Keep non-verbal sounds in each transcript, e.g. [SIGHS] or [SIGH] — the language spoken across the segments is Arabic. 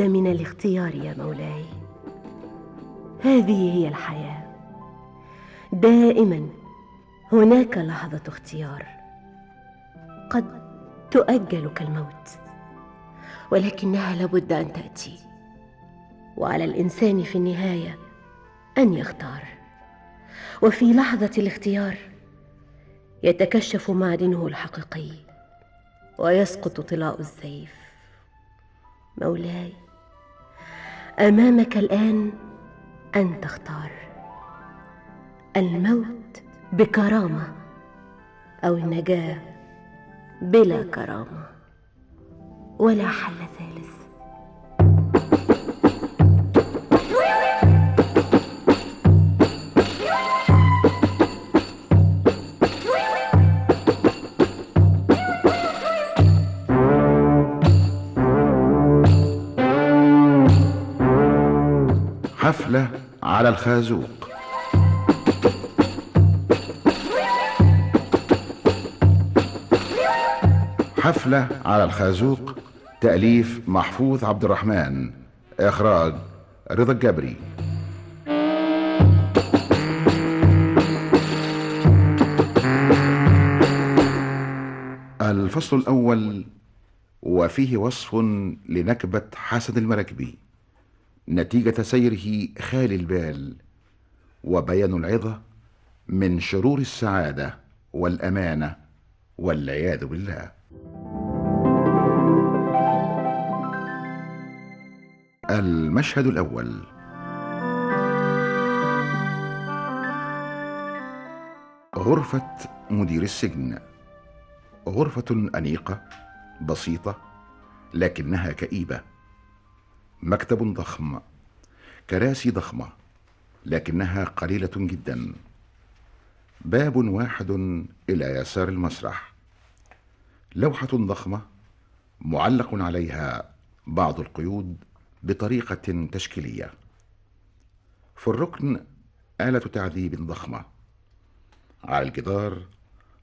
لابد من الاختيار يا مولاي هذه هي الحياه دائما هناك لحظه اختيار قد تؤجل كالموت ولكنها لابد ان تاتي وعلى الانسان في النهايه ان يختار وفي لحظه الاختيار يتكشف معدنه الحقيقي ويسقط طلاء السيف مولاي امامك الان ان تختار الموت بكرامه او النجاه بلا كرامه ولا حل ثالث حفلة على الخازوق حفلة على الخازوق تأليف محفوظ عبد الرحمن إخراج رضا الجبري الفصل الأول وفيه وصف لنكبة حسن المراكبي نتيجة سيره خالي البال وبيان العظة من شرور السعادة والأمانة والعياذ بالله المشهد الأول غرفة مدير السجن غرفة أنيقة بسيطة لكنها كئيبة مكتب ضخم كراسي ضخمه لكنها قليله جدا باب واحد الى يسار المسرح لوحه ضخمه معلق عليها بعض القيود بطريقه تشكيليه في الركن اله تعذيب ضخمه على الجدار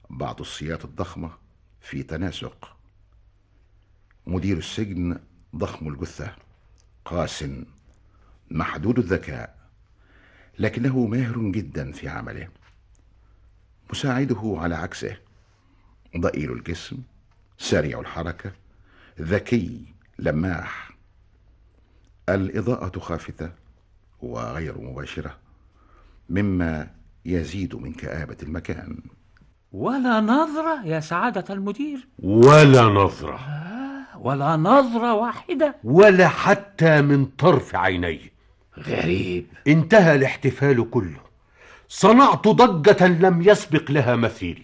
بعض السياط الضخمه في تناسق مدير السجن ضخم الجثه قاس محدود الذكاء لكنه ماهر جدا في عمله مساعده على عكسه ضئيل الجسم سريع الحركه ذكي لماح الاضاءه خافته وغير مباشره مما يزيد من كابه المكان ولا نظره يا سعاده المدير ولا نظره آه. ولا نظرة واحدة ولا حتى من طرف عينيه غريب انتهى الاحتفال كله صنعت ضجة لم يسبق لها مثيل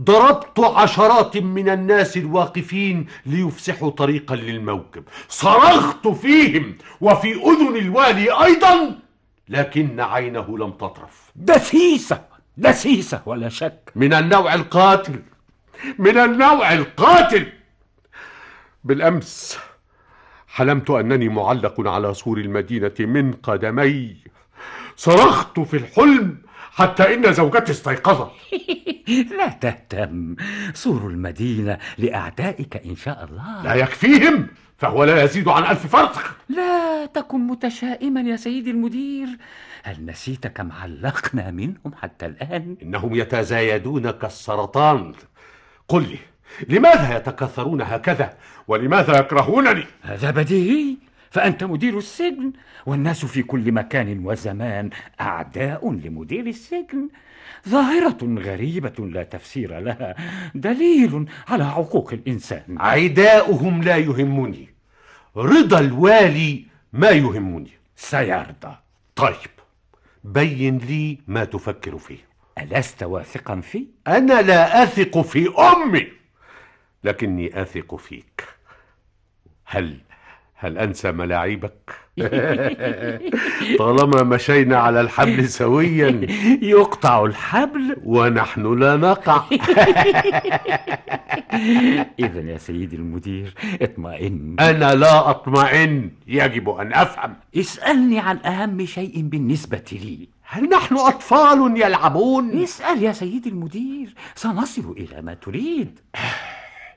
ضربت عشرات من الناس الواقفين ليفسحوا طريقا للموكب صرخت فيهم وفي أذن الوالي أيضا لكن عينه لم تطرف دسيسة دسيسة ولا شك من النوع القاتل من النوع القاتل بالأمس حلمت أنني معلق على سور المدينة من قدمي صرخت في الحلم حتى إن زوجتي استيقظت [LAUGHS] لا تهتم سور المدينة لأعدائك إن شاء الله لا يكفيهم فهو لا يزيد عن ألف فرسخ لا تكن متشائما يا سيدي المدير هل نسيت كم علقنا منهم حتى الآن؟ إنهم يتزايدون كالسرطان قل لي لماذا يتكاثرون هكذا ولماذا يكرهونني هذا بديهي فأنت مدير السجن والناس في كل مكان وزمان أعداء لمدير السجن ظاهرة غريبة لا تفسير لها دليل على عقوق الإنسان عداؤهم لا يهمني رضا الوالي ما يهمني سيرضى طيب بين لي ما تفكر فيه ألست واثقا فيه؟ أنا لا أثق في أمي لكني اثق فيك هل هل انسى ملاعيبك [LAUGHS] طالما مشينا على الحبل سويا [LAUGHS] يقطع الحبل ونحن لا نقع [LAUGHS] اذا يا سيدي المدير اطمئن انا لا اطمئن يجب ان افهم اسالني عن اهم شيء بالنسبه لي هل نحن اطفال يلعبون اسال يا سيدي المدير سنصل الى ما تريد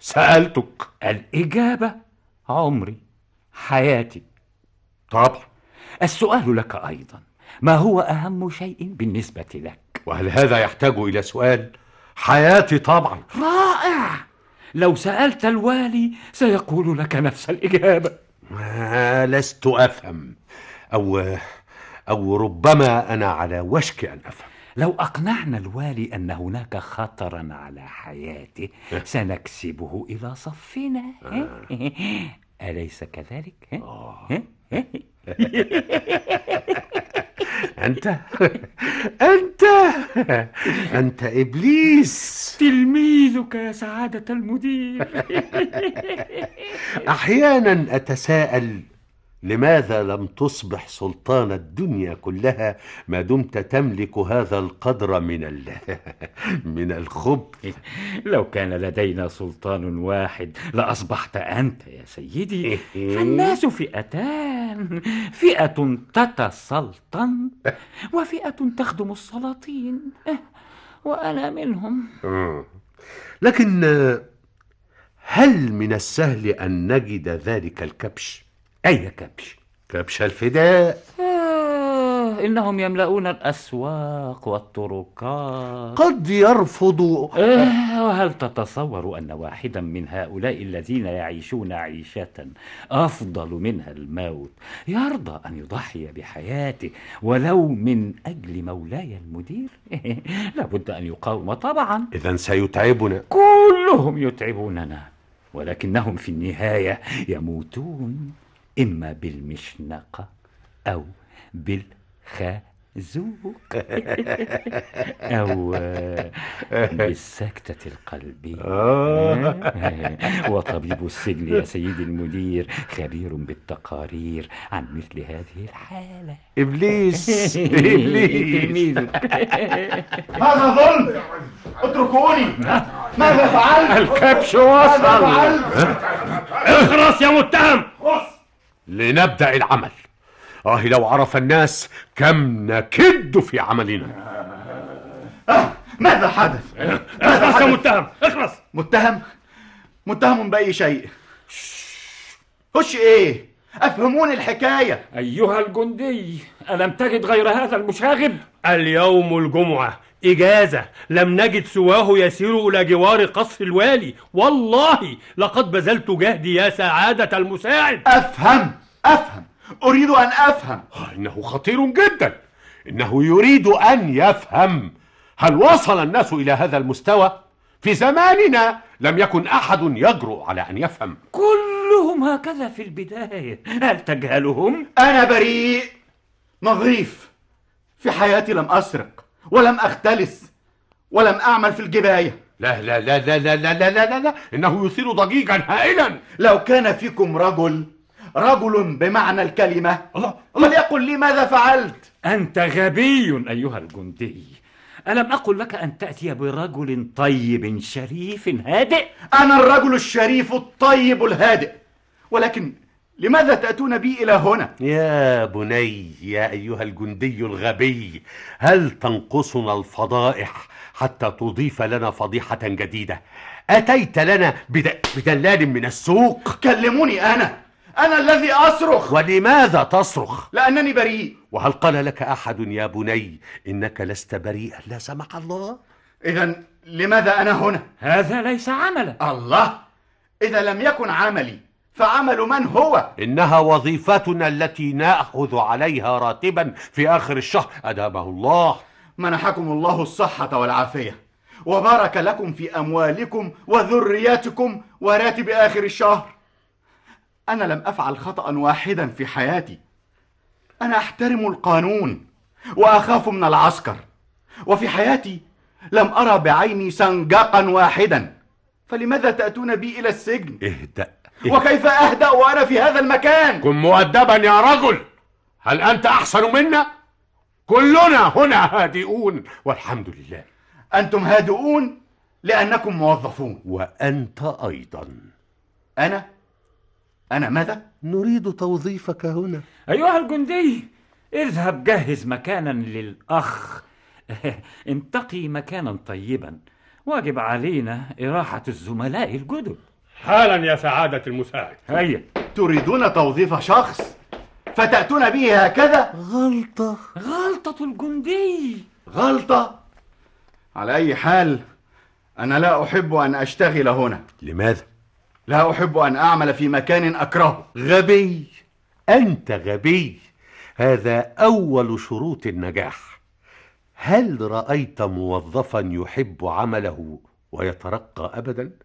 سألتك الإجابة عمري حياتي طبعا السؤال لك أيضا ما هو أهم شيء بالنسبة لك وهل هذا يحتاج إلى سؤال حياتي طبعا رائع لو سألت الوالي سيقول لك نفس الإجابة ما لست أفهم أو أو ربما أنا على وشك أن أفهم لو أقنعنا الوالي أن هناك خطرا على حياته إيه. سنكسبه إلى صفنا آه. [LAUGHS] أليس كذلك؟ آه. [LAUGHS] أنت أنت أنت إبليس تلميذك يا سعادة المدير [LAUGHS] أحيانا أتساءل لماذا لم تصبح سلطان الدنيا كلها ما دمت تملك هذا القدر من ال... [LAUGHS] من الخبث [LAUGHS] لو كان لدينا سلطان واحد لاصبحت انت يا سيدي إيه. فالناس فئتان فئه تتسلطن [LAUGHS] وفئه تخدم السلاطين إيه. وانا منهم آه. لكن هل من السهل ان نجد ذلك الكبش أي كبش؟ كبش الفداء آه إنهم يملؤون الأسواق والطرقات قد يرفض آه وهل تتصور أن واحدا من هؤلاء الذين يعيشون عيشة أفضل منها الموت يرضى أن يضحي بحياته ولو من أجل مولاي المدير [LAUGHS] لابد أن يقاوم طبعا إذا سيتعبنا كلهم يتعبوننا ولكنهم في النهاية يموتون إما بالمشنقة أو بالخازوق [LAUGHS] أو بالسكتة القلبية آه. [LAUGHS] وطبيب السجن يا سيدي المدير خبير بالتقارير عن مثل هذه الحالة إبليس [LAUGHS] إبليس ماذا ظلم اتركوني ماذا فعلت الكبش وصل اخرس يا متهم لنبدأ العمل آه لو عرف الناس كم نكد في عملنا آه ماذا حدث؟ اخلص يا متهم اخلص متهم؟ متهم بأي شيء هش ايه؟ افهموني الحكاية أيها الجندي ألم تجد غير هذا المشاغب؟ اليوم الجمعة إجازة لم نجد سواه يسير إلى جوار قصر الوالي والله لقد بذلت جهدي يا سعادة المساعد أفهم أفهم أريد أن أفهم إنه خطير جدا إنه يريد أن يفهم هل وصل الناس إلى هذا المستوى؟ في زماننا لم يكن أحد يجرؤ على أن يفهم كلهم هكذا في البداية هل تجهلهم؟ أنا بريء نظيف في حياتي لم أسرق ولم أختلس ولم أعمل في الجباية لا لا لا لا لا لا لا لا, لا. إنه يثير ضجيجا هائلا لو كان فيكم رجل رجل بمعنى الكلمة الله فليقل لي ماذا فعلت أنت غبي أيها الجندي ألم أقل لك أن تأتي برجل طيب شريف هادئ أنا الرجل الشريف الطيب الهادئ ولكن لماذا تأتون بي إلى هنا؟ يا بني يا أيها الجندي الغبي هل تنقصنا الفضائح حتى تضيف لنا فضيحة جديدة؟ أتيت لنا بد... بدلال من السوق كلموني أنا أنا الذي أصرخ ولماذا تصرخ؟ لأنني بريء وهل قال لك أحد يا بني إنك لست بريئا لا سمح الله؟ إذا لماذا أنا هنا؟ هذا ليس عملا الله إذا لم يكن عملي فعمل من هو؟ إنها وظيفتنا التي نأخذ عليها راتبا في آخر الشهر أدابه الله منحكم الله الصحة والعافية وبارك لكم في أموالكم وذرياتكم وراتب آخر الشهر أنا لم أفعل خطأ واحدا في حياتي أنا أحترم القانون وأخاف من العسكر وفي حياتي لم أرى بعيني سنجاقا واحدا فلماذا تأتون بي إلى السجن؟ اهدأ, اهدأ. وكيف أهدأ وأنا في هذا المكان؟ كن مؤدبا يا رجل هل أنت أحسن منا؟ كلنا هنا هادئون والحمد لله أنتم هادئون لأنكم موظفون وأنت أيضا أنا أنا ماذا؟ نريد توظيفك هنا أيها الجندي اذهب جهز مكانا للأخ [LAUGHS] انتقي مكانا طيبا واجب علينا إراحة الزملاء الجدد حالا يا سعادة المساعد هيا تريدون توظيف شخص فتأتون به هكذا غلطة غلطة الجندي غلطة على أي حال أنا لا أحب أن أشتغل هنا لماذا؟ لا أحب أن أعمل في مكان أكرهه غبي أنت غبي هذا أول شروط النجاح هل رأيت موظفا يحب عمله ويترقى أبدا؟ [LAUGHS]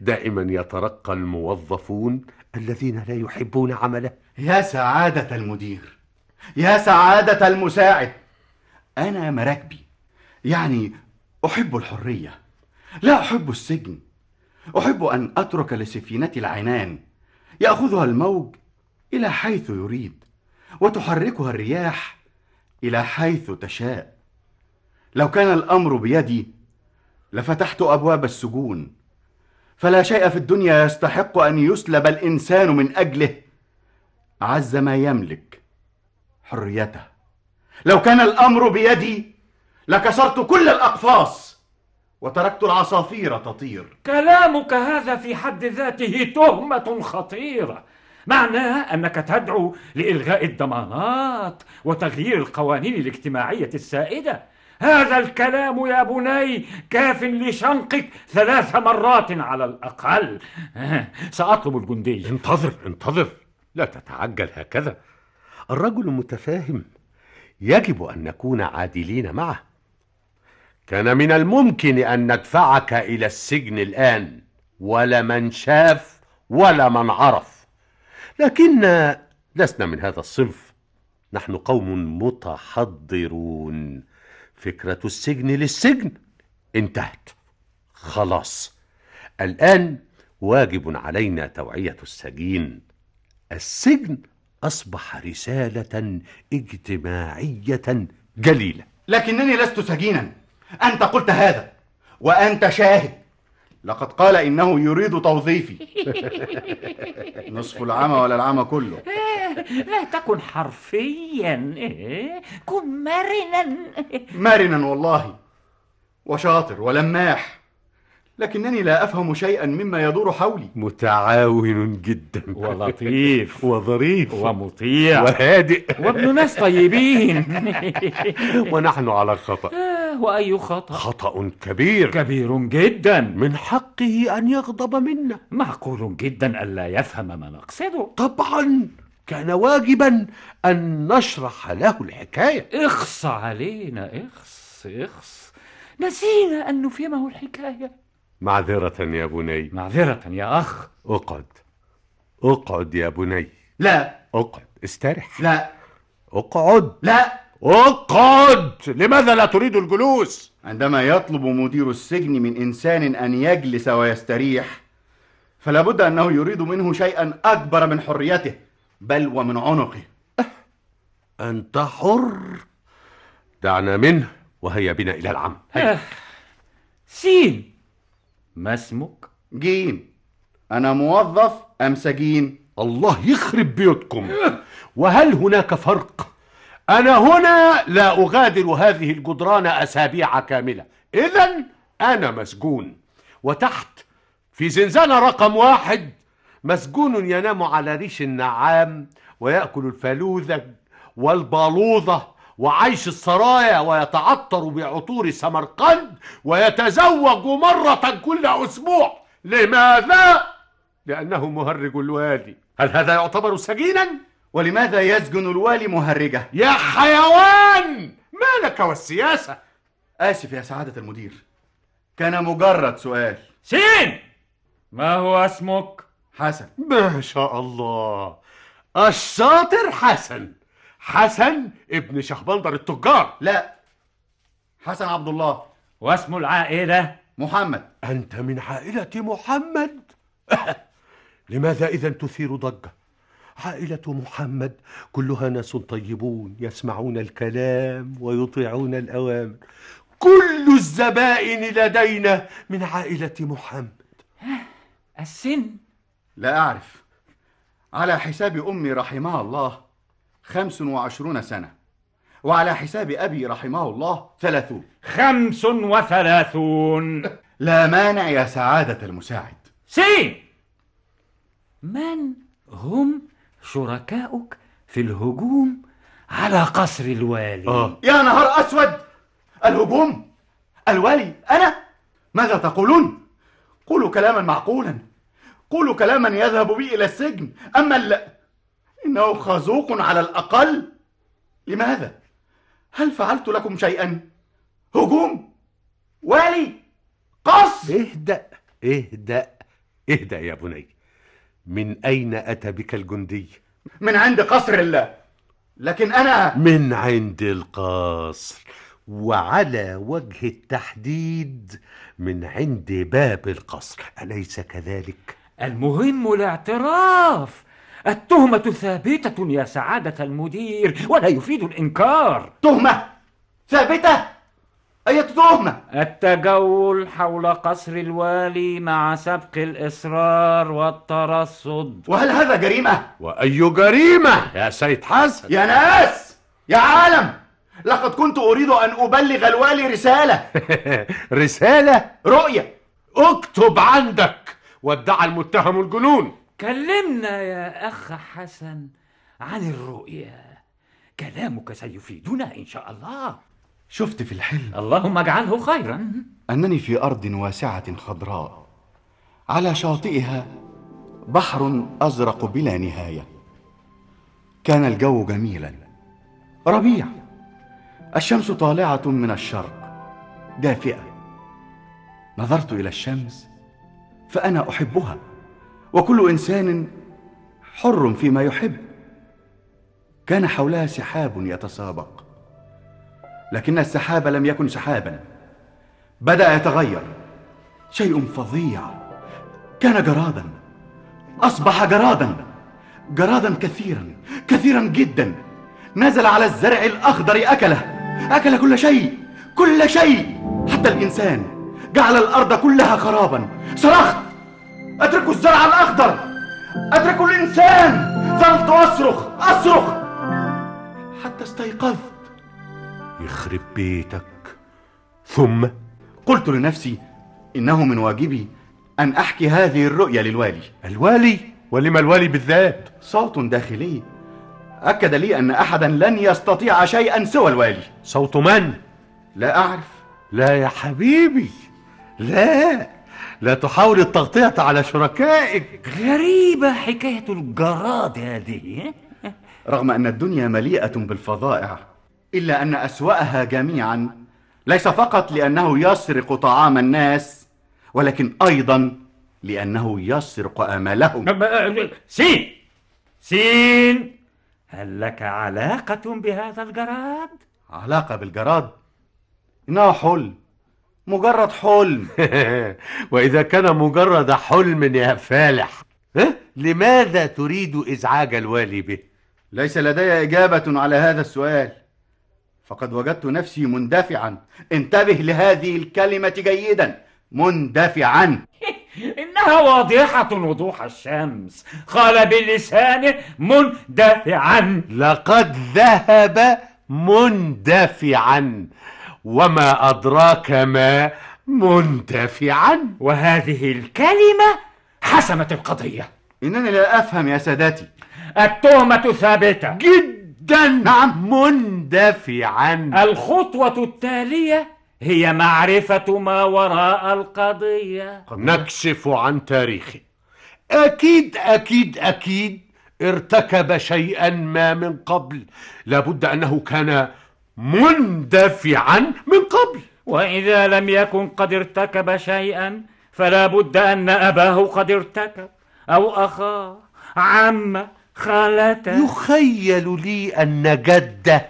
دائما يترقى الموظفون الذين لا يحبون عمله يا سعادة المدير يا سعادة المساعد أنا مراكبي يعني أحب الحرية لا أحب السجن احب ان اترك لسفينتي العنان ياخذها الموج الى حيث يريد وتحركها الرياح الى حيث تشاء لو كان الامر بيدي لفتحت ابواب السجون فلا شيء في الدنيا يستحق ان يسلب الانسان من اجله عز ما يملك حريته لو كان الامر بيدي لكسرت كل الاقفاص وتركت العصافير تطير كلامك هذا في حد ذاته تهمة خطيرة معناه أنك تدعو لإلغاء الضمانات وتغيير القوانين الاجتماعية السائدة هذا الكلام يا بني كاف لشنقك ثلاث مرات على الأقل [LAUGHS] سأطلب الجندي انتظر انتظر لا تتعجل هكذا الرجل متفاهم يجب أن نكون عادلين معه كان من الممكن أن ندفعك إلى السجن الآن ولا من شاف ولا من عرف لكن لسنا من هذا الصنف نحن قوم متحضرون فكرة السجن للسجن انتهت خلاص الآن واجب علينا توعية السجين السجن أصبح رسالة اجتماعية جليلة لكنني لست سجينا أنت قلت هذا وأنت شاهد لقد قال إنه يريد توظيفي [LAUGHS] نصف العمى ولا العمى كله [LAUGHS] لا تكن حرفيا إيه؟ كن مرنا [LAUGHS] مرنا والله وشاطر ولماح لكنني لا أفهم شيئا مما يدور حولي متعاون جدا ولطيف وظريف ومطيع وهادئ وابن ناس طيبين ونحن على خطأ له أي خطأ خطأ كبير كبير جدا من حقه أن يغضب منا معقول جدا ألا يفهم ما نقصده طبعا كان واجبا أن نشرح له الحكاية اخص علينا اخص اخص نسينا أن نفهمه الحكاية معذرة يا بني معذرة يا أخ اقعد اقعد يا بني لا اقعد استرح لا اقعد لا اقعد لماذا لا تريد الجلوس عندما يطلب مدير السجن من انسان ان يجلس ويستريح فلا بد انه يريد منه شيئا اكبر من حريته بل ومن عنقه انت حر دعنا منه وهيا بنا الى العمل هيا. أه. سين ما اسمك جيم انا موظف ام سجين الله يخرب بيوتكم أه. وهل هناك فرق أنا هنا لا أغادر هذه الجدران أسابيع كاملة إذا أنا مسجون وتحت في زنزانة رقم واحد مسجون ينام على ريش النعام ويأكل الفلوذة والبالوظة وعيش السرايا ويتعطر بعطور سمرقند ويتزوج مرة كل أسبوع لماذا؟ لأنه مهرج الوادي هل هذا يعتبر سجيناً؟ ولماذا يسجن الوالي مهرجة؟ يا حيوان مالك والسياسة آسف يا سعادة المدير كان مجرد سؤال سين ما هو اسمك؟ حسن ما شاء الله الشاطر حسن حسن ابن شخبلدر التجار لا حسن عبد الله واسم العائلة محمد أنت من عائلة محمد [LAUGHS] لماذا إذا تثير ضجة؟ عائلة محمد كلها ناس طيبون يسمعون الكلام ويطيعون الأوامر كل الزبائن لدينا من عائلة محمد [SIGHS] السن لا أعرف على حساب أمي رحمها الله خمس وعشرون سنة وعلى حساب أبي رحمه الله ثلاثون خمس وثلاثون [LAUGHS] لا مانع يا سعادة المساعد سين من هم شركاؤك في الهجوم على قصر الوالي آه. يا نهار أسود الهجوم الوالي أنا ماذا تقولون قولوا كلاما معقولا قولوا كلاما يذهب بي إلى السجن أما ال... إنه خازوق على الأقل لماذا؟ هل فعلت لكم شيئا؟ هجوم والي قص اهدأ اهدأ اهدأ يا بني من أين أتى بك الجندي؟ من عند قصر الله لكن أنا من عند القصر وعلى وجه التحديد من عند باب القصر أليس كذلك؟ المهم الاعتراف التهمة ثابتة يا سعادة المدير ولا يفيد الإنكار تهمة ثابتة أية تهمة؟ التجول حول قصر الوالي مع سبق الإصرار والترصد وهل هذا جريمة؟ وأي جريمة يا سيد حسن؟ يا ناس يا عالم لقد كنت أريد أن أبلغ الوالي رسالة [LAUGHS] رسالة؟ رؤية اكتب عندك وادعى المتهم الجنون كلمنا يا أخ حسن عن الرؤية كلامك سيفيدنا إن شاء الله شفت في الحلم اللهم اجعله خيرا انني في ارض واسعه خضراء على شاطئها بحر ازرق بلا نهايه كان الجو جميلا ربيع الشمس طالعه من الشرق دافئه نظرت الى الشمس فانا احبها وكل انسان حر فيما يحب كان حولها سحاب يتسابق لكن السحاب لم يكن سحابا بدأ يتغير شيء فظيع كان جرادا أصبح جرادا جرادا كثيرا كثيرا جدا نزل على الزرع الأخضر أكله أكل كل شيء كل شيء حتى الإنسان جعل الأرض كلها خرابا صرخت أتركوا الزرع الأخضر أتركوا الإنسان ظلت أصرخ أصرخ حتى استيقظت يخرب بيتك ثم قلت لنفسي إنه من واجبي أن أحكي هذه الرؤيا للوالي الوالي؟ ولما الوالي بالذات؟ صوت داخلي أكد لي أن أحدا لن يستطيع شيئا سوى الوالي صوت من؟ لا أعرف لا يا حبيبي لا لا تحاول التغطية على شركائك غريبة حكاية الجراد هذه رغم أن الدنيا مليئة بالفظائع إلا أن أسوأها جميعا ليس فقط لأنه يسرق طعام الناس ولكن أيضا لأنه يسرق أملهم سين سين هل لك علاقة بهذا الجراد؟ علاقة بالجراد؟ إنه حلم مجرد حلم [LAUGHS] وإذا كان مجرد حلم يا فالح لماذا تريد إزعاج الوالي به؟ ليس لدي إجابة على هذا السؤال فقد وجدت نفسي مندفعا انتبه لهذه الكلمة جيدا مندفعا [LAUGHS] إنها واضحة وضوح الشمس قال بلسانه مندفعا لقد ذهب مندفعا وما أدراك ما مندفعا وهذه الكلمة حسمت القضية إنني لا أفهم يا سادتي التهمة ثابتة جدا جدا نعم. مندفعا الخطوة التالية هي معرفة ما وراء القضية نكشف عن تاريخه أكيد أكيد أكيد ارتكب شيئا ما من قبل لابد أنه كان مندفعا من قبل وإذا لم يكن قد ارتكب شيئا فلا بد أن أباه قد ارتكب أو أخاه عمه خالته يخيل لي أن جده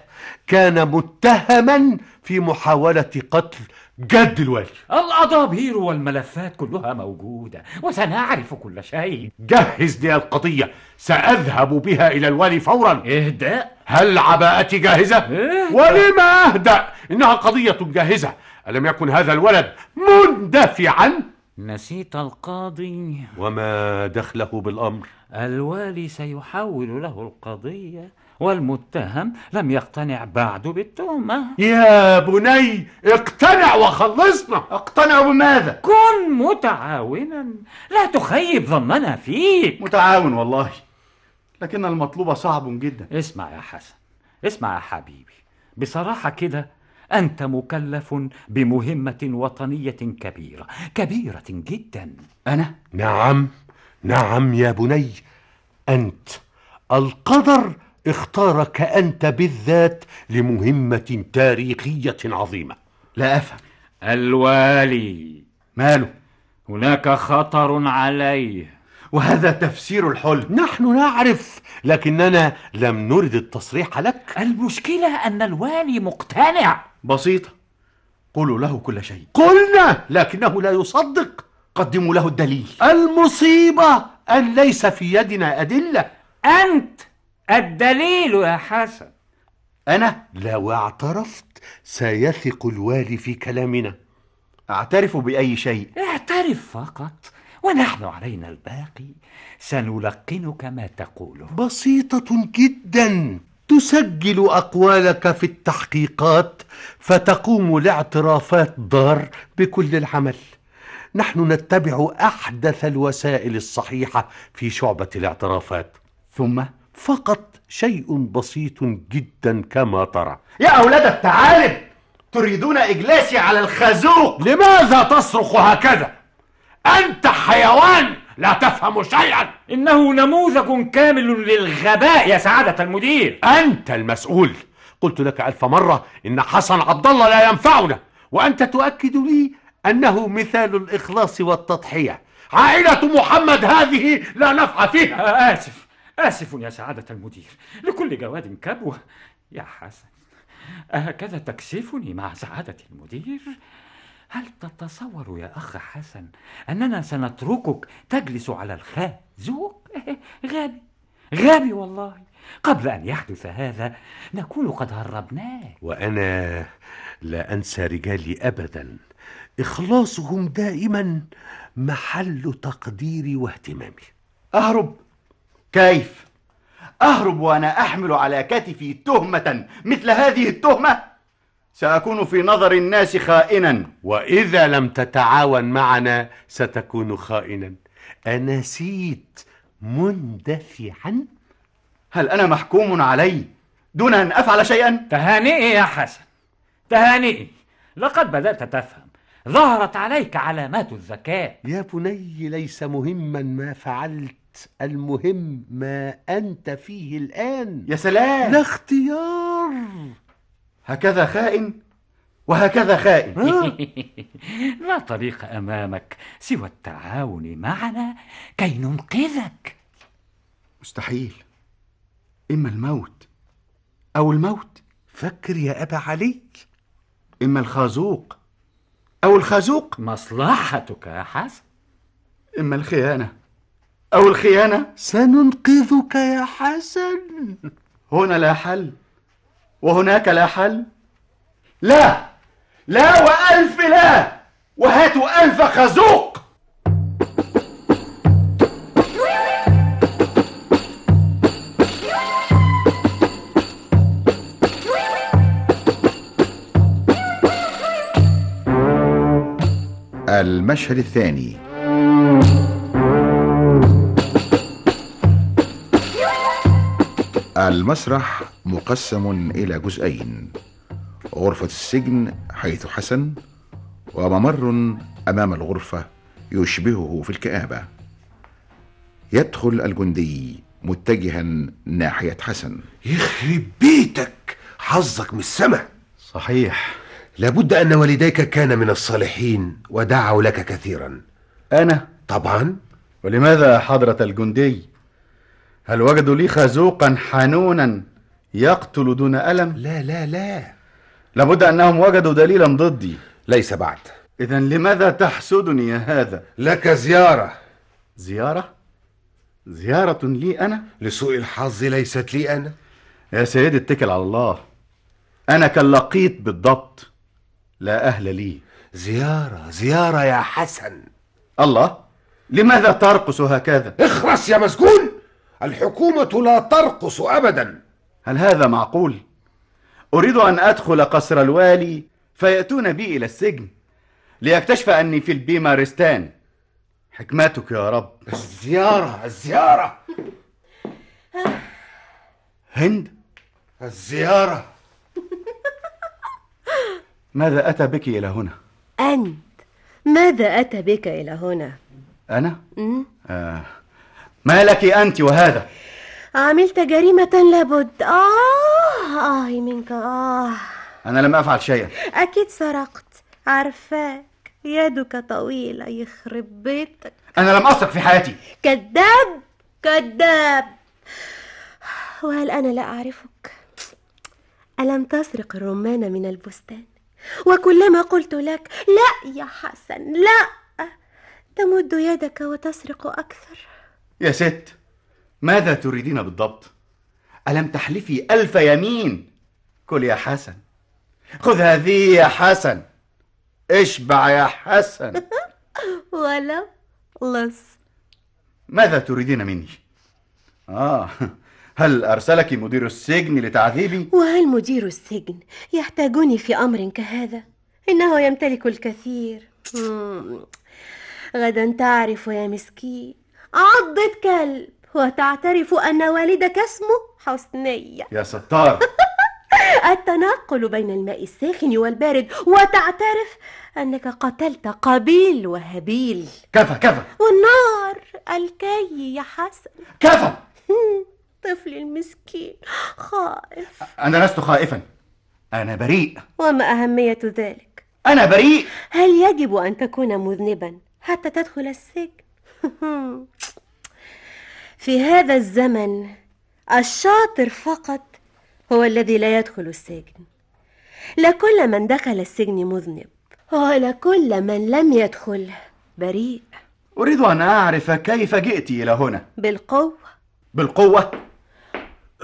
كان متهما في محاولة قتل جد الوالي الأضابير والملفات كلها موجودة وسنعرف كل شيء جهز لي القضية سأذهب بها إلى الوالي فورا اهدأ هل عباءتي جاهزة؟ إهدأ. ولم أهدأ؟ إنها قضية جاهزة ألم يكن هذا الولد مندفعا؟ نسيت القاضي وما دخله بالأمر الوالي سيحول له القضية والمتهم لم يقتنع بعد بالتهمة يا بني اقتنع وخلصنا اقتنع بماذا؟ كن متعاونا لا تخيب ظننا فيك متعاون والله لكن المطلوب صعب جدا اسمع يا حسن اسمع يا حبيبي بصراحة كده أنت مكلف بمهمة وطنية كبيرة كبيرة جدا أنا؟ نعم نعم يا بني انت القدر اختارك انت بالذات لمهمه تاريخيه عظيمه لا افهم الوالي ماله هناك خطر عليه وهذا تفسير الحلم نحن نعرف لكننا لم نرد التصريح لك المشكله ان الوالي مقتنع بسيطه قولوا له كل شيء قلنا لكنه لا يصدق قدموا له الدليل المصيبة أن ليس في يدنا أدلة أنت الدليل يا حسن أنا لو اعترفت سيثق الوالي في كلامنا أعترف بأي شيء اعترف فقط ونحن علينا الباقي سنلقنك ما تقوله بسيطة جدا تسجل أقوالك في التحقيقات فتقوم الاعترافات دار بكل العمل نحن نتبع أحدث الوسائل الصحيحة في شعبة الاعترافات ثم فقط شيء بسيط جدا كما ترى يا أولاد الثعالب تريدون إجلاسي على الخازوق لماذا تصرخ هكذا؟ أنت حيوان لا تفهم شيئا إنه نموذج كامل للغباء يا سعادة المدير أنت المسؤول قلت لك ألف مرة إن حسن عبد الله لا ينفعنا وأنت تؤكد لي أنه مثال الإخلاص والتضحية عائلة محمد هذه لا نفع فيها آسف آسف يا سعادة المدير لكل جواد كبوة يا حسن أهكذا تكسفني مع سعادة المدير؟ هل تتصور يا أخ حسن أننا سنتركك تجلس على الخازوق؟ [LAUGHS] غبي غبي والله قبل أن يحدث هذا نكون قد هربناك وأنا لا أنسى رجالي أبدا إخلاصهم دائما محل تقديري واهتمامي أهرب كيف أهرب وأنا أحمل على كتفي تهمة مثل هذه التهمة سأكون في نظر الناس خائنا وإذا لم تتعاون معنا ستكون خائنا أنسيت مندفعا هل أنا محكوم علي دون أن أفعل شيئا؟ تهانئي يا حسن تهانئي لقد بدأت تفهم ظهرت عليك علامات الذكاء يا بني ليس مهما ما فعلت المهم ما أنت فيه الآن يا سلام لا اختيار هكذا خائن وهكذا خائن آه. [LAUGHS] لا طريق أمامك سوى التعاون معنا كي ننقذك مستحيل إما الموت أو الموت فكر يا أبا علي إما الخازوق أو الخازوق مصلحتك يا حسن إما الخيانة أو الخيانة سننقذك يا حسن هنا لا حل وهناك لا حل لا لا وألف لا وهاتوا ألف خازوق المشهد الثاني المسرح مقسم إلى جزئين غرفة السجن حيث حسن وممر أمام الغرفة يشبهه في الكآبة يدخل الجندي متجها ناحية حسن يخرب بيتك حظك من السما صحيح لابد أن والديك كان من الصالحين ودعوا لك كثيرا أنا؟ طبعا ولماذا حضرة الجندي؟ هل وجدوا لي خازوقا حنونا يقتل دون ألم؟ لا لا لا لابد أنهم وجدوا دليلا ضدي ليس بعد إذا لماذا تحسدني يا هذا؟ لك زيارة زيارة؟ زيارة لي أنا؟ لسوء الحظ ليست لي أنا يا سيدي اتكل على الله أنا كاللقيط بالضبط لا أهل لي زيارة زيارة يا حسن الله لماذا ترقص هكذا؟ اخرس يا مسجون الحكومة لا ترقص أبدا هل هذا معقول؟ أريد أن أدخل قصر الوالي فيأتون بي إلى السجن ليكتشف أني في البيمارستان حكمتك يا رب الزيارة الزيارة هند الزيارة ماذا أتى بك إلى هنا؟ أنت ماذا أتى بك إلى هنا؟ أنا؟ آه. ما لك أنت وهذا؟ عملت جريمة لابد آه آه منك آه أنا لم أفعل شيئا أكيد سرقت عارفاك يدك طويلة يخرب بيتك أنا لم أسرق في حياتي كذاب كذاب وهل أنا لا أعرفك؟ ألم تسرق الرمان من البستان؟ وكلما قلت لك لا يا حسن لا تمد يدك وتسرق أكثر يا ست ماذا تريدين بالضبط؟ ألم تحلفي ألف يمين؟ كل يا حسن خذ هذه يا حسن اشبع يا حسن [LAUGHS] ولا لص ماذا تريدين مني؟ آه هل أرسلك مدير السجن لتعذيبي؟ وهل مدير السجن يحتاجني في أمر كهذا؟ إنه يمتلك الكثير غدا تعرف يا مسكين عضة كلب وتعترف أن والدك اسمه حسنية يا ستار [LAUGHS] التنقل بين الماء الساخن والبارد وتعترف أنك قتلت قبيل وهبيل كفى كفى والنار الكي يا حسن كفى [LAUGHS] الطفل المسكين خائف أنا لست خائفا أنا بريء وما أهمية ذلك؟ أنا بريء هل يجب أن تكون مذنبا حتى تدخل السجن؟ [LAUGHS] في هذا الزمن الشاطر فقط هو الذي لا يدخل السجن لكل من دخل السجن مذنب ولكل من لم يدخل بريء أريد أن أعرف كيف جئت إلى هنا بالقوة بالقوة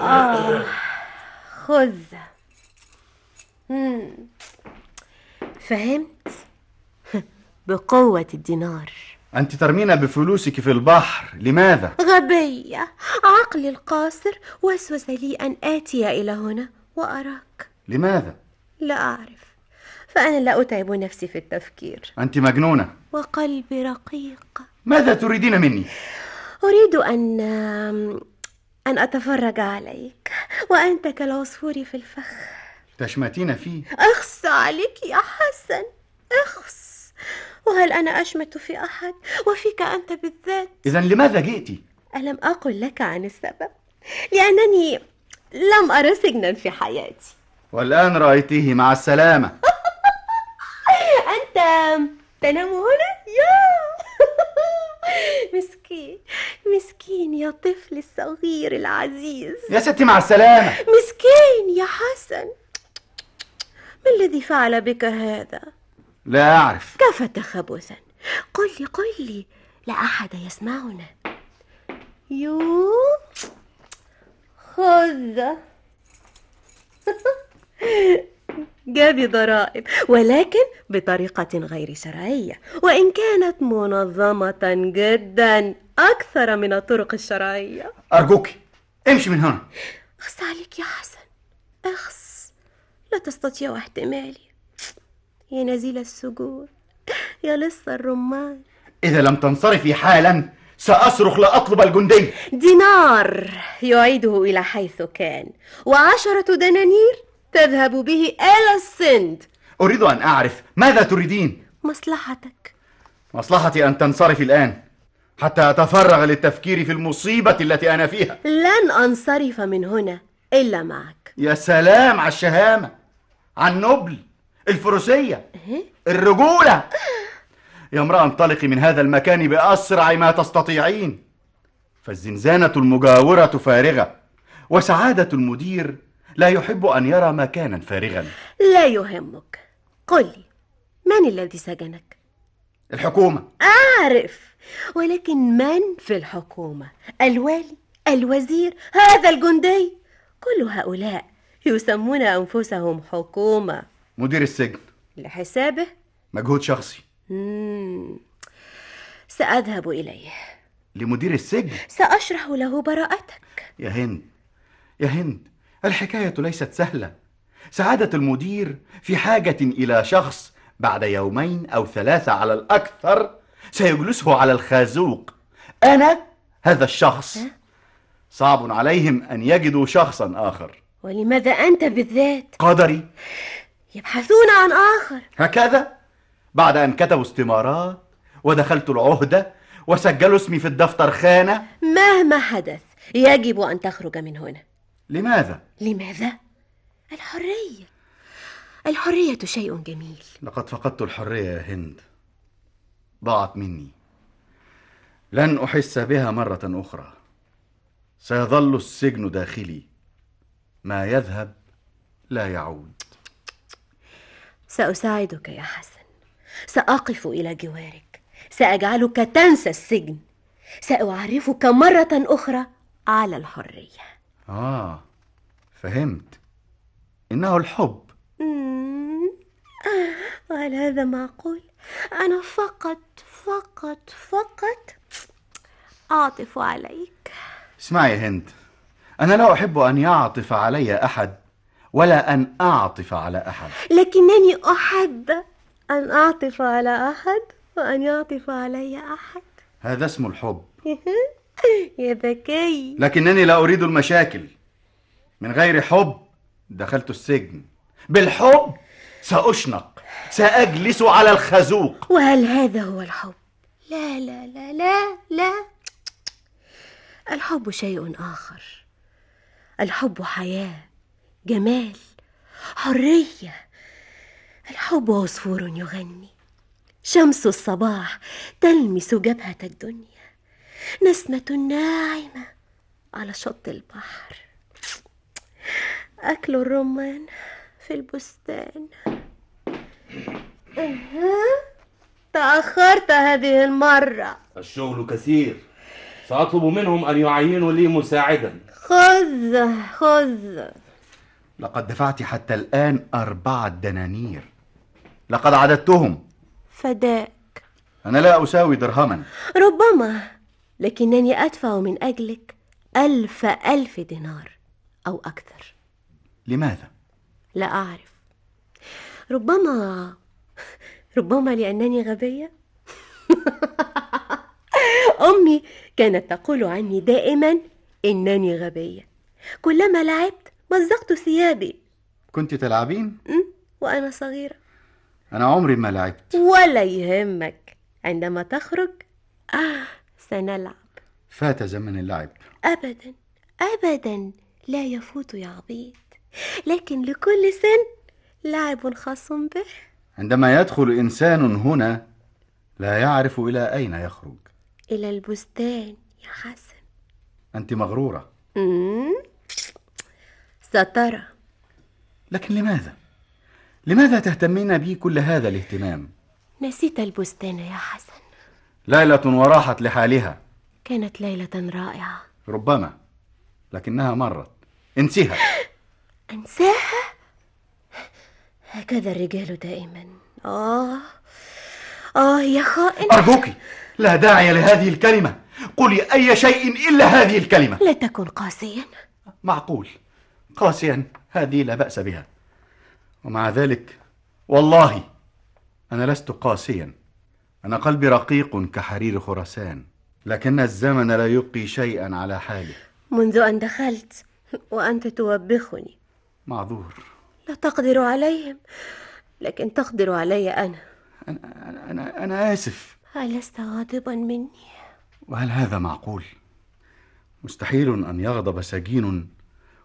آه خذ فهمت [LAUGHS] بقوة الدينار أنت ترمينا بفلوسك في البحر لماذا؟ غبية عقلي القاصر وسوس لي أن آتي إلى هنا وأراك لماذا؟ لا أعرف فأنا لا أتعب نفسي في التفكير أنت مجنونة وقلبي رقيق ماذا تريدين مني؟ أريد أن أن أتفرج عليك وأنت كالعصفور في الفخ تشمتين فيه أخص عليك يا حسن أخص وهل أنا أشمت في أحد وفيك أنت بالذات إذا لماذا جئتي؟ ألم أقل لك عن السبب لأنني لم أرى سجنا في حياتي والآن رأيته مع السلامة [LAUGHS] أنت تنام هنا؟ ياه [LAUGHS] مسكين مسكين يا طفل الصغير العزيز يا ستي مع السلامة مسكين يا حسن ما الذي فعل بك هذا؟ لا أعرف كفت خبثا قل لي قل لي لا أحد يسمعنا يو خذ [LAUGHS] جاب ضرائب ولكن بطريقة غير شرعية وإن كانت منظمة جدا أكثر من الطرق الشرعية أرجوك امشي من هنا أخص عليك يا حسن أخص لا تستطيع احتمالي يا نزيل السجون يا لص الرمان إذا لم تنصرفي حالا سأصرخ لأطلب الجندي دينار يعيده إلى حيث كان وعشرة دنانير تذهب به إلى السند أريد أن أعرف ماذا تريدين؟ مصلحتك مصلحتي أن تنصرفي الآن حتى أتفرغ للتفكير في المصيبة التي أنا فيها لن أنصرف من هنا إلا معك يا سلام على الشهامة على النبل الفروسية إيه؟ الرجولة يا امرأة انطلقي من هذا المكان بأسرع ما تستطيعين فالزنزانة المجاورة فارغة وسعادة المدير لا يحب أن يرى مكانا فارغا لا يهمك قل لي من الذي سجنك؟ الحكومة أعرف ولكن من في الحكومة؟ الوالي؟ الوزير؟ هذا الجندي؟ كل هؤلاء يسمون أنفسهم حكومة مدير السجن لحسابه؟ مجهود شخصي مم. سأذهب إليه لمدير السجن؟ سأشرح له براءتك يا هند يا هند الحكاية ليست سهلة سعادة المدير في حاجة إلى شخص بعد يومين أو ثلاثة على الأكثر سيجلسه على الخازوق أنا هذا الشخص صعب عليهم أن يجدوا شخصا آخر ولماذا أنت بالذات؟ قدري يبحثون عن آخر هكذا بعد أن كتبوا استمارات ودخلت العهدة وسجلوا اسمي في الدفتر خانة مهما حدث يجب أن تخرج من هنا لماذا؟ لماذا؟ الحرية الحرية شيء جميل لقد فقدت الحرية يا هند ضاعت مني لن أحس بها مرة أخرى سيظل السجن داخلي ما يذهب لا يعود سأساعدك يا حسن سأقف إلى جوارك سأجعلك تنسى السجن سأعرفك مرة أخرى على الحرية آه فهمت إنه الحب وهل هذا معقول؟ أنا فقط فقط فقط أعطف عليك اسمعي هند أنا لا أحب أن يعطف علي أحد ولا أن أعطف على أحد لكنني أحب أن أعطف على أحد وأن يعطف علي أحد هذا اسم الحب إيه. يا ذكي لكنني لا أريد المشاكل من غير حب دخلت السجن بالحب سأشنق سأجلس على الخازوق وهل هذا هو الحب؟ لا لا لا لا لا الحب شيء آخر الحب حياة جمال حرية الحب عصفور يغني شمس الصباح تلمس جبهة الدنيا نسمة ناعمة على شط البحر أكل الرمان في البستان تأخرت هذه المرة الشغل كثير سأطلب منهم أن يعينوا لي مساعدا خذ خذ لقد دفعت حتى الآن أربعة دنانير لقد عددتهم فداك أنا لا أساوي درهما ربما لكنني أدفع من أجلك ألف ألف دينار أو أكثر لماذا؟ لا أعرف ربما ربما لأنني غبية [LAUGHS] أمي كانت تقول عني دائما إنني غبية كلما لعبت مزقت ثيابي كنت تلعبين؟ وأنا صغيرة أنا عمري ما لعبت ولا يهمك عندما تخرج آه سنلعب فات زمن اللعب أبدا أبدا لا يفوت يا عبيد لكن لكل سن لعب خاص به عندما يدخل إنسان هنا لا يعرف إلى أين يخرج إلى البستان يا حسن أنت مغرورة سترى لكن لماذا؟ لماذا تهتمين بي كل هذا الاهتمام؟ نسيت البستان يا حسن ليلة وراحت لحالها كانت ليلة رائعة ربما لكنها مرت انسيها [GASPS] انساها هكذا الرجال دائما اه اه يا خائن ارجوك لا داعي لهذه الكلمه قولي اي شيء الا هذه الكلمه لا تكن قاسيا معقول قاسيا هذه لا باس بها ومع ذلك والله انا لست قاسيا أنا قلبي رقيق كحرير خراسان لكن الزمن لا يبقي شيئا على حاله منذ أن دخلت وأنت توبخني معذور لا تقدر عليهم لكن تقدر علي أنا أنا, أنا, أنا آسف ألست غاضبا مني؟ وهل هذا معقول؟ مستحيل أن يغضب سجين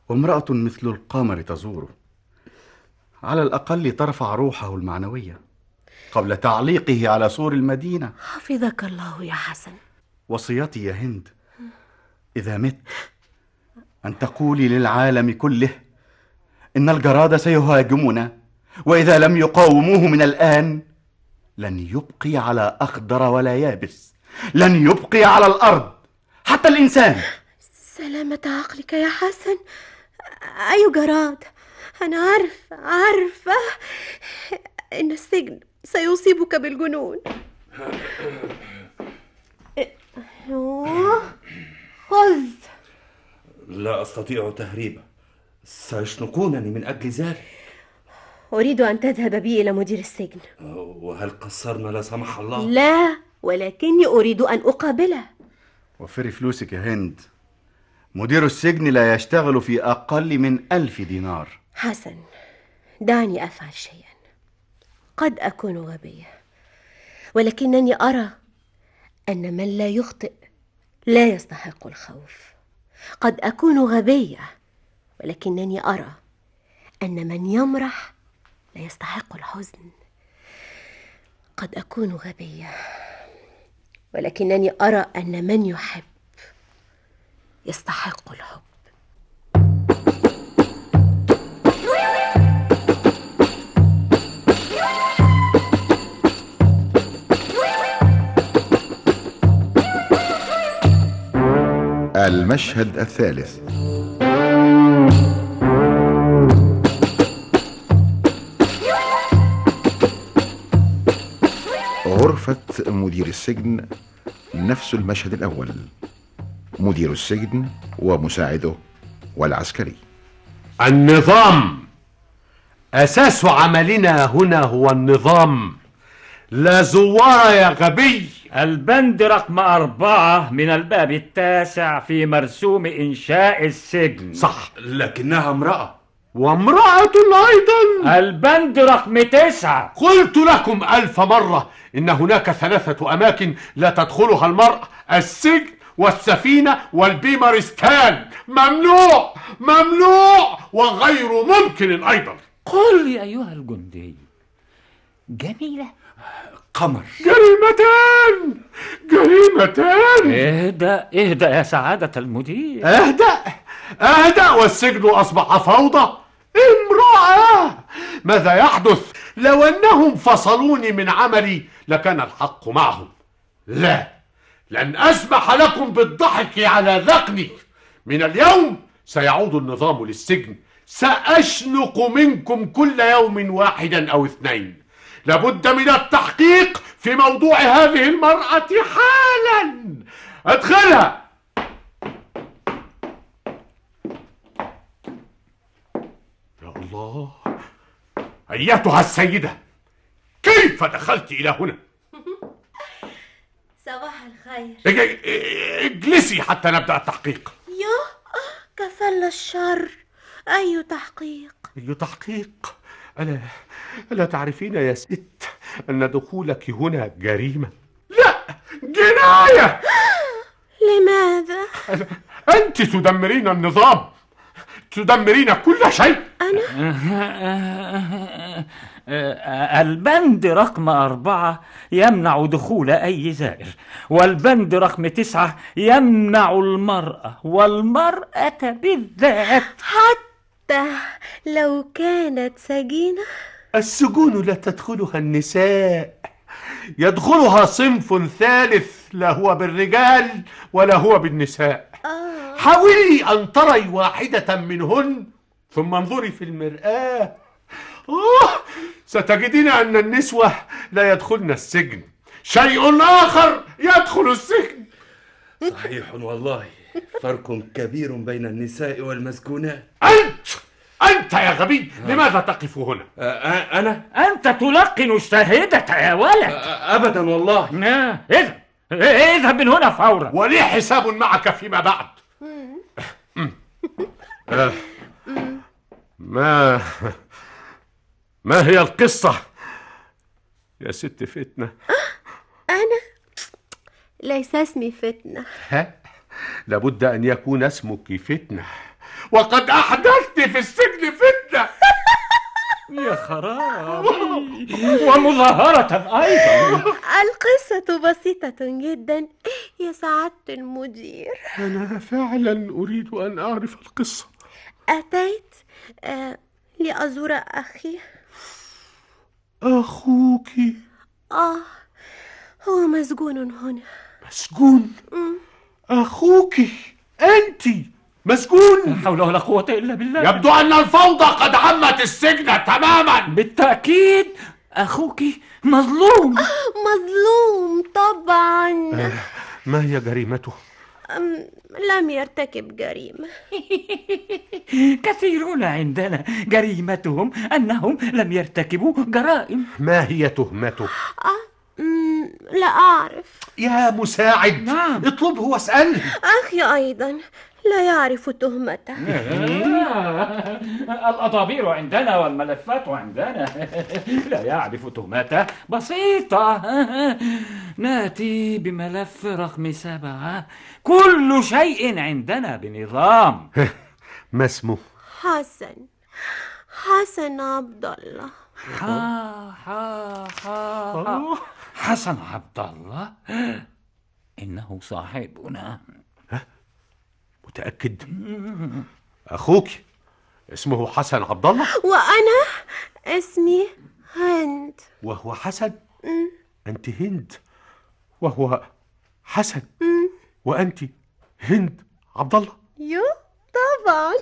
وامرأة مثل القمر تزوره على الأقل ترفع روحه المعنوية قبل تعليقه على سور المدينة حفظك الله يا حسن وصيتي يا هند إذا مت أن تقولي للعالم كله إن الجراد سيهاجمنا وإذا لم يقاوموه من الآن لن يبقي على أخضر ولا يابس لن يبقي على الأرض حتى الإنسان سلامة عقلك يا حسن أي جراد أنا عارفة عارفة إن السجن سيصيبك بالجنون خذ لا أستطيع تهريبه سيشنقونني من أجل ذلك أريد أن تذهب بي إلى مدير السجن وهل قصرنا لا سمح الله؟ لا ولكني أريد أن أقابله وفري فلوسك يا هند مدير السجن لا يشتغل في أقل من ألف دينار حسن دعني أفعل شيئا قد اكون غبيه ولكنني ارى ان من لا يخطئ لا يستحق الخوف قد اكون غبيه ولكنني ارى ان من يمرح لا يستحق الحزن قد اكون غبيه ولكنني ارى ان من يحب يستحق الحب المشهد الثالث غرفة مدير السجن نفس المشهد الأول مدير السجن ومساعده والعسكري النظام أساس عملنا هنا هو النظام لا زوار يا غبي البند رقم أربعة من الباب التاسع في مرسوم إنشاء السجن صح لكنها امرأة وامرأة أيضا البند رقم تسعة قلت لكم ألف مرة إن هناك ثلاثة أماكن لا تدخلها المرأة السجن والسفينة والبيمارستان ممنوع ممنوع وغير ممكن أيضا قل لي أيها الجندي جميلة قمر جريمتان جريمتان اهدأ اهدأ يا سعادة المدير اهدأ اهدأ والسجن أصبح فوضى امرأة ماذا يحدث لو أنهم فصلوني من عملي لكان الحق معهم لا لن أسمح لكم بالضحك على ذقني من اليوم سيعود النظام للسجن سأشنق منكم كل يوم واحدا أو اثنين لابد من التحقيق في موضوع هذه المرأة حالا ادخلها يا الله أيتها السيدة كيف دخلت إلى هنا؟ [LAUGHS] صباح الخير اجلسي حتى نبدأ التحقيق يوه آه، كفل الشر أي تحقيق أي تحقيق ألا ألا تعرفين يا ست أن دخولك هنا جريمة؟ لا جناية لماذا؟ أنت تدمرين النظام تدمرين كل شيء أنا؟ البند رقم أربعة يمنع دخول أي زائر والبند رقم تسعة يمنع المرأة والمرأة بالذات حتى حتى لو كانت سجينة السجون لا تدخلها النساء يدخلها صنف ثالث لا هو بالرجال ولا هو بالنساء آه. حاولي أن تري واحدة منهن ثم انظري في المرآة أوه ستجدين أن النسوة لا يدخلن السجن شيء آخر يدخل السجن صحيح والله فرق كبير بين النساء والمسكونات أنت أنت يا غبي آه. لماذا تقف هنا؟ آه، آه، أنا؟ أنت تلقن الشاهدة يا ولد أبدا والله آه. اذهب اذهب من هنا فورا ولي حساب معك فيما بعد ما ما هي القصة يا ست فتنة أنا ليس اسمي فتنة ها لابد أن يكون اسمك فتنة وقد أحدثت في السجن فتنة [LAUGHS] يا خراب [LAUGHS] ومظاهرة أيضا القصة بسيطة جدا يا سعادة المدير أنا فعلا أريد أن أعرف القصة أتيت آه، لأزور أخي أخوك آه هو مسجون هنا مسجون؟ أخوك أنت مسجون لا حول ولا قوة إلا بالله يبدو أن الفوضى قد عمت السجن تماما بالتأكيد أخوك مظلوم آه، مظلوم طبعا آه، ما هي جريمته؟ لم يرتكب جريمة [LAUGHS] كثيرون عندنا جريمتهم أنهم لم يرتكبوا جرائم ما هي تهمته؟ آه، لا أعرف يا مساعد نعم اطلبه واسأله أخي أيضا لا يعرف تهمته الأضابير عندنا والملفات عندنا [LAUGHS] لا يعرف تهمته بسيطة [LAUGHS] نأتي بملف رقم سبعة كل شيء عندنا بنظام [LAUGHS] ما اسمه؟ حسن حسن عبد الله ها ها, ها. حسن عبد الله إنه صاحبنا ها؟ متأكد؟ أخوك اسمه حسن عبد الله وأنا اسمي هند وهو حسن أنت هند وهو حسن وأنت هند عبد الله يو طبعا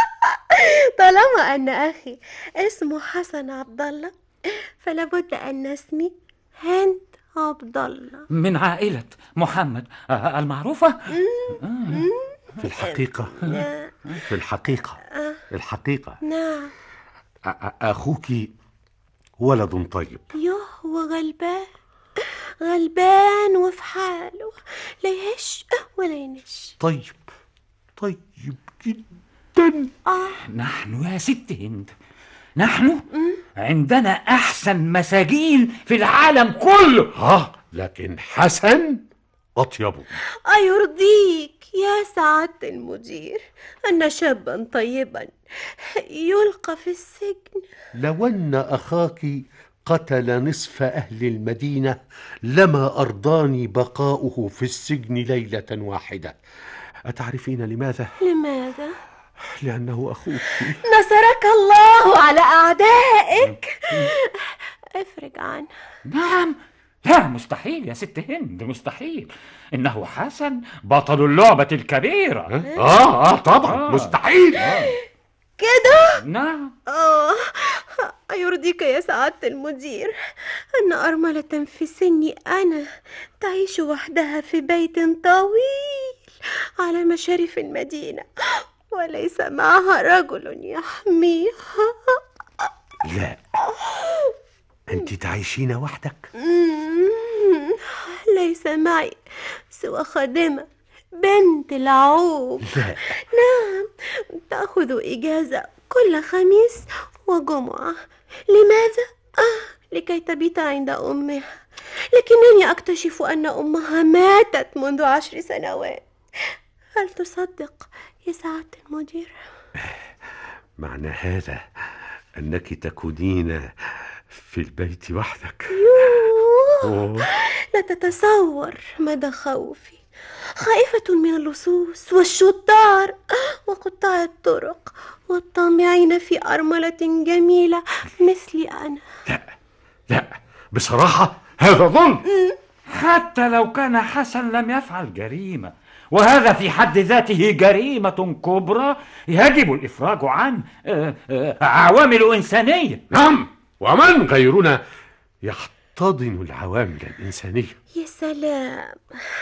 [LAUGHS] طالما أن أخي اسمه حسن عبد الله فلابد أن اسمي هند عبد الله من عائلة محمد آه، المعروفة في الحقيقة في الحقيقة الحقيقة نعم أخوك ولد طيب يوه وغلبان غلبان وفي حاله لا يهش ولا ينش طيب طيب جدا آه. نحن يا ست هند نحن عندنا أحسن مساجين في العالم كله ها لكن حسن أطيبه أيرضيك يا سعادة المدير أن شابا طيبا يلقى في السجن لو أن أخاك قتل نصف أهل المدينة لما أرضاني بقاؤه في السجن ليلة واحدة أتعرفين لماذا؟ لماذا؟ لأنه أخوك نصرك الله على أعدائك افرج عنه نعم لا مستحيل يا ست هند مستحيل إنه حسن بطل اللعبة الكبيرة أه؟, آه آه طبعا آه. مستحيل آه. كده نعم آه أيرضيك يا سعادة المدير أن أرملة في سني أنا تعيش وحدها في بيت طويل على مشارف المدينة وليس معها رجل يحميها لا أنت تعيشين وحدك؟ ليس معي سوى خادمة بنت العوب لا. نعم تأخذ إجازة كل خميس وجمعة لماذا؟ آه لكي تبيت عند أمها لكنني أكتشف أن أمها ماتت منذ عشر سنوات هل تصدق يا سعادة المدير معنى هذا أنك تكونين في البيت وحدك لا تتصور مدى خوفي خائفة من اللصوص والشطار وقطاع الطرق والطامعين في أرملة جميلة مثلي أنا لا لا بصراحة هذا ظلم حتى لو كان حسن لم يفعل جريمة وهذا في حد ذاته جريمة كبرى يجب الإفراج عن آه، آه، عوامل إنسانية نعم ومن غيرنا يحتضن العوامل الإنسانية يا سلام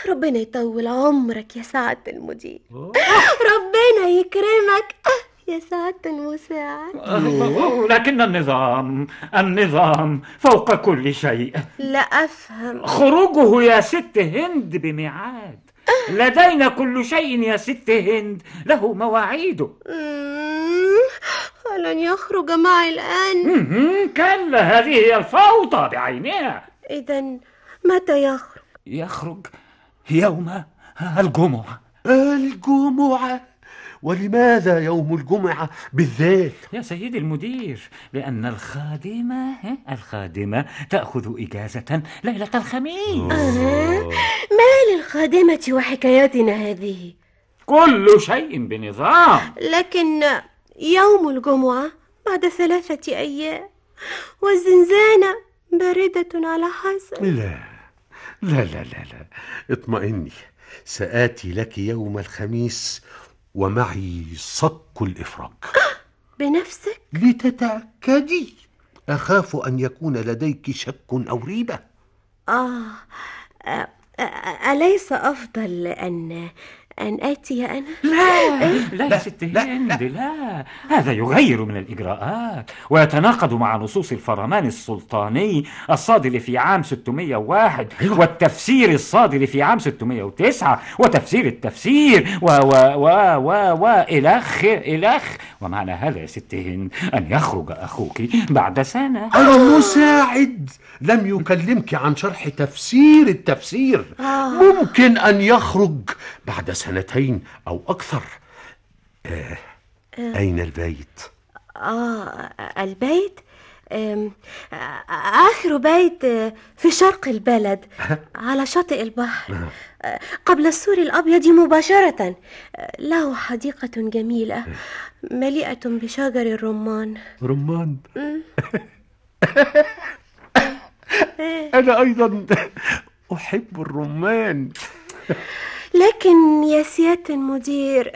ربنا يطول عمرك يا سعادة المدير ربنا يكرمك أه، يا سعادة المساعد لكن النظام النظام فوق كل شيء لا أفهم خروجه يا ست هند بميعاد لدينا كل شيء يا ست هند له مواعيده لن يخرج معي الآن كلا هذه هي الفوضى بعينها إذا متى يخرج؟ يخرج يوم الجمعة الجمعة ولماذا يوم الجمعة بالذات؟ يا سيدي المدير لأن الخادمة الخادمة تأخذ إجازة ليلة الخميس آه ما للخادمة وحكاياتنا هذه؟ كل شيء بنظام لكن يوم الجمعة بعد ثلاثة أيام والزنزانة باردة على حسب لا لا لا لا, لا. اطمئني سآتي لك يوم الخميس ومعي صك الإفراج [GASPS] بنفسك؟ لتتأكدي أخاف أن يكون لديك شك أو ريبة آه, آه،, آه، أليس أفضل أن أن آتي أنا؟ لا إيه؟ لا يا ست هند لا هذا يغير من الإجراءات ويتناقض مع نصوص الفرمان السلطاني الصادر في عام 601 أيوة. والتفسير الصادر في عام 609 وتفسير التفسير و و و و و إلخ إلخ ومعنى هذا يا ست هند أن يخرج أخوك بعد سنة المساعد لم يكلمك عن شرح تفسير التفسير آه. ممكن أن يخرج بعد سنة سنتين أو أكثر آه أين البيت؟ آه البيت آه اخر بيت آه، في شرق البلد أه؟ على شاطئ البحر نعم. آه، قبل السور الأبيض مباشرة له حديقة جميلة مليئة بشجر الرمان رمان؟ [LAUGHS] أنا أيضا أحب الرمان [LAUGHS] لكن يا سيادة المدير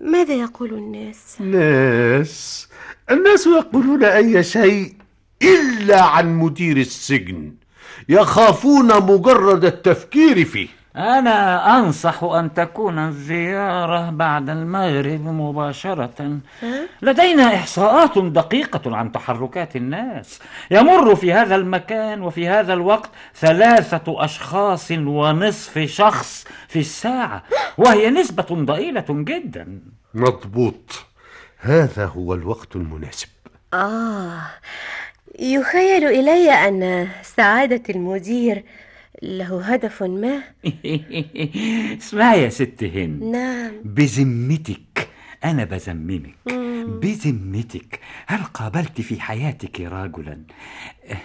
ماذا يقول الناس؟ الناس الناس يقولون أي شيء إلا عن مدير السجن يخافون مجرد التفكير فيه أنا أنصح أن تكون الزيارة بعد المغرب مباشرة لدينا إحصاءات دقيقة عن تحركات الناس يمر في هذا المكان وفي هذا الوقت ثلاثة أشخاص ونصف شخص في الساعة وهي نسبة ضئيلة جدا مضبوط هذا هو الوقت المناسب آه يخيل إلي أن سعادة المدير له هدف ما [LAUGHS] اسمعي يا ست هند نعم بذمتك أنا بذممك بذمتك هل قابلت في حياتك رجلا أه،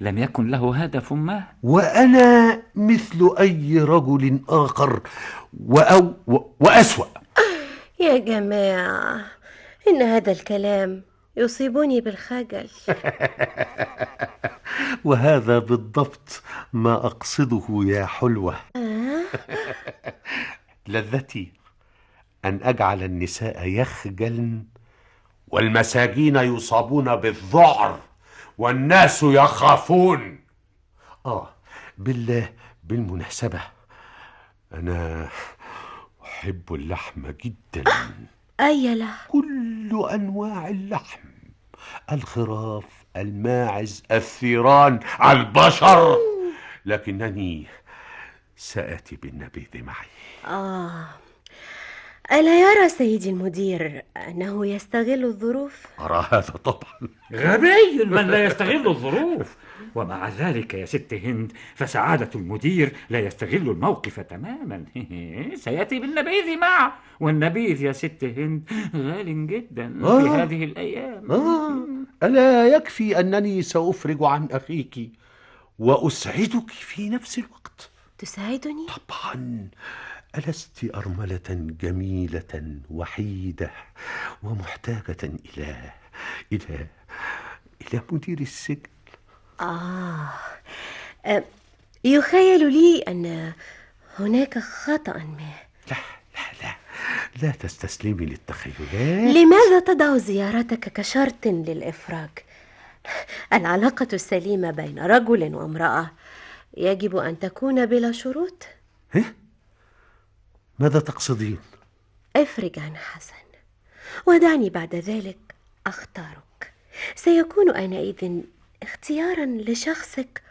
لم يكن له هدف ما؟ وأنا مثل أي رجل آخر وأو وأسوأ أه، يا جماعة إن هذا الكلام يصيبني بالخجل [LAUGHS] وهذا بالضبط ما أقصده يا حلوة آه؟ [LAUGHS] لذتي أن أجعل النساء يخجلن والمساجين يصابون بالذعر والناس يخافون آه بالله بالمناسبة أنا أحب اللحم جدا أي لحم؟ كل أنواع اللحم الخراف الماعز الثيران البشر لكنني سآتي بالنبيذ معي آه ألا يرى سيدي المدير أنه يستغل الظروف؟ أرى هذا طبعا غبي من لا يستغل الظروف ومع ذلك يا ست هند فسعادة المدير لا يستغل الموقف تماما [LAUGHS] سيأتي بالنبيذ معه والنبيذ يا ست هند غال جدا آه. في هذه الأيام آه. ألا يكفي أنني سأفرج عن أخيك وأسعدك في نفس الوقت تساعدني؟ طبعا ألست أرملة جميلة وحيدة ومحتاجة إلى إلى إلى مدير السجن آه يخيل لي أن هناك خطأ ما لا لا لا لا تستسلمي للتخيلات لماذا تضع زيارتك كشرط للإفراج؟ العلاقة السليمة بين رجل وامرأة يجب أن تكون بلا شروط؟ هه؟ ماذا تقصدين؟ افرج عن حسن ودعني بعد ذلك أختارك سيكون انا اذن اختيارا لشخصك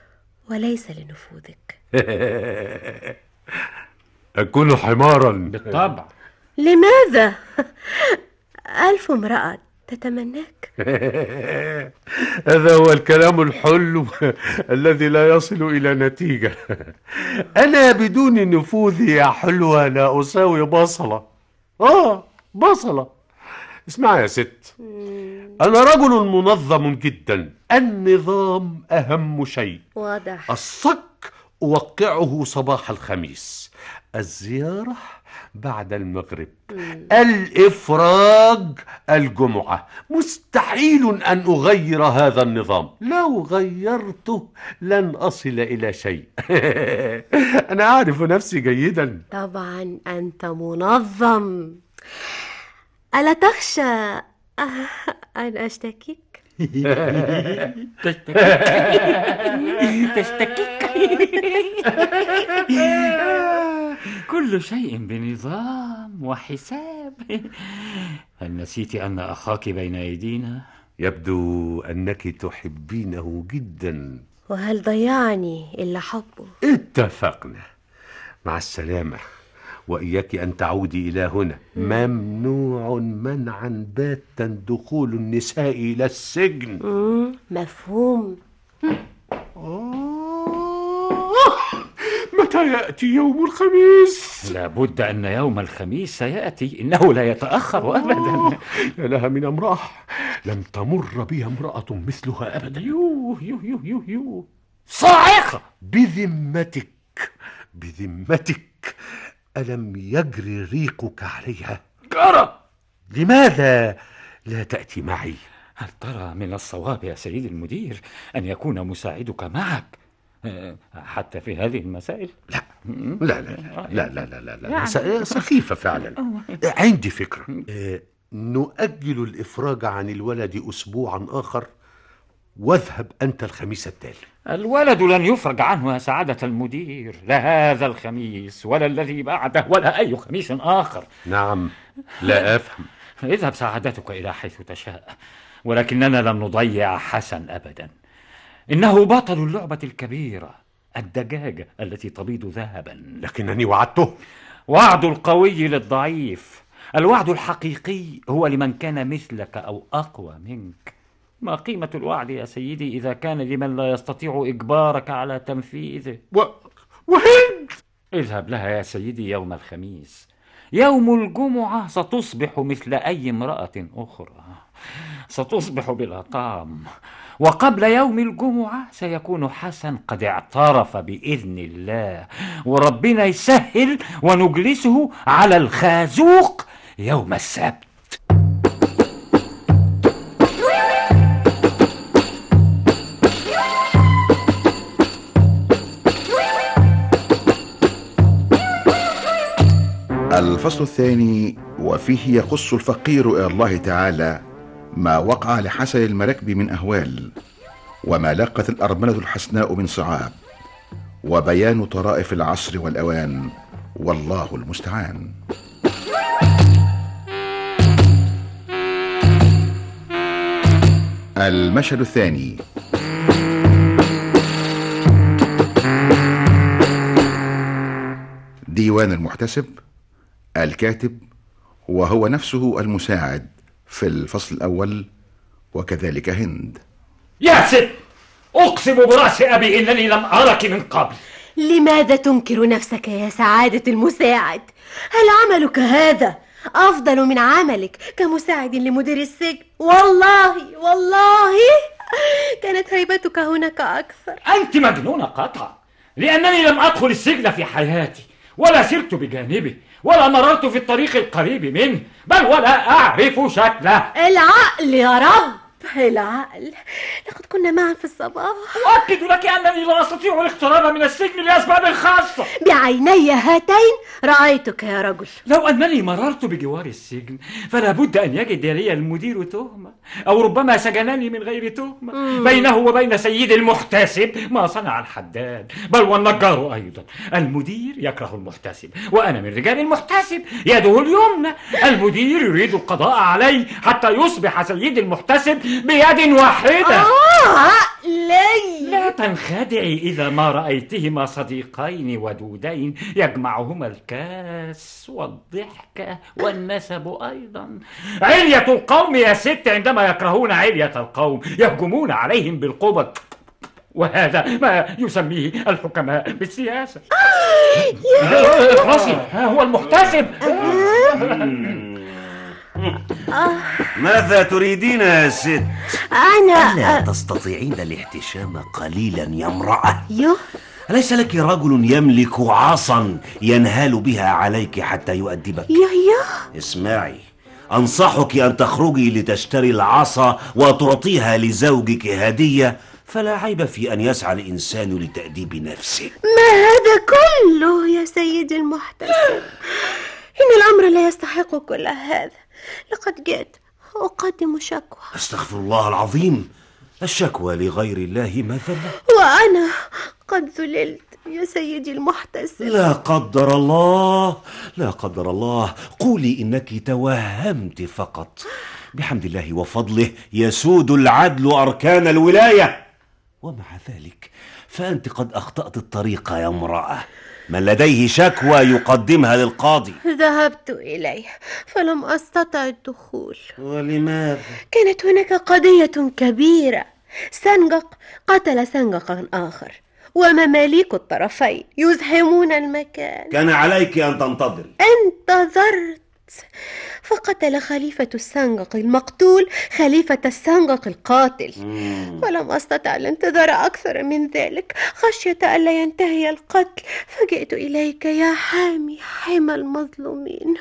وليس لنفوذك [LAUGHS] أكون حمارا بالطبع لماذا؟ [LAUGHS] ألف امرأة تتمناك [LAUGHS] هذا هو الكلام الحلو [LAUGHS] الذي لا يصل إلى نتيجة [LAUGHS] أنا بدون نفوذ يا حلوة لا أساوي بصلة آه بصلة اسمع يا ست أنا رجل منظم جدا النظام أهم شيء واضح الصك أوقعه صباح الخميس الزيارة بعد المغرب الإفراج الجمعة مستحيل أن أغير هذا النظام لو غيرته لن أصل إلى شيء [LAUGHS] أنا أعرف نفسي جيدا طبعا أنت منظم ألا تخشى [LAUGHS] أن أشتكيك تشتكيك [LAUGHS] تشتكيك كل شيء بنظام وحساب [LAUGHS] هل نسيت أن أخاك بين أيدينا؟ يبدو أنك تحبينه جدا وهل ضيعني إلا حبه؟ اتفقنا مع السلامة وإياك أن تعودي إلى هنا ممنوع منعا باتا دخول النساء إلى السجن مفهوم سيأتي يوم الخميس لابد أن يوم الخميس سيأتي إنه لا يتأخر أبدا يا لها من امرأة لم تمر بها امرأة مثلها أبدا يوه يوه يوه يوه, يوه. صاعقة بذمتك بذمتك ألم يجري ريقك عليها جرى لماذا لا تأتي معي؟ هل ترى من الصواب يا سيدي المدير أن يكون مساعدك معك [LAUGHS] حتى في هذه المسائل لا لا لا لا لا لا, لا, لا. لا. مسائل سخيفة فعلا [LAUGHS] عندي فكرة آه، نؤجل الإفراج عن الولد أسبوعا آخر واذهب أنت الخميس التالي الولد لن يفرج عنه يا سعادة المدير لا هذا الخميس ولا الذي بعده ولا أي خميس آخر نعم لا [LAUGHS] أفهم اذهب سعادتك إلى حيث تشاء ولكننا لن نضيع حسن أبدا إنه بطل اللعبة الكبيرة الدجاجة التي تبيض ذهبا لكنني وعدته وعد القوي للضعيف الوعد الحقيقي هو لمن كان مثلك أو أقوى منك ما قيمة الوعد يا سيدي إذا كان لمن لا يستطيع إجبارك على تنفيذه و... وهند اذهب لها يا سيدي يوم الخميس يوم الجمعة ستصبح مثل أي امرأة أخرى ستصبح بلا طعم وقبل يوم الجمعة سيكون حسن قد اعترف بإذن الله وربنا يسهل ونجلسه على الخازوق يوم السبت الفصل الثاني وفيه يقص الفقير إلى الله تعالى ما وقع لحسن المراكب من أهوال وما لاقت الأرملة الحسناء من صعاب وبيان طرائف العصر والأوان والله المستعان المشهد الثاني ديوان المحتسب الكاتب وهو نفسه المساعد في الفصل الأول وكذلك هند يا ست أقسم برأس أبي إنني لم أرك من قبل لماذا تنكر نفسك يا سعادة المساعد؟ هل عملك هذا أفضل من عملك كمساعد لمدير السجن؟ والله والله كانت هيبتك هناك أكثر أنت مجنونة قطعا لأنني لم أدخل السجن في حياتي ولا سرت بجانبه ولا مررت في الطريق القريب منه بل ولا أعرف شكله العقل يا رب العقل لقد كنا معا في الصباح أؤكد لك أنني لا أستطيع الاقتراب من السجن لأسباب خاصة بعيني هاتين رأيتك يا رجل لو أنني مررت بجوار السجن فلا بد أن يجد لي المدير تهمة أو ربما سجنني من غير تهمة مم. بينه وبين سيد المحتسب ما صنع الحداد بل والنجار أيضا المدير يكره المحتسب وأنا من رجال المحتسب يده اليمنى المدير يريد القضاء علي حتى يصبح سيد المحتسب بيد واحدة آه عقلي لا تنخدعي إذا ما رأيتهما صديقين ودودين يجمعهما الكاس والضحكة والنسب أيضا علية القوم يا ست عندما يكرهون علية القوم يهجمون عليهم بالقبط وهذا ما يسميه الحكماء بالسياسة اخلصي آه، ها هو المحتسب آه. [LAUGHS] [LAUGHS] ماذا تريدين يا ست؟ أنا ألا تستطيعين الاحتشام قليلا يا امرأة؟ يوه أليس لك رجل يملك عصا ينهال بها عليك حتى يؤدبك؟ يه يه اسمعي أنصحك أن تخرجي لتشتري العصا وتعطيها لزوجك هدية فلا عيب في أن يسعى الإنسان لتأديب نفسه ما هذا كله يا سيدي المحتسب إن الأمر لا يستحق كل هذا لقد جئت أقدم شكوى أستغفر الله العظيم الشكوى لغير الله ما وأنا قد ذللت يا سيدي المحتسب لا قدر الله لا قدر الله قولي إنك توهمت فقط بحمد الله وفضله يسود العدل أركان الولاية ومع ذلك فأنت قد أخطأت الطريق يا امرأة من لديه شكوى يقدمها للقاضي ذهبت إليه فلم أستطع الدخول ولماذا؟ كانت هناك قضية كبيرة سنجق قتل سنجقا آخر ومماليك الطرفين يزحمون المكان كان عليك أن تنتظري انتظرت فقتل خليفة السنجق المقتول خليفة السنجق القاتل ولم أستطع الانتظار أكثر من ذلك خشية ألا ينتهي القتل فجئت إليك يا حامي حمى المظلومين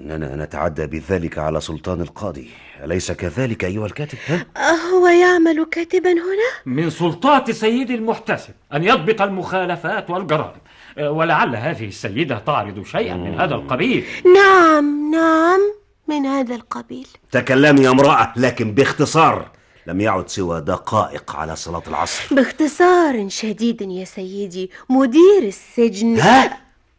إننا نتعدى بذلك على سلطان القاضي أليس كذلك أيها الكاتب؟ هو يعمل كاتبا هنا؟ من سلطات سيدي المحتسب أن يضبط المخالفات والجرائم آه، ولعل هذه السيدة تعرض شيئا من هذا القبيل نعم نعم من هذا القبيل تكلمي يا امرأة لكن باختصار لم يعد سوى دقائق على صلاة العصر باختصار شديد يا سيدي مدير السجن ها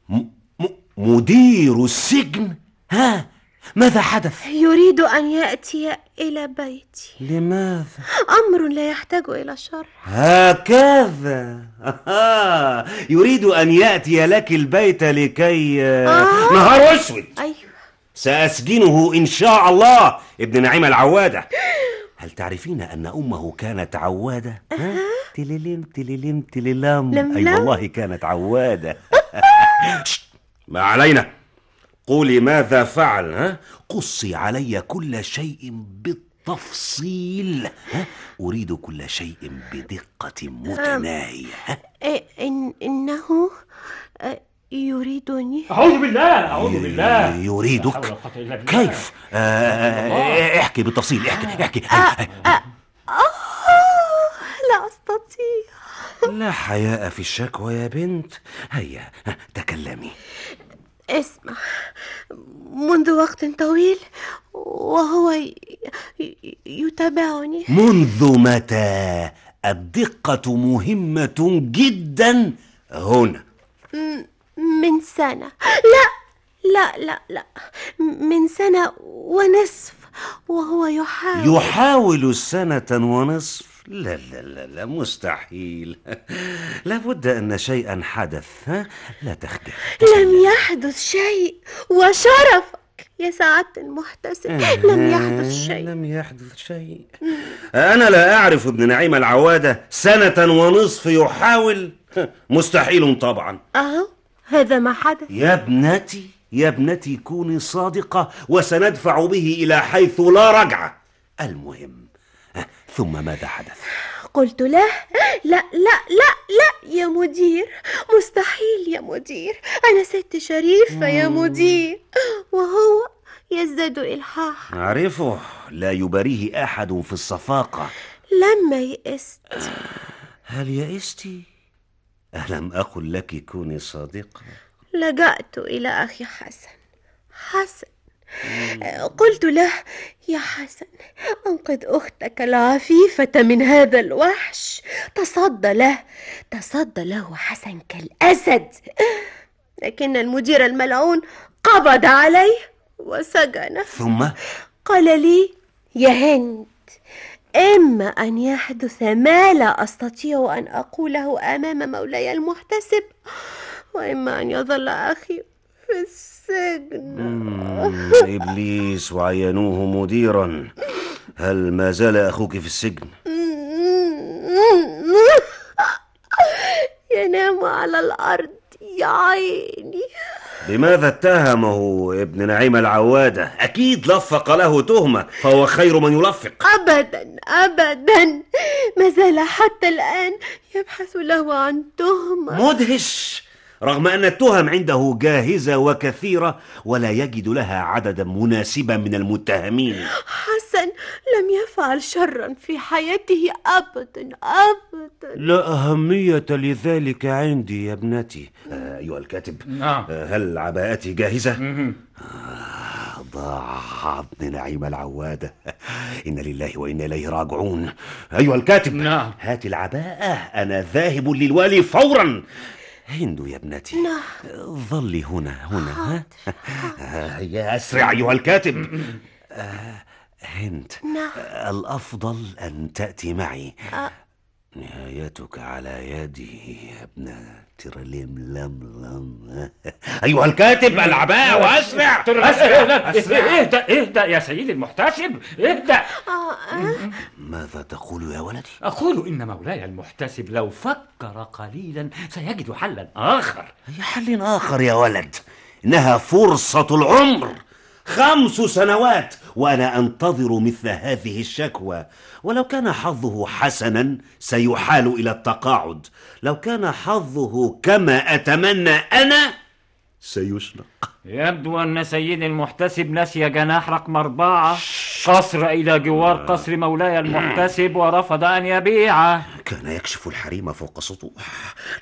م- م- مدير السجن ها ماذا حدث؟ يريد أن يأتي إلى بيتي لماذا؟ أمر لا يحتاج إلى شرح هكذا آه. يريد أن يأتي لك البيت لكي آه. نهار أسود أيوه سأسجنه إن شاء الله ابن نعيمة العوادة هل تعرفين أن أمه كانت عوادة؟ آه. تليلم تليلم تليلم أي أيوة والله كانت عوادة [LAUGHS] ما علينا قولي ماذا فعل ها؟ قصي علي كل شيء بالتفصيل ها؟ أريد كل شيء بدقة متناهية إيه، إن إنه أه، يريدني أعوذ بالله أعوذ بالله يريدك كيف آه،, آه،, آه احكي بالتفصيل احكي احكي هل آه. لا أستطيع لا حياء في الشكوى يا بنت هيا تكلمي اسمع منذ وقت طويل وهو يتابعني منذ متى الدقة مهمة جدا هنا من سنة لا لا لا لا من سنة ونصف وهو يحاول يحاول سنة ونصف لا لا لا لا مستحيل [LAUGHS] لابد أن شيئا حدث ها؟ لا تخجل لم يحدث شيء وشرف يا سعادة المحتسب لم يحدث شيء لم يحدث شيء أنا لا أعرف ابن نعيم العوادة سنة ونصف يحاول [LAUGHS] مستحيل طبعا أهو هذا ما حدث يا ابنتي يا ابنتي كوني صادقة وسندفع به إلى حيث لا رجعة المهم ثم ماذا حدث؟ قلت له لا لا لا لا يا مدير مستحيل يا مدير أنا ست شريفة يا مدير وهو يزداد إلحاحا أعرفه لا يباريه أحد في الصفاقة لما يئست هل يئست؟ ألم أقل لك كوني صادقة؟ لجأت إلى أخي حسن حسن قلت له يا حسن انقذ اختك العفيفه من هذا الوحش تصدى له تصدى له حسن كالاسد لكن المدير الملعون قبض عليه وسجنه ثم قال لي يا هند إما أن يحدث ما لا أستطيع أن أقوله أمام مولاي المحتسب وإما أن يظل أخي في السجن إبليس وعينوه مديرا هل ما زال أخوك في السجن؟ ينام على الأرض يا عيني بماذا اتهمه ابن نعيم العوادة؟ أكيد لفق له تهمة فهو خير من يلفق أبدا أبدا ما زال حتى الآن يبحث له عن تهمة مدهش رغم أن التهم عنده جاهزة وكثيرة ولا يجد لها عددا مناسبا من المتهمين حسن لم يفعل شرا في حياته أبدا أبدا لا أهمية لذلك عندي يا ابنتي آه أيها الكاتب نعم آه هل عباءتي جاهزة؟ آه ضاع عبد نعيم العوادة [LAUGHS] إن لله وإنا إليه راجعون أيها الكاتب نعم هات العباءة أنا ذاهب للوالي فورا هند يا ابنتي نعم ظلي هنا هنا ها [LAUGHS] يا أسرع أيها الكاتب هند نعم الأفضل أن تأتي معي نهايتك على يدي يا ابنتي ترلم لم لم ايها الكاتب العباء واسرع اسرع إيه، إيه، اسرع إيه، اهدأ اهدأ يا سيدي المحتسب اهدأ آه، آه. ماذا تقول يا ولدي؟ أقول إن مولاي المحتسب لو فكر قليلا سيجد حلا آخر أي حل آخر يا ولد إنها فرصة العمر خمس سنوات وأنا أنتظر مثل هذه الشكوى ولو كان حظه حسنا سيحال إلى التقاعد لو كان حظه كما أتمنى أنا سيشنق يبدو أن سيدي المحتسب نسي جناح رقم أربعة قصر إلى جوار قصر مولاي المحتسب ورفض أن يبيعه كان يكشف الحريم فوق سطوح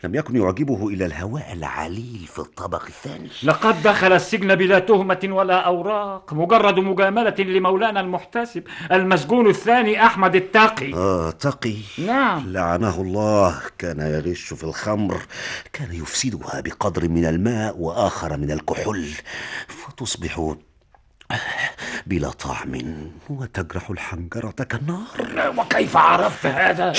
لم يكن يعجبه إلا الهواء العليل في الطبق الثاني لقد دخل السجن بلا تهمة ولا أوراق مجرد مجاملة لمولانا المحتسب المسجون الثاني أحمد التقي آه تقي نعم لعنه الله كان يغش في الخمر كان يفسدها بقدر من الماء وآخر من الكحول فتصبح بلا طعم وتجرح الحنجرة كالنار وكيف عرفت هذا؟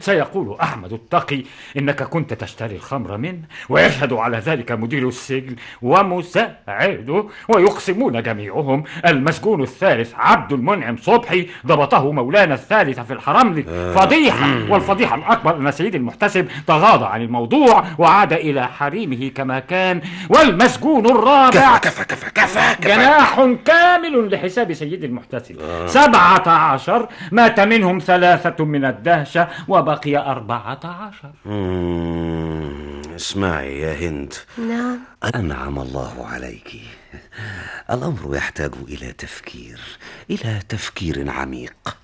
سيقول أحمد التقي إنك كنت تشتري الخمر منه ويشهد على ذلك مدير السجن ومساعده ويقسمون جميعهم المسجون الثالث عبد المنعم صبحي ضبطه مولانا الثالث في الحرمل آه. فضيحة والفضيحة الأكبر أن سيدي المحتسب تغاضى عن الموضوع وعاد إلى حريمه كما كان والمسجون الرابع كفى كفى كفى كفاك جناح كامل لحساب سيد المحتسب آه. سبعة عشر مات منهم ثلاثة من الدهشة وبقي أربعة عشر مم. اسمعي يا هند نعم أنعم الله عليك الأمر يحتاج إلى تفكير إلى تفكير عميق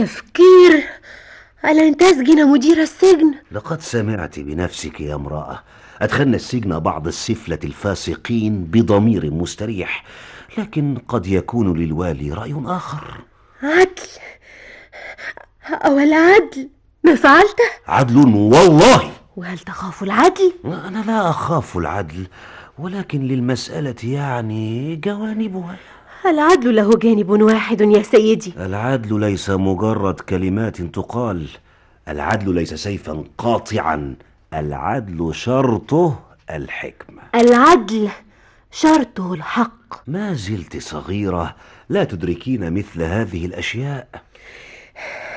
التفكير على أن تسجن مدير السجن لقد سمعت بنفسك يا امرأة أدخلنا السجن بعض السفلة الفاسقين بضمير مستريح لكن قد يكون للوالي رأي آخر عدل أو العدل ما فعلته؟ عدل والله وهل تخاف العدل؟ أنا لا أخاف العدل ولكن للمسألة يعني جوانبها العدل له جانب واحد يا سيدي العدل ليس مجرد كلمات تقال العدل ليس سيفا قاطعا العدل شرطه الحكمه العدل شرطه الحق ما زلت صغيره لا تدركين مثل هذه الاشياء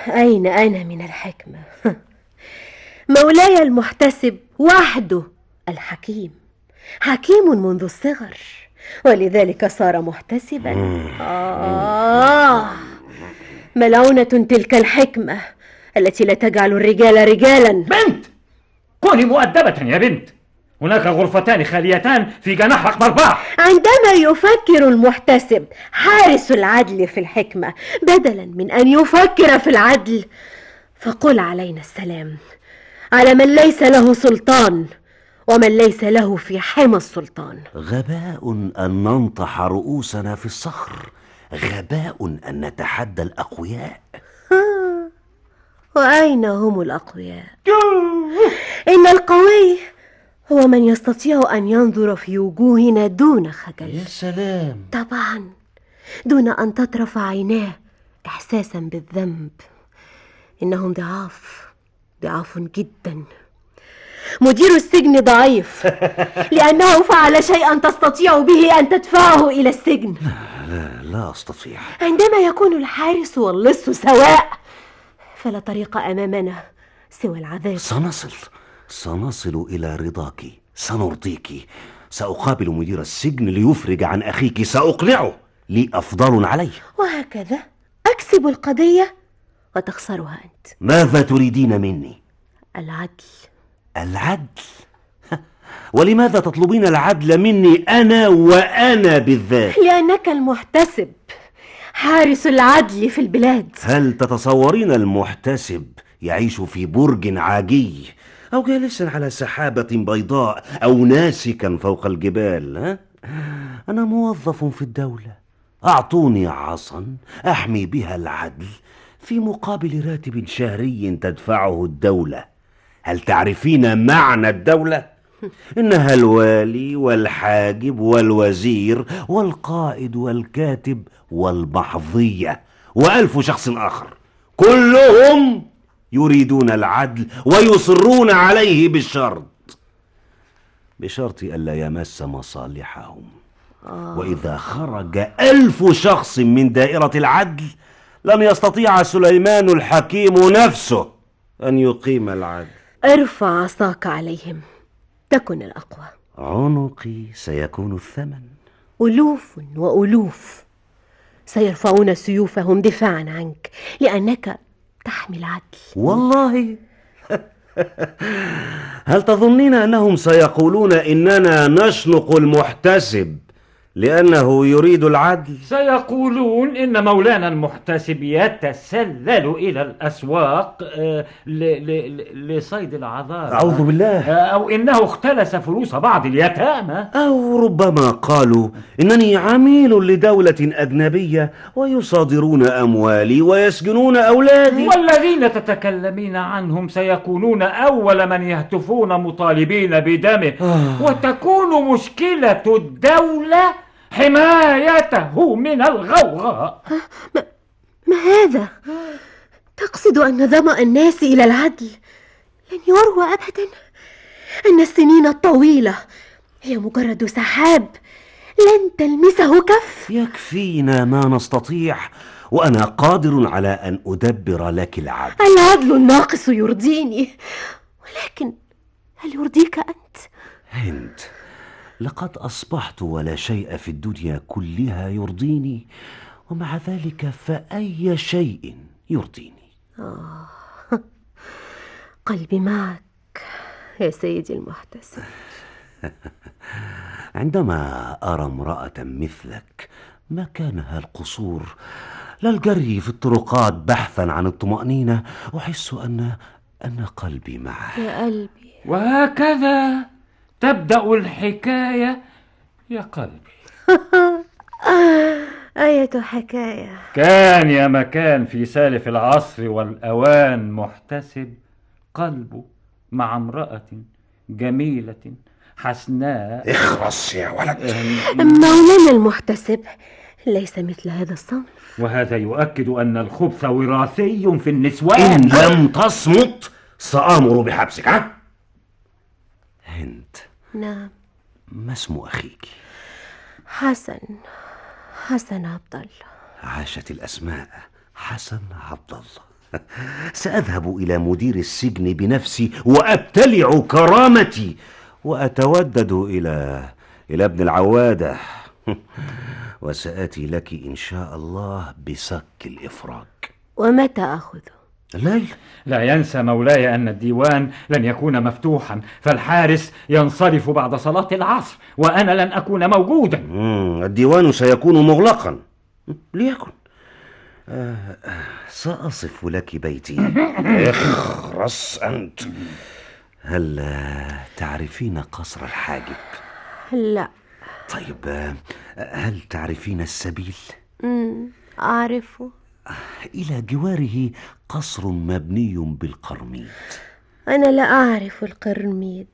اين انا من الحكمه [LAUGHS] مولاي المحتسب وحده الحكيم حكيم منذ الصغر ولذلك صار محتسبا آه ملعونة تلك الحكمة التي لا تجعل الرجال رجالا بنت كوني مؤدبة يا بنت هناك غرفتان خاليتان في جناح رقم بحر عندما يفكر المحتسب حارس العدل في الحكمة بدلا من أن يفكر في العدل فقل علينا السلام على من ليس له سلطان ومن ليس له في حمى السلطان غباء أن ننطح رؤوسنا في الصخر غباء أن نتحدى الأقوياء وأين هم الأقوياء؟ إن القوي هو من يستطيع أن ينظر في وجوهنا دون خجل يا سلام طبعا دون أن تطرف عيناه إحساسا بالذنب إنهم ضعاف ضعاف جدا مدير السجن ضعيف [LAUGHS] لأنه فعل شيئا تستطيع به أن تدفعه إلى السجن لا لا, لا أستطيع عندما يكون الحارس واللص سواء فلا طريق أمامنا سوى العذاب سنصل سنصل إلى رضاك سنرضيك سأقابل مدير السجن ليفرج عن أخيك سأقنعه لي أفضل عليه وهكذا أكسب القضية وتخسرها أنت ماذا تريدين مني؟ العدل العدل [LAUGHS] ولماذا تطلبين العدل مني أنا وأنا بالذات؟ لأنك المحتسب حارس العدل في البلاد هل تتصورين المحتسب يعيش في برج عاجي أو جالسا على سحابة بيضاء أو ناسكا فوق الجبال ها؟ أنا موظف في الدولة أعطوني عصا أحمي بها العدل في مقابل راتب شهري تدفعه الدولة هل تعرفين معنى الدولة؟ إنها الوالي والحاجب والوزير والقائد والكاتب والمحظية وألف شخص آخر كلهم يريدون العدل ويصرون عليه بالشرط بشرط ألا يمس مصالحهم آه. وإذا خرج ألف شخص من دائرة العدل لم يستطيع سليمان الحكيم نفسه أن يقيم العدل ارفع عصاك عليهم تكن الأقوى عنقي سيكون الثمن ألوف وألوف سيرفعون سيوفهم دفاعا عنك لأنك تحمي العدل والله [LAUGHS] هل تظنين أنهم سيقولون إننا نشنق المحتسب لأنه يريد العدل سيقولون إن مولانا المحتسب يتسلل إلى الأسواق آه، لصيد العذار أعوذ بالله آه، أو إنه اختلس فلوس بعض اليتامى أو ربما قالوا إنني عميل لدولة أجنبية ويصادرون أموالي ويسجنون أولادي والذين تتكلمين عنهم سيكونون أول من يهتفون مطالبين بدمه آه. وتكون مشكلة الدولة حمايته من الغوغاء ما, ما هذا؟ تقصد أن ظمأ الناس إلى العدل لن يروى أبدا أن السنين الطويلة هي مجرد سحاب لن تلمسه كف يكفينا ما نستطيع وأنا قادر على أن أدبر لك العدل العدل الناقص يرضيني ولكن هل يرضيك أنت؟ هند لقد اصبحت ولا شيء في الدنيا كلها يرضيني ومع ذلك فاي شيء يرضيني آه [LAUGHS] قلبي معك يا سيدي المحتسب [LAUGHS] عندما ارى امراه مثلك مكانها القصور لا الجري في الطرقات بحثا عن الطمأنينة أحس أن أن قلبي معه يا قلبي وهكذا تبدأ الحكاية يا قلبي [LAUGHS] أية حكاية كان يا مكان في سالف العصر والأوان محتسب قلبه مع امرأة جميلة حسناء اخرس يا ولد مولانا المحتسب ليس مثل هذا الصنف وهذا يؤكد أن الخبث وراثي في النسوان إن لم تصمت سآمر بحبسك ها هند نعم ما اسم أخيك؟ حسن حسن عبد الله عاشت الأسماء حسن عبد الله [LAUGHS] سأذهب إلى مدير السجن بنفسي وأبتلع كرامتي وأتودد إلى إلى ابن العوادة [LAUGHS] وسآتي لك إن شاء الله بسك الإفراج ومتى أخذه؟ الليل؟ لا ينسى مولاي أن الديوان لن يكون مفتوحا فالحارس ينصرف بعد صلاة العصر وأنا لن أكون موجودا مم. الديوان سيكون مغلقا ليكن آه سأصف لك بيتي [LAUGHS] اخرس أنت هل تعرفين قصر الحاجب؟ لا طيب آه، هل تعرفين السبيل؟ أعرفه إلى جواره قصر مبني بالقرميد أنا لا أعرف القرميد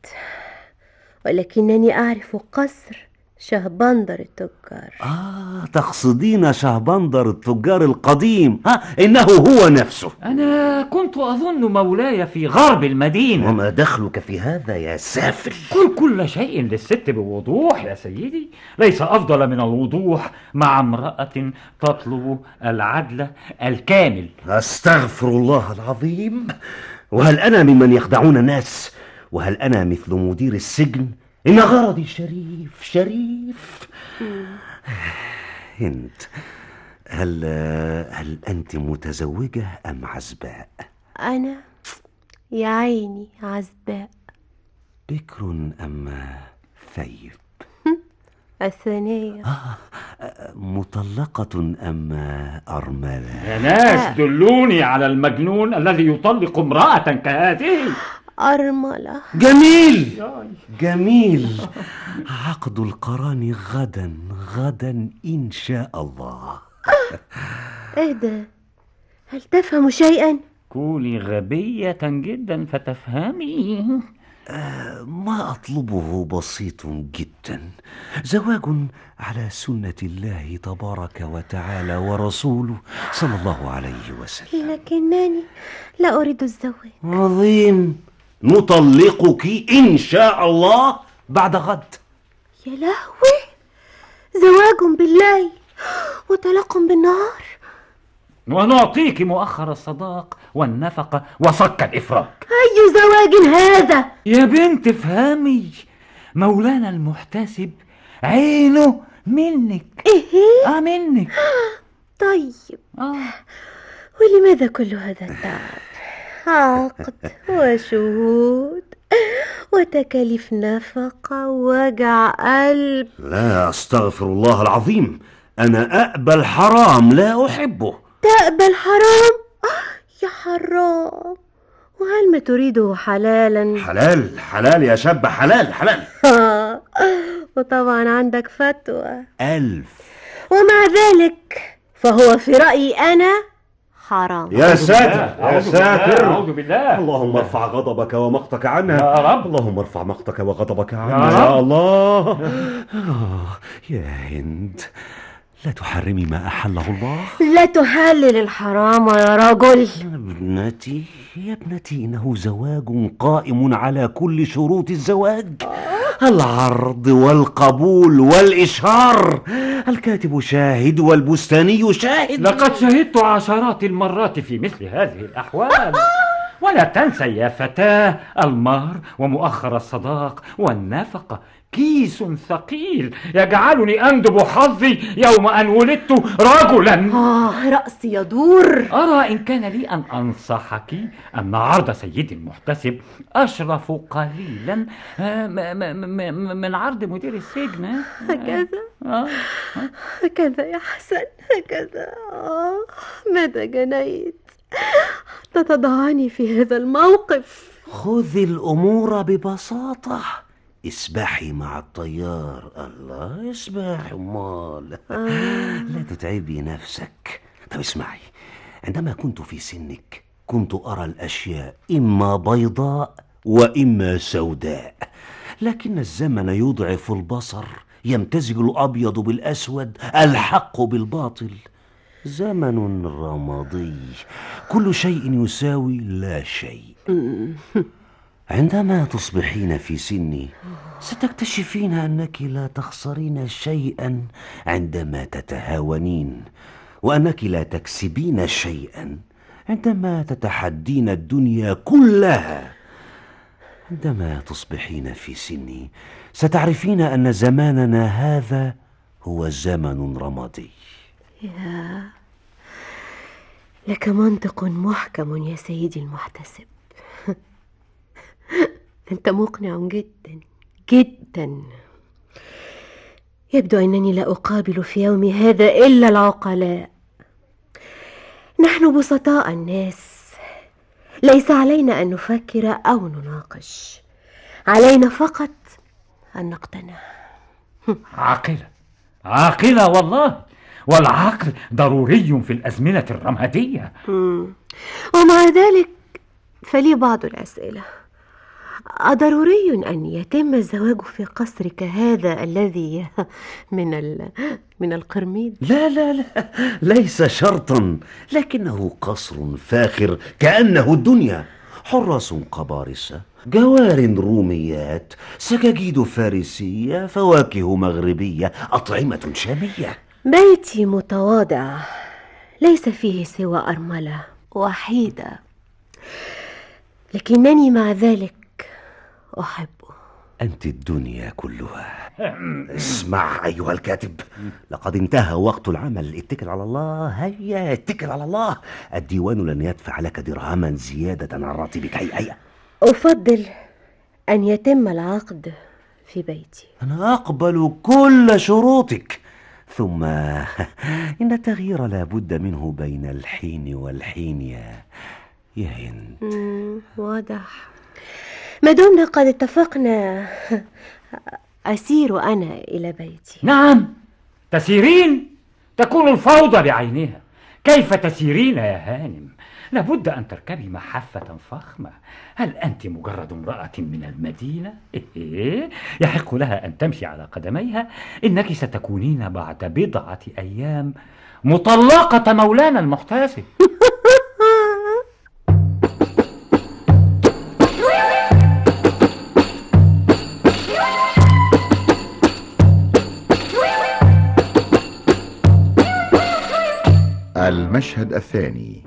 ولكنني أعرف قصر شهبندر التجار آه تقصدين شهبندر التجار القديم ها إنه هو نفسه أنا كنت أظن مولاي في غرب المدينة وما دخلك في هذا يا سافل قل كل شيء للست بوضوح يا سيدي ليس أفضل من الوضوح مع امرأة تطلب العدل الكامل أستغفر الله العظيم وهل أنا ممن يخدعون الناس وهل أنا مثل مدير السجن إن غرضي شريف شريف أنت هل هل أنت متزوجة أم عزباء؟ أنا يا عيني عزباء بكر أم ثيب؟ [LAUGHS] الثانية آه مطلقة أم أرملة يا ناس دلوني على المجنون الذي يطلق امرأة كهذه [LAUGHS] أرملة جميل جميل عقد القران غدا غدا إن شاء الله اهدى هل تفهم شيئا؟ كوني غبية جدا فتفهمي آه ما أطلبه بسيط جدا زواج على سنة الله تبارك وتعالى ورسوله صلى الله عليه وسلم لكنني لا أريد الزواج عظيم نطلقك إن شاء الله بعد غد يا لهوي زواج بالليل وطلاق بالنهار ونعطيك مؤخر الصداق والنفقة وصك الإفراج أي زواج هذا يا بنت افهمي مولانا المحتسب عينه منك إيه؟ آه منك طيب آه ولماذا كل هذا التعب عقد وشهود وتكاليف نفقة ووجع قلب لا أستغفر الله العظيم أنا أقبل حرام لا أحبه تقبل حرام؟ آه، يا حرام وهل ما تريده حلالا؟ حلال حلال يا شاب حلال حلال آه، آه، وطبعا عندك فتوى ألف ومع ذلك فهو في رأيي أنا حرام يا ساتر يا ساتر أعوذ بالله اللهم ارفع غضبك ومقتك عنها يا رب اللهم ارفع مقتك وغضبك عنها يا, يا الله يا هند لا تحرمي ما أحله الله لا تهلل الحرام يا رجل ابنتي يا ابنتي إنه زواج قائم على كل شروط الزواج العرض والقبول والإشهار الكاتب شاهد والبستاني شاهد لقد شهدت عشرات المرات في مثل هذه الأحوال ولا تنسى يا فتاة المهر ومؤخر الصداق والنفقة كيس ثقيل يجعلني أندب حظي يوم أن ولدت رجلا آه رأسي يدور أرى إن كان لي أن أنصحك أن عرض سيدي المحتسب أشرف قليلا آه، من عرض مدير السجن آه، هكذا آه، هكذا يا حسن هكذا آه. ماذا جنيت تتضعني في هذا الموقف خذي الأمور ببساطة اسبحي مع الطيار الله اسبح امال آه. لا تتعبي نفسك طب اسمعي عندما كنت في سنك كنت ارى الاشياء اما بيضاء واما سوداء لكن الزمن يضعف البصر يمتزج الابيض بالاسود الحق بالباطل زمن رمادي كل شيء يساوي لا شيء عندما تصبحين في سني ستكتشفين انك لا تخسرين شيئا عندما تتهاونين وانك لا تكسبين شيئا عندما تتحدين الدنيا كلها عندما تصبحين في سني ستعرفين ان زماننا هذا هو زمن رمادي يا لك منطق محكم يا سيدي المحتسب [LAUGHS] انت مقنع جدا جدا يبدو انني لا اقابل في يومي هذا الا العقلاء نحن بسطاء الناس ليس علينا ان نفكر او نناقش علينا فقط ان نقتنع عاقله عاقله والله والعقل ضروري في الازمنه الرماديه ومع ذلك فلي بعض الاسئله أضروري أن يتم الزواج في قصرك هذا الذي [LAUGHS] من ال... [LAUGHS] من القرميد لا لا لا ليس شرطا لكنه قصر فاخر كأنه الدنيا حراس قبارسة جوار روميات سجاجيد فارسية فواكه مغربية أطعمة شامية بيتي متواضع ليس فيه سوى أرملة وحيدة لكنني مع ذلك أحبه أنت الدنيا كلها اسمع أيها الكاتب لقد انتهى وقت العمل اتكل على الله هيا اتكل على الله الديوان لن يدفع لك درهما زيادة عن راتبك هيا هيا أفضل أن يتم العقد في بيتي أنا أقبل كل شروطك ثم [LAUGHS] إن التغيير لا بد منه بين الحين والحين يا يا هند واضح ما دمنا قد اتفقنا أسير أنا إلى بيتي نعم تسيرين تكون الفوضى بعينها كيف تسيرين يا هانم لابد أن تركبي محفة فخمة هل أنت مجرد امرأة من المدينة؟ إيه؟ يحق لها أن تمشي على قدميها إنك ستكونين بعد بضعة أيام مطلقة مولانا المحتسب [LAUGHS] المشهد الثاني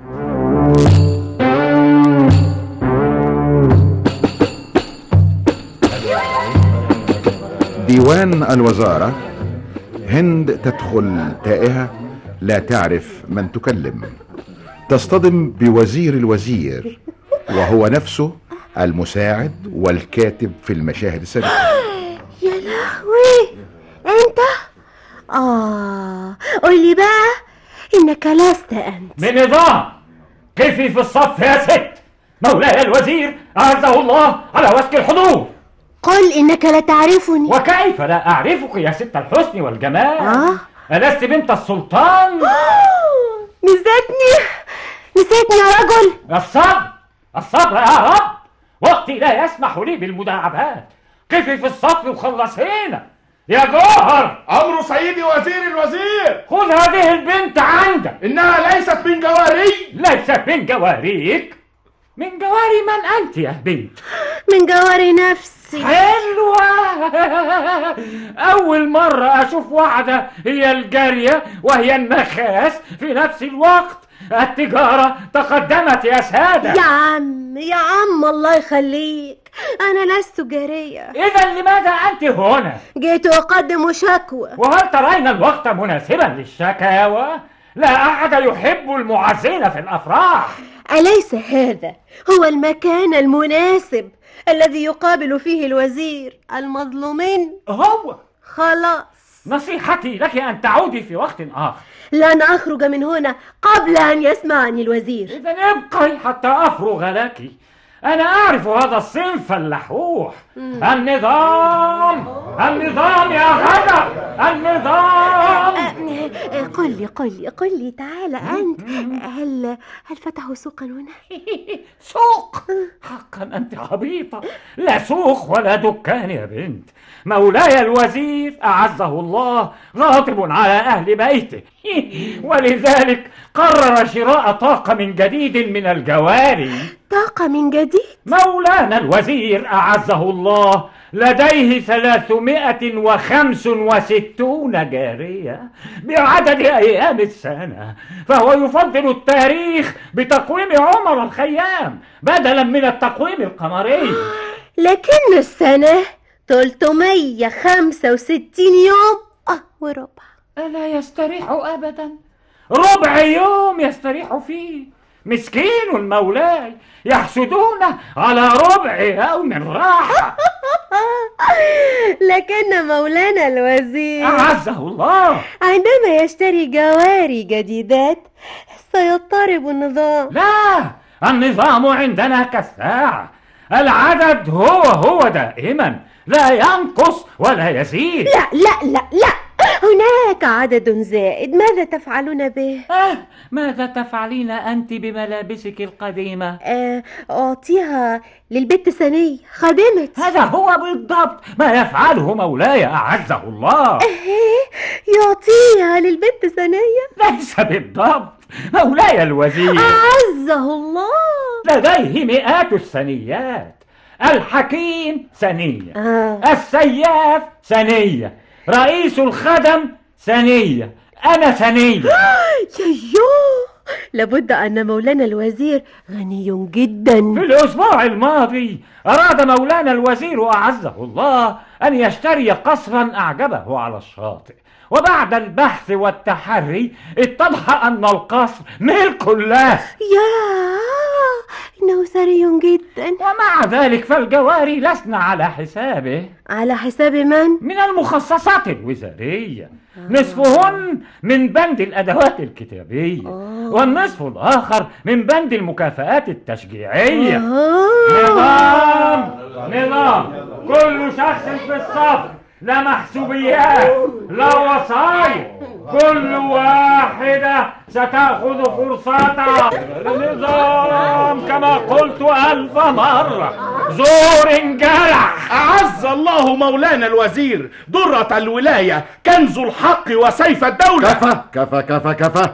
ديوان الوزارة هند تدخل تائهة لا تعرف من تكلم تصطدم بوزير الوزير وهو نفسه المساعد والكاتب في المشاهد السريعة يا لهوي انت اه قولي بقى إنك لست أنت من نظام قفي في الصف يا ست مولاي الوزير أعزه الله على وشك الحضور قل إنك لا تعرفني وكيف لا أعرفك يا ست الحسن والجمال آه؟ ألست بنت السلطان؟ نسيتني آه. نسيتني يا رجل الصبر الصبر يا رب وقتي لا يسمح لي بالمداعبات قفي في الصف وخلصينا يا جوهر امر سيدي وزير الوزير خذ هذه البنت عندك إنها ليست من جواري ليست من جواريك من جواري من أنت يا بنت من جواري نفسي حلوة أول مرة أشوف واحدة هي الجارية وهي النخاس في نفس الوقت التجارة تقدمت يا سادة يا عم يا عم الله يخليك أنا لست جارية إذا لماذا أنت هنا؟ جئت أقدم شكوى وهل ترين الوقت مناسبا للشكاوى؟ لا أحد يحب المعزين في الأفراح أليس هذا هو المكان المناسب الذي يقابل فيه الوزير المظلومين هو خلاص نصيحتي لك أن تعودي في وقت آخر لن أخرج من هنا قبل أن يسمعني الوزير إذا ابقي حتى أفرغ لك أنا أعرف هذا الصنف اللحوح النظام النظام يا غدا النظام أه، أه، قل لي قل لي قل لي تعال أنت هل هل فتحوا سوقا هنا؟ [LAUGHS] سوق؟ أه. حقا أنت عبيطة لا سوق ولا دكان يا بنت مولاي الوزير أعزه الله غاضب على أهل بيته [LAUGHS] ولذلك قرر شراء طاقم جديد من الجواري طاقم جديد؟ مولانا الوزير أعزه الله الله لديه ثلاثمائة وخمس وستون جارية بعدد أيام السنة فهو يفضل التاريخ بتقويم عمر الخيام بدلا من التقويم القمري لكن السنة 365 يوم آه، وربع ألا يستريح أبدا ربع يوم يستريح فيه مسكين مولاي يحسدون على ربع يوم راحة [LAUGHS] لكن مولانا الوزير أعزه الله عندما يشتري جواري جديدات سيضطرب النظام لا النظام عندنا كالساعة العدد هو هو دائما لا ينقص ولا يزيد لا لا لا لا هناك عدد زائد ماذا تفعلون به؟ آه ماذا تفعلين أنت بملابسك القديمة؟ آه أعطيها للبت سني خادمة هذا هو بالضبط ما يفعله مولاي أعزه الله آه، يعطيها للبت سنية؟ ليس بالضبط مولاي الوزير أعزه الله لديه مئات السنيات الحكيم سنية آه. السياف سنية رئيس الخدم ثانية أنا ثانية [GASPS] يو لابد أن مولانا الوزير غني جدا في الأسبوع الماضي أراد مولانا الوزير أعزه الله أن يشتري قصرا أعجبه على الشاطئ وبعد البحث والتحري اتضح أن القصر ملك له ياه إنه ثري جدا ومع ذلك فالجواري لسنا على حسابه على حساب من؟ من المخصصات الوزارية آه. نصفهن من بند الأدوات الكتابية آه. والنصف الآخر من بند المكافآت التشجيعية آه. نظام نظام كل شخص في الصف لا محسوبيات لا وصايا كل واحدة ستأخذ فرصتها النظام كما قلت ألف مرة زور انجرح أعز الله مولانا الوزير درة الولاية كنز الحق وسيف الدولة كفى كفى كفى كفى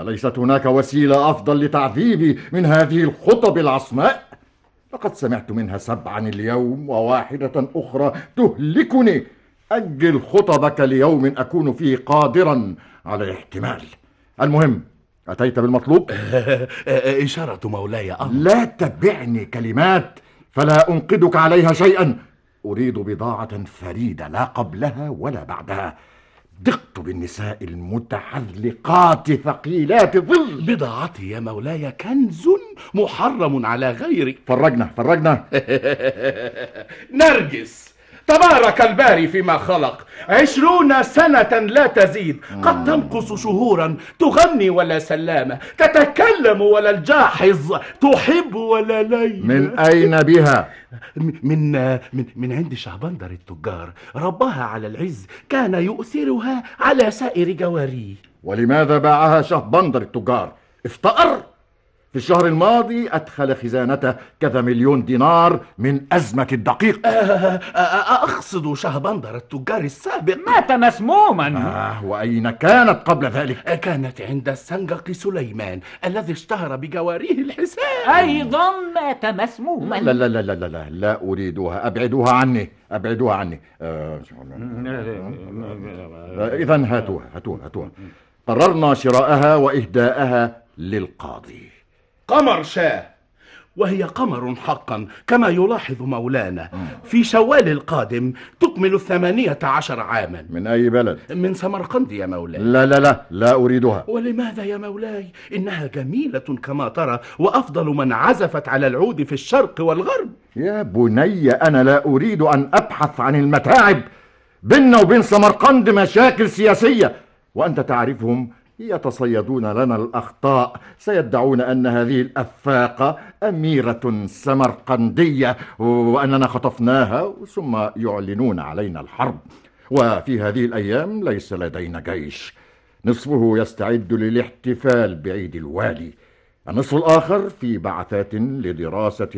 أليست هناك وسيلة أفضل لتعذيبي من هذه الخطب العصماء؟ لقد سمعت منها سبعا اليوم وواحدة أخرى تهلكني أجل خطبك ليوم أكون فيه قادرا على احتمال المهم أتيت بالمطلوب؟ [LAUGHS] إشارة مولاي أمر آه. لا تبعني كلمات فلا أنقدك عليها شيئا أريد بضاعة فريدة لا قبلها ولا بعدها ضقت بالنساء المتحذلقات ثقيلات الظل بضاعتي يا مولاي كنز محرم على غيري فرجنا فرجنا [LAUGHS] [LAUGHS] نرجس تبارك الباري فيما خلق عشرون سنة لا تزيد قد تنقص شهورا تغني ولا سلامة تتكلم ولا الجاحظ تحب ولا لي من أين بها؟ من من من عند شهبندر التجار ربها على العز كان يؤثرها على سائر جواريه ولماذا باعها شهبندر التجار؟ افتقر؟ في الشهر الماضي أدخل خزانته كذا مليون دينار من أزمة الدقيق أه، أقصد شهبندر التجار السابق مات مسموما آه وأين كانت قبل ذلك؟ كانت عند السنجق سليمان الذي اشتهر بجواريه الحساب أيضا مات مسموما لا لا لا لا لا لا, لا أريدها أبعدوها عني أبعدوها عني آه إذا هاتوها هاتوها هاتوها قررنا شراءها وإهداءها للقاضي قمر شاه وهي قمر حقا كما يلاحظ مولانا في شوال القادم تكمل الثمانية عشر عاما من أي بلد؟ من سمرقند يا مولاي لا لا لا لا أريدها ولماذا يا مولاي؟ إنها جميلة كما ترى وأفضل من عزفت على العود في الشرق والغرب يا بني أنا لا أريد أن أبحث عن المتاعب بيننا وبين سمرقند مشاكل سياسية وأنت تعرفهم يتصيدون لنا الأخطاء سيدعون أن هذه الأفاقة أميرة سمرقندية وأننا خطفناها ثم يعلنون علينا الحرب وفي هذه الأيام ليس لدينا جيش نصفه يستعد للاحتفال بعيد الوالي النصف الآخر في بعثات لدراسة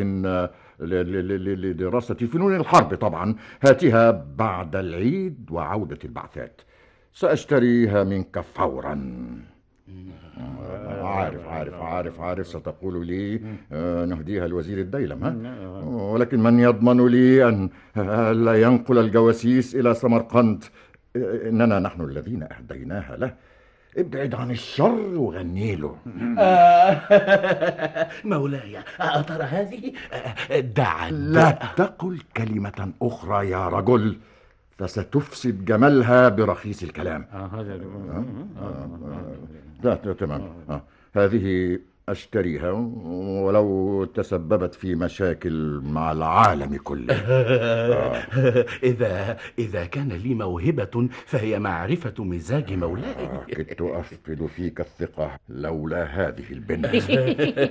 لدراسة فنون الحرب طبعا هاتها بعد العيد وعودة البعثات سأشتريها منك فورا نعم. عارف عارف نعم. عارف عارف ستقول لي نعم. آه، نهديها لوزير الديلم ها ولكن من يضمن لي أن لا ينقل الجواسيس إلى سمرقند إننا نحن الذين أهديناها له ابعد عن الشر وغني له [LAUGHS] مولاي أترى هذه دعا لا تقل كلمة أخرى يا رجل فستفسد جمالها برخيص الكلام آه هذا آه آه آه آه آه آه آه آه تمام آه هذه أشتريها ولو تسببت في مشاكل مع العالم كله آه. [LAUGHS] إذا إذا كان لي موهبة فهي معرفة مزاج مولاي آه. كنت أفقد فيك الثقة لولا هذه البنت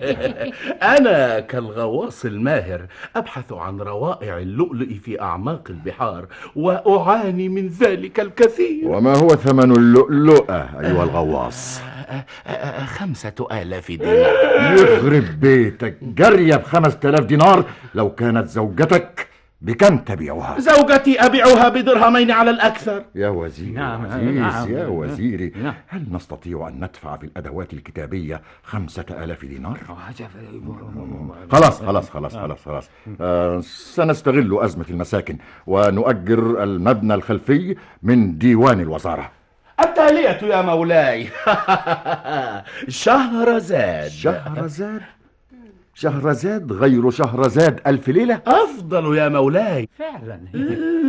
[LAUGHS] أنا كالغواص الماهر أبحث عن روائع اللؤلؤ في أعماق البحار وأعاني من ذلك الكثير وما هو ثمن اللؤلؤة أيها الغواص [LAUGHS] خمسة آلاف [LAUGHS] دينار يخرب بيتك جارية بخمسة آلاف دينار لو كانت زوجتك بكم تبيعها؟ زوجتي أبيعها بدرهمين على الأكثر يا وزيري نعم عزيز نعم يا نعم. وزيري نعم هل نستطيع أن ندفع بالأدوات الكتابية خمسة آلاف دينار؟ خلاص خلاص خلاص خلاص خلاص آه سنستغل أزمة المساكن ونؤجر المبنى الخلفي من ديوان الوزارة التالية يا مولاي [LAUGHS] شهرزاد شهرزاد شهرزاد غير شهرزاد ألف ليلة أفضل يا مولاي فعلا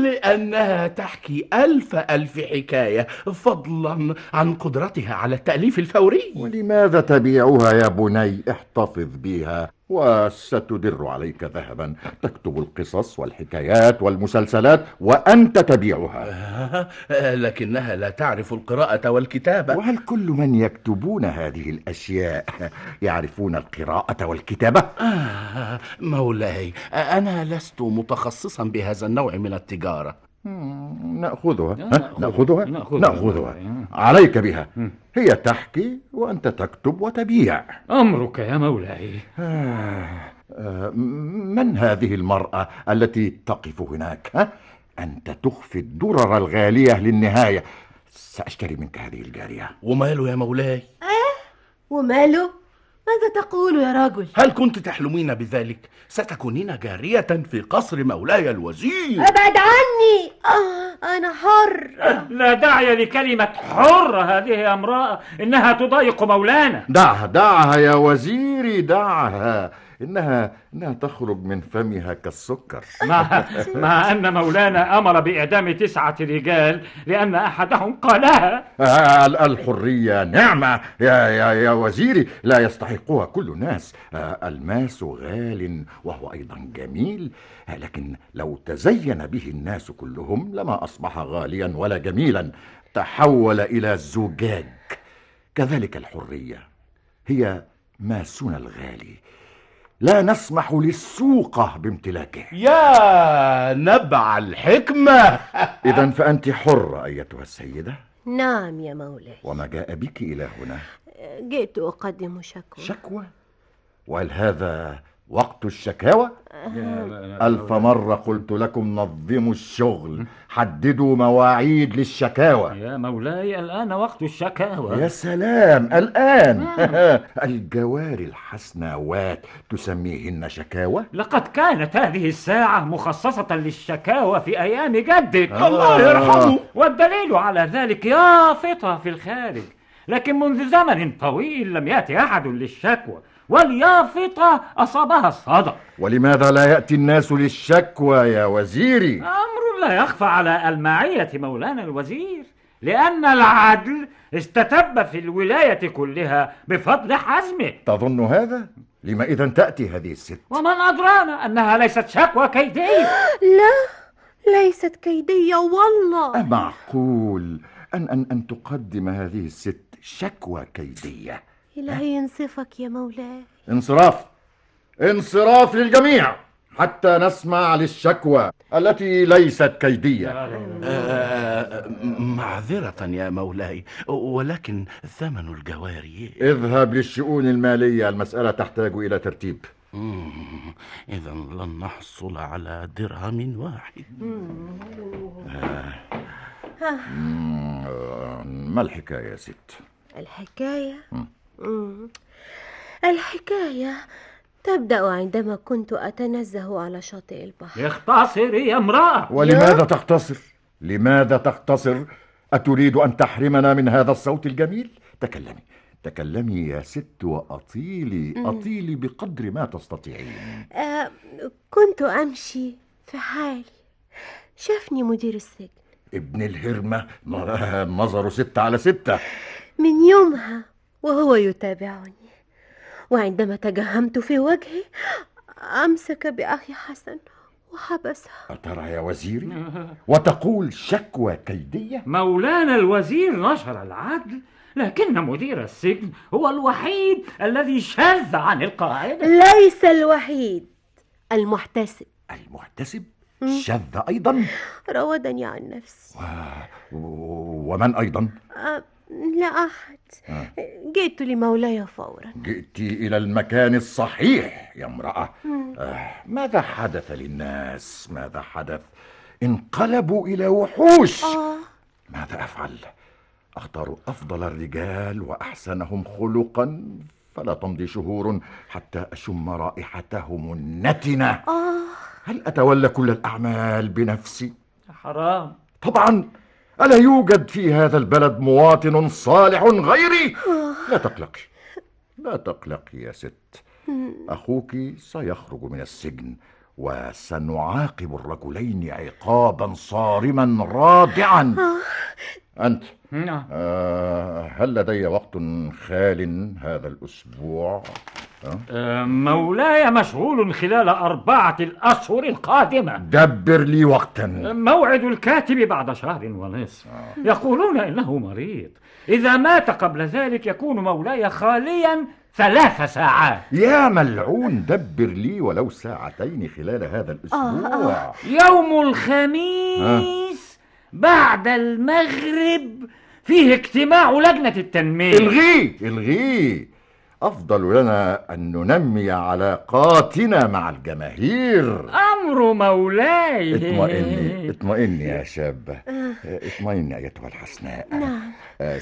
لأنها تحكي ألف ألف حكاية فضلا عن قدرتها على التأليف الفوري ولماذا تبيعها يا بني احتفظ بها وستدر عليك ذهبا تكتب القصص والحكايات والمسلسلات وأنت تبيعها [LAUGHS] لكنها لا تعرف القراءة والكتابة وهل كل من يكتبون هذه الأشياء يعرفون القراءة والكتابة؟ آه مولاي أنا لست متخصصا بهذا النوع من التجارة نأخذها نأخذها نأخذها, نأخذها. إيه. عليك بها هي تحكي وأنت تكتب وتبيع أمرك يا مولاي آه، من هذه المرأة التي تقف هناك ها؟ أنت تخفي الدرر الغالية للنهاية سأشتري منك هذه الجارية وماله يا مولاي آه وماله ماذا تقول يا رجل؟ هل كنت تحلمين بذلك؟ ستكونين جارية في قصر مولاي الوزير أبعد عني آه أنا حر لا داعي لكلمة حر هذه يا امرأة إنها تضايق مولانا دعها دعها يا وزيري دعها إنها إنها تخرج من فمها كالسكر [LAUGHS] مع, مع أن مولانا أمر بإعدام تسعة رجال لأن أحدهم قالها آه، آه، الحرية نعمة يا, يا, يا وزيري لا يستحقها كل الناس آه، الماس غال وهو أيضا جميل لكن لو تزين به الناس كلهم لما أصبح غاليا ولا جميلا تحول إلى زجاج كذلك الحرية هي ماسنا الغالي لا نسمح للسوقة بامتلاكه يا نبع الحكمة [LAUGHS] إذا فأنت حرة أيتها السيدة نعم يا مولاي وما جاء بك إلى هنا جئت أقدم شكوى شكوى؟ وهل هذا وقت الشكاوى ألف مرة قلت لكم نظموا الشغل حددوا مواعيد للشكاوى يا مولاي الآن وقت الشكاوى يا سلام الآن نعم. [LAUGHS] الجواري الحسناوات تسميهن شكاوى لقد كانت هذه الساعة مخصصة للشكاوى في أيام جدك آه. الله يرحمه والدليل على ذلك يافطة في الخارج لكن منذ زمن طويل لم يأتي أحد للشكوى واليافطة أصابها الصدى ولماذا لا يأتي الناس للشكوى يا وزيري؟ أمر لا يخفى على المعية مولانا الوزير لأن العدل استتب في الولاية كلها بفضل حزمه تظن هذا؟ لما إذا تأتي هذه الست؟ ومن أدرانا أنها ليست شكوى كيدية [GASPS] لا ليست كيدية والله أمعقول أن, أن, أن تقدم هذه الست شكوى كيدية إلهي ينصفك يا مولاي انصراف انصراف للجميع حتى نسمع للشكوى التي ليست كيدية آه, آه،, آه، معذرة يا مولاي ولكن ثمن الجواري اذهب للشؤون المالية المسألة تحتاج إلى ترتيب إذا لن نحصل على درهم واحد آه، ما الحكاية يا ست الحكاية مم. الحكاية تبدأ عندما كنت أتنزه على شاطئ البحر اختصري يا امرأة ولماذا تختصر؟ لماذا تختصر؟ أتريد أن تحرمنا من هذا الصوت الجميل؟ تكلمي تكلمي يا ست وأطيلي أطيلي بقدر ما تستطيعين آه كنت أمشي في حالي شافني مدير السجن ابن الهرمة نظره ستة على ستة من يومها وهو يتابعني وعندما تجهمت في وجهي أمسك بأخي حسن وحبسه أترى يا وزيري وتقول شكوى كيدية مولانا الوزير نشر العدل لكن مدير السجن هو الوحيد الذي شاذ عن القاعدة ليس الوحيد المحتسب المحتسب شذ أيضا راودني عن نفسي و... ومن أيضا لا أحد آه. جئت لمولاي فورا جئت إلى المكان الصحيح يا امرأة آه. ماذا حدث للناس؟ ماذا حدث؟ انقلبوا إلى وحوش آه. ماذا أفعل؟ أختار أفضل الرجال وأحسنهم خلقا فلا تمضي شهور حتى أشم رائحتهم النتنة آه. هل أتولى كل الأعمال بنفسي؟ حرام طبعا ألا يوجد في هذا البلد مواطن صالح غيري؟ لا تقلقي لا تقلقي يا ست أخوك سيخرج من السجن وسنعاقب الرجلين عقابا صارما رادعا آه. أنت نعم. آه، هل لدي وقت خال هذا الأسبوع؟ آه. مولاي مشغول خلال أربعة الأشهر القادمة دبر لي وقتا موعد الكاتب بعد شهر ونصف يقولون إنه مريض إذا مات قبل ذلك يكون مولاي خاليا ثلاث ساعات يا ملعون دبر لي ولو ساعتين خلال هذا الأسبوع آه آه. آه. يوم الخميس بعد المغرب فيه اجتماع لجنة التنمية الغيه الغيه الأفضل لنا أن ننمي علاقاتنا مع الجماهير أمر مولاي اطمئني اطمئني يا [LAUGHS] شاب آه. اطمئني أيتها الحسناء نعم آه،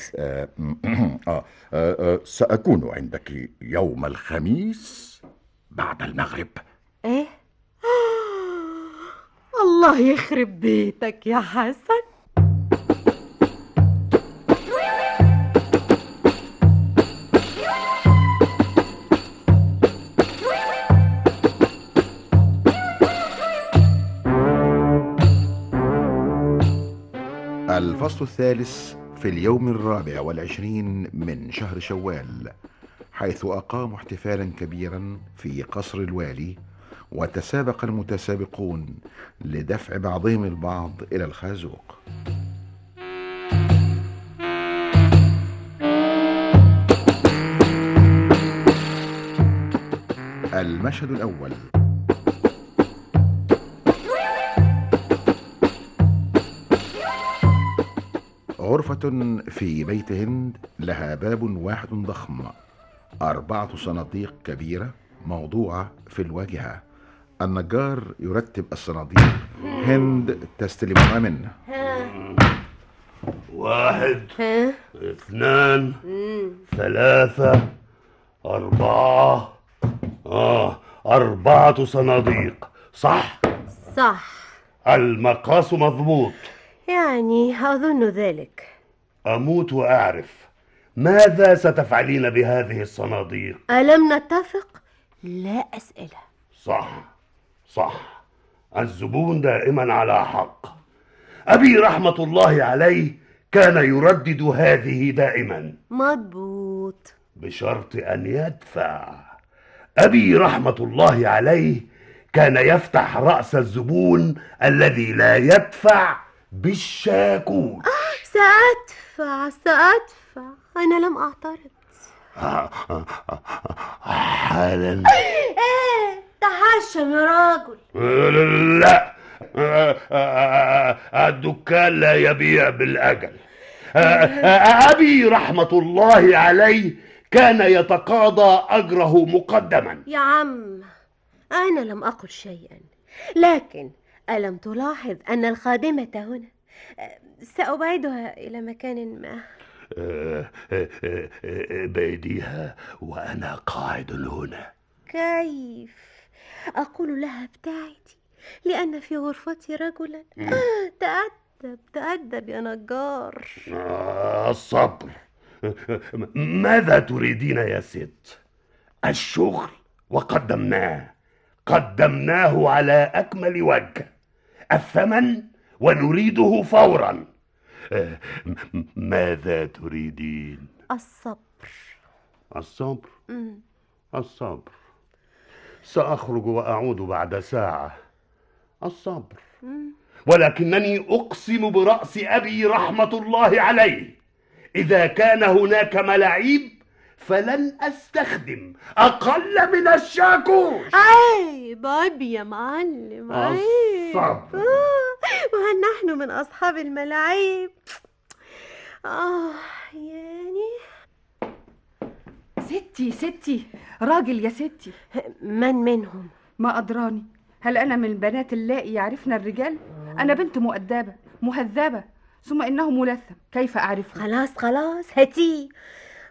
آه، [CLEARS THROAT] سأكون عندك يوم الخميس بعد المغرب إيه؟ [GASPS] الله يخرب بيتك يا حسن الفصل الثالث في اليوم الرابع والعشرين من شهر شوال حيث أقاموا احتفالا كبيرا في قصر الوالي وتسابق المتسابقون لدفع بعضهم البعض إلى الخازوق المشهد الأول غرفة في بيت هند لها باب واحد ضخم أربعة صناديق كبيرة موضوعة في الواجهة النجار يرتب الصناديق هند تستلمها منه واحد اثنان ثلاثة أربعة آه أربعة صناديق صح؟ صح المقاس مضبوط يعني أظن ذلك أموت وأعرف ماذا ستفعلين بهذه الصناديق؟ ألم نتفق؟ لا أسئلة صح صح الزبون دائما على حق أبي رحمة الله عليه كان يردد هذه دائما مضبوط بشرط أن يدفع أبي رحمة الله عليه كان يفتح رأس الزبون الذي لا يدفع بالشاكوش آه سأدفع سأدفع أنا لم أعترض حالا إيه تحشم يا راجل لا الدكان لا يبيع بالأجل أبي رحمة الله عليه كان يتقاضى أجره مقدما يا عم أنا لم أقل شيئا لكن ألم تلاحظ أن الخادمة هنا أه، سأبعدها إلى مكان ما أه، أه، بيديها وأنا قاعد هنا كيف أقول لها ابتعدي لأن في غرفتي رجلا تأدب تأدب يا نجار الصبر ماذا تريدين يا ست الشغل وقدمناه قدمناه على أكمل وجه الثمن ونريده فورا آه، ماذا تريدين الصبر الصبر مم. الصبر ساخرج واعود بعد ساعه الصبر مم. ولكنني اقسم براس ابي رحمه الله عليه اذا كان هناك ملاعيب فلن استخدم اقل من الشاكوش عيب عيب يا معلم عيب الصبر. آه، وهل نحن من اصحاب الملاعيب اه يعني ستي ستي راجل يا ستي من منهم ما أدراني هل أنا من البنات اللائي يعرفن الرجال؟ أنا بنت مؤدبة مهذبة ثم إنه ملثم كيف أعرفه؟ خلاص خلاص هاتيه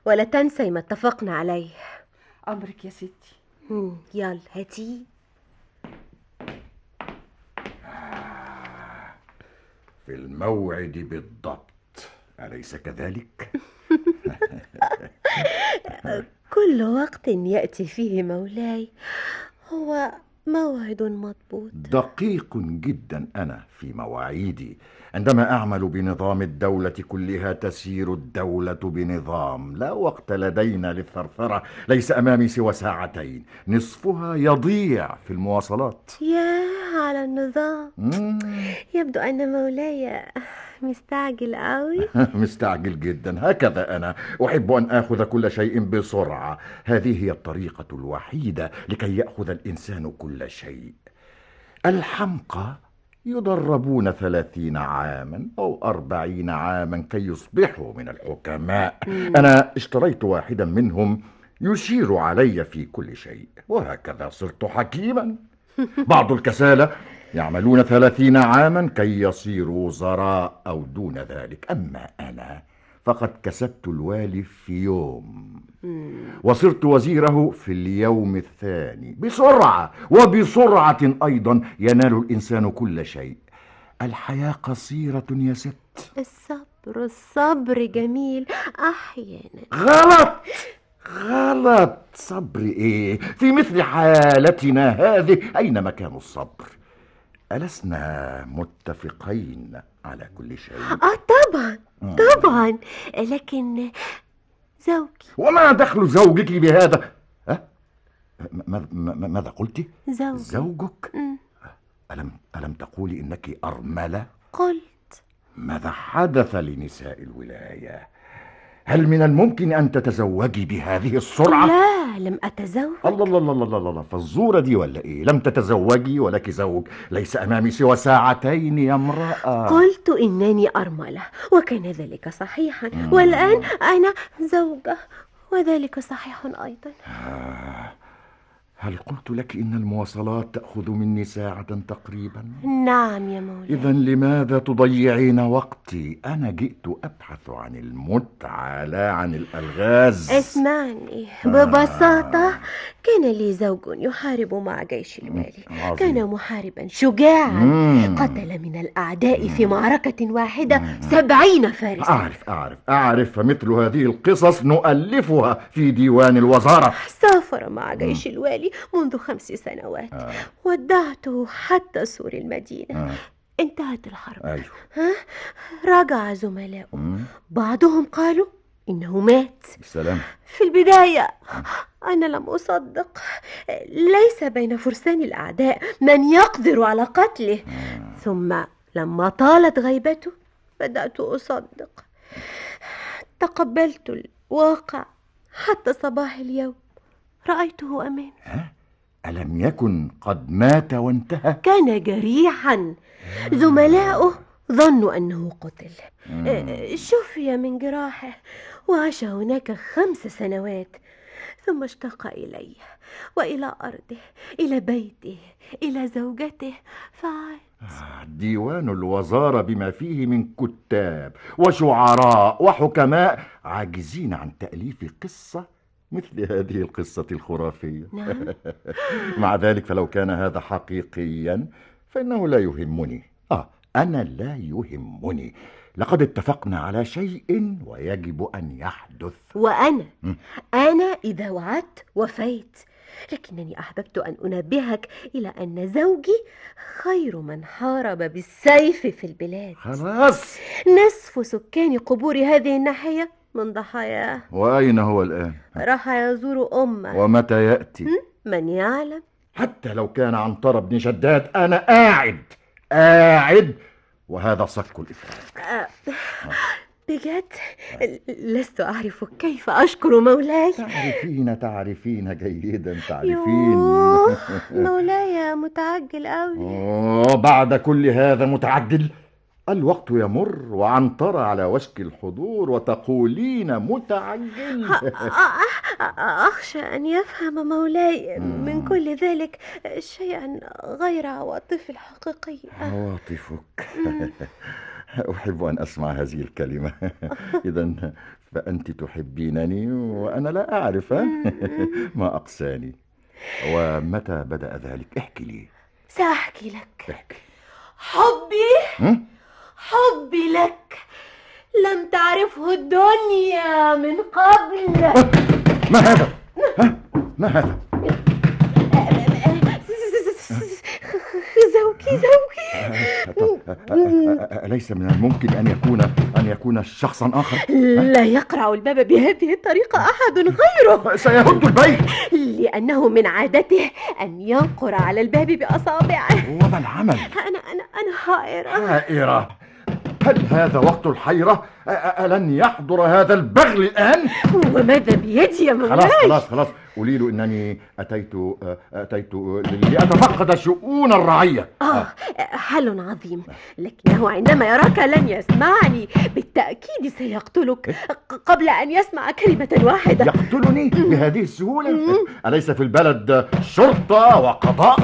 ولا تنسي ما اتفقنا عليه أمرك يا ستي يلا هاتي في الموعد بالضبط أليس كذلك؟ [LAUGHS] كل وقت يأتي فيه مولاي هو موعد مضبوط دقيق جدا انا في مواعيدي عندما اعمل بنظام الدوله كلها تسير الدوله بنظام لا وقت لدينا للثرثره ليس امامي سوى ساعتين نصفها يضيع في المواصلات يا على النظام مم. يبدو ان مولاي مستعجل قوي [LAUGHS] مستعجل جدا هكذا انا احب ان اخذ كل شيء بسرعه هذه هي الطريقه الوحيده لكي ياخذ الانسان كل شيء الحمقى يدربون ثلاثين عاما أو أربعين عاما كي يصبحوا من الحكماء مم. أنا اشتريت واحدا منهم يشير علي في كل شيء وهكذا صرت حكيما [LAUGHS] بعض الكسالة يعملون ثلاثين عاما كي يصيروا وزراء أو دون ذلك أما أنا فقد كسبت الوالي في يوم وصرت وزيره في اليوم الثاني بسرعة وبسرعة أيضا ينال الإنسان كل شيء الحياة قصيرة يا ست الصبر الصبر جميل أحيانا غلط غلط صبر إيه في مثل حالتنا هذه أين مكان الصبر ألسنا متفقين على كل شيء؟ آه طبعا طبعا لكن زوجي وما دخل زوجك بهذا؟ ها؟ أه؟ ماذا قلت؟ زوجي زوجك؟ ألم ألم تقولي إنك أرملة؟ قلت ماذا حدث لنساء الولاية؟ هل من الممكن أن تتزوجي بهذه السرعة؟ لا لم أتزوج الله الله الله الله الله فالزورة دي ولا إيه؟ لم تتزوجي ولك زوج ليس أمامي سوى ساعتين يا امرأة قلت إنني أرملة وكان ذلك صحيحا والآن أنا زوجة وذلك صحيح أيضا آه. هل قلت لك إن المواصلات تأخذ مني ساعة تقريبا؟ نعم يا مولاي إذا لماذا تضيعين وقتي؟ أنا جئت أبحث عن المتعة لا عن الألغاز اسمعني آه. ببساطة آه. كان لي زوج يحارب مع جيش المالي عظيم. كان محاربا شجاعا قتل من الأعداء مم. في معركة واحدة مم. سبعين فارسا أعرف أعرف أعرف فمثل هذه القصص نؤلفها في ديوان الوزارة سافر مع جيش الوالي منذ خمس سنوات آه. ودعته حتى سور المدينة آه. انتهت الحرب أيوه. ها؟ رجع زملائه مم. بعضهم قالوا إنه مات بالسلام في البداية أنا لم أصدق ليس بين فرسان الأعداء من يقدر على قتله آه. ثم لما طالت غيبته بدأت أصدق تقبلت الواقع حتى صباح اليوم رأيته ها؟ ألم يكن قد مات وانتهى؟ كان جريحا زملاؤه ظنوا أنه قتل آه، شفي من جراحه وعاش هناك خمس سنوات ثم اشتاق إليه وإلى أرضه إلى بيته إلى زوجته فعاد آه، ديوان الوزارة بما فيه من كتاب وشعراء وحكماء عاجزين عن تأليف قصة مثل هذه القصة الخرافية نعم. [LAUGHS] مع ذلك فلو كان هذا حقيقيا فإنه لا يهمني آه أنا لا يهمني لقد اتفقنا على شيء ويجب أن يحدث وأنا أنا إذا وعدت وفيت لكنني أحببت أن أنبهك إلى أن زوجي خير من حارب بالسيف في البلاد خلاص نصف سكان قبور هذه الناحية من ضحاياه وأين هو الآن؟ راح يزور أمه ومتى يأتي؟ من يعلم؟ حتى لو كان طرب بن شداد أنا قاعد قاعد وهذا صك الإفراج أه. بجد لست أعرف كيف أشكر مولاي تعرفين تعرفين جيدا تعرفين [LAUGHS] مولاي متعجل أوي بعد كل هذا متعجل الوقت يمر ترى على وشك الحضور وتقولين متعجل أخشى أن يفهم مولاي من كل ذلك شيئا غير عواطفي الحقيقية عواطفك [LAUGHS] أحب أن أسمع هذه الكلمة [LAUGHS] إذا فأنت تحبينني وأنا لا أعرف [LAUGHS] ما أقساني ومتى بدأ ذلك احكي لي سأحكي لك احكي حبي حبي لك لم تعرفه الدنيا من قبل ما هذا؟ ما هذا؟ زوجي زوجي أليس من الممكن أن يكون أن يكون شخصا آخر؟ لا يقرع الباب بهذه الطريقة أحد غيره سيهد البيت لأنه من عادته أن ينقر على الباب بأصابعه وما العمل؟ أنا أنا أنا حائرة حائرة هل هذا وقت الحيرة ألن يحضر هذا البغل الآن؟ وماذا بيدي يا مولاي؟ خلاص خلاص خلاص قولي له إنني أتيت أتيت لأتفقد شؤون الرعية آه, آه. حل عظيم لكنه عندما يراك لن يسمعني بالتأكيد سيقتلك إيه؟ قبل أن يسمع كلمة واحدة يقتلني بهذه السهولة؟ إيه، أليس في البلد شرطة وقضاء؟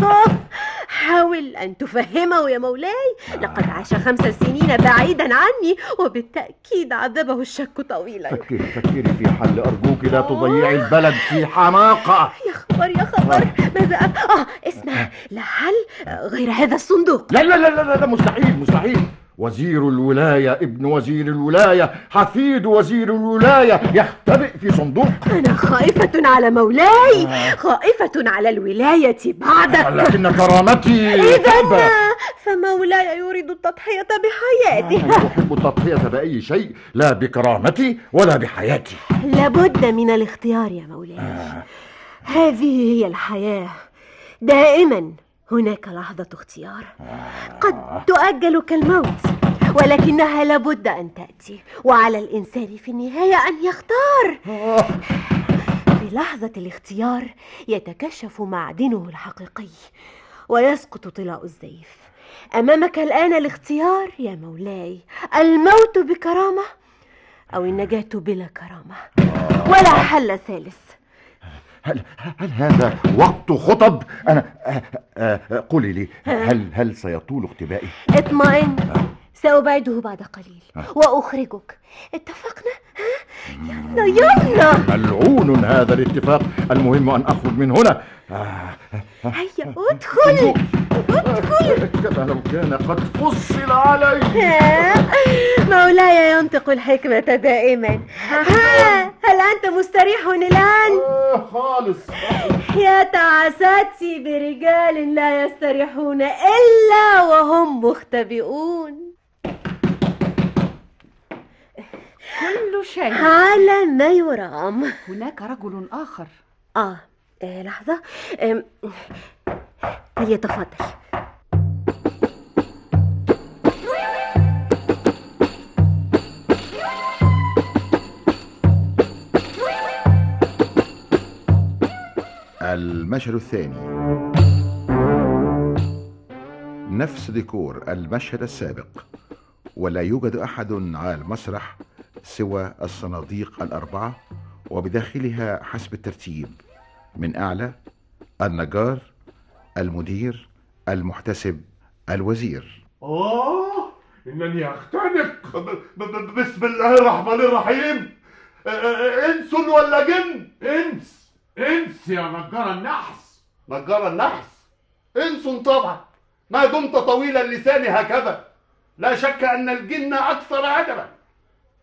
حاول أن تفهمه يا مولاي آه. لقد عاش خمس سنين بعيدا عني وبالتأكيد أكيد عذبه الشك طويلا فكري فكري في حل أرجوك لا تضيعي البلد في حماقة يا خبر يا خبر آه. ماذا أف... آه اسمع لا حل غير هذا الصندوق لا لا لا لا, لا مستحيل مستحيل وزير الولاية ابن وزير الولاية حفيد وزير الولاية يختبئ في صندوق أنا خائفة على مولاي آه. خائفة على الولاية بعدك آه، لكن كرامتي إذا فمولاي يريد التضحية بحياتي لا آه، التضحية بأي شيء لا بكرامتي ولا بحياتي لابد من الاختيار يا مولاي هذه هي الحياة دائما هناك لحظة اختيار آه. قد تؤجل كالموت ولكنها لابد أن تأتي وعلى الإنسان في النهاية أن يختار آه. في لحظة الاختيار يتكشف معدنه الحقيقي ويسقط طلاء الزيف أمامك الآن الاختيار يا مولاي الموت بكرامة أو النجاة بلا كرامة آه. ولا حل ثالث هل هل هذا وقت خطب؟ أنا آه، آه، قولي لي هل هل سيطول اختبائي؟ اطمئن آه. سأبعده بعد قليل آه. وأخرجك اتفقنا؟ يلا يلا ملعون هذا الاتفاق المهم أن أخرج من هنا آه. هيا ادخل ادخل كما لو كان قد فصل علي مولاي ينطق الحكمة دائما آه. ها هل أنت مستريح الآن؟ خالص يا تعاساتي برجال لا يستريحون إلا وهم مختبئون كل شيء على ما يرام هناك رجل آخر آه, آه لحظة آه. تفضل المشهد الثاني نفس ديكور المشهد السابق ولا يوجد احد على المسرح سوى الصناديق الأربعة وبداخلها حسب الترتيب من أعلى النجار المدير المحتسب الوزير آه إنني أختنق بسم الله الرحمن الرحيم آه، آه، آه، إنس ولا جن إنس إنس يا نجار النحس نجار النحس إنس طبعا ما دمت طويل اللسان هكذا لا شك أن الجن أكثر عجبا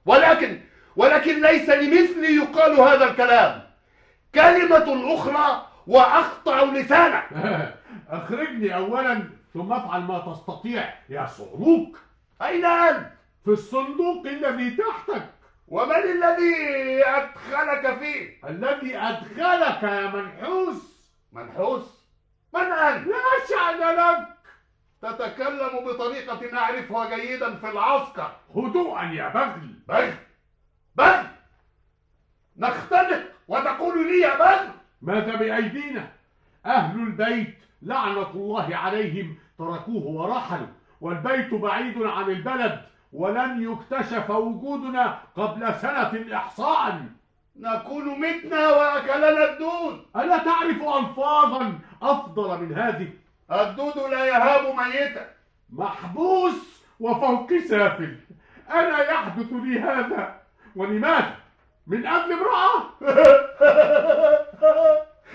ولكن ولكن ليس لمثلي يقال هذا الكلام كلمة أخرى وأقطع لسانك [LAUGHS] أخرجني أولا ثم افعل ما تستطيع يا صعلوك أين أنت؟ في الصندوق الذي تحتك ومن الذي أدخلك فيه؟ الذي أدخلك يا منحوس منحوس؟ من أنت؟ لا شأن لك تتكلم بطريقة أعرفها جيدا في العسكر هدوءا يا بغل بغل بغل نختنق وتقول لي يا بغل ماذا بأيدينا أهل البيت لعنة الله عليهم تركوه ورحلوا والبيت بعيد عن البلد ولن يكتشف وجودنا قبل سنة إحصاء نكون متنا وأكلنا الدود ألا تعرف ألفاظا أفضل من هذه الدود لا يهاب ميتا محبوس وفوق سافل أنا يحدث لي هذا ولماذا؟ من أجل امرأة؟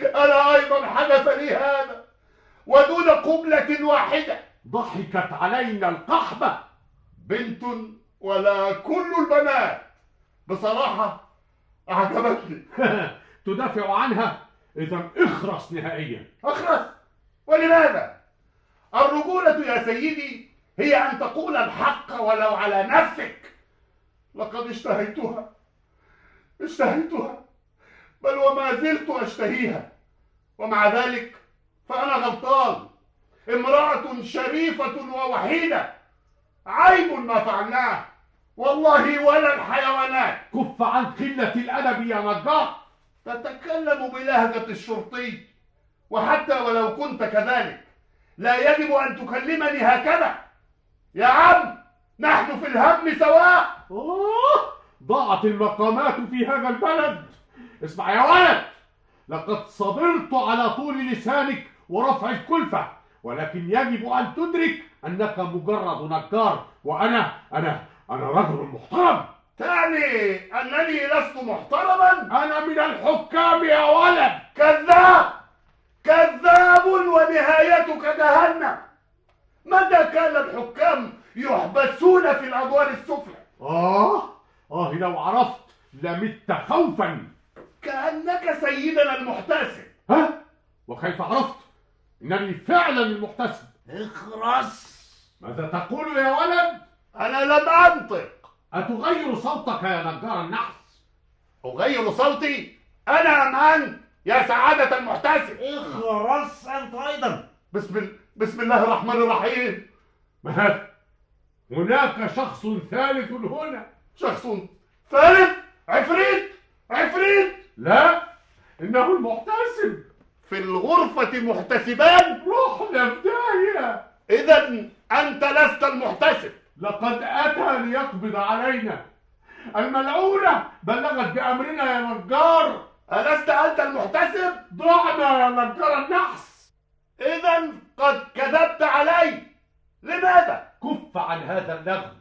[LAUGHS] أنا أيضا حدث لي هذا ودون قبلة واحدة ضحكت علينا القحبة بنت ولا كل البنات بصراحة أعجبتني [LAUGHS] تدافع عنها إذا اخرس نهائيا اخرس ولماذا؟ الرجولة يا سيدي هي أن تقول الحق ولو على نفسك لقد اشتهيتها اشتهيتها بل وما زلت أشتهيها ومع ذلك فأنا غلطان امرأة شريفة ووحيدة عيب ما فعلناه والله ولا الحيوانات كف عن قلة الأدب يا نجار تتكلم بلهجة الشرطي وحتى ولو كنت كذلك لا يجب أن تكلمني هكذا يا عم نحن في الهم سواء أوه ضاعت المقامات في هذا البلد اسمع يا ولد لقد صبرت على طول لسانك ورفع الكلفة ولكن يجب أن تدرك أنك مجرد نجار وأنا أنا أنا رجل محترم تعني أنني لست محترما أنا من الحكام يا ولد كذاب كذاب ونهايتك جهنم متى كان الحكام يحبسون في الأدوار السفلى آه آه لو عرفت لمت خوفا كأنك سيدنا المحتسب ها وكيف عرفت إنني فعلا المحتسب اخرس ماذا تقول يا ولد أنا لم أنطق أتغير صوتك يا نجار النحس أغير صوتي أنا أم أنت يا سعادة المحتسب اخرس إيه أنت أيضا بسم, بسم الله الرحمن الرحيم ما هناك شخص ثالث هنا شخص ثالث عفريت عفريت لا إنه المحتسب في الغرفة محتسبان روح في داهية إذا أنت لست المحتسب لقد أتى ليقبض علينا الملعونة بلغت بأمرنا يا نجار ألست أنت المحتسب؟ ضعنا يا نجار النحس إذا قد كذبت علي لماذا؟ كف عن هذا اللغو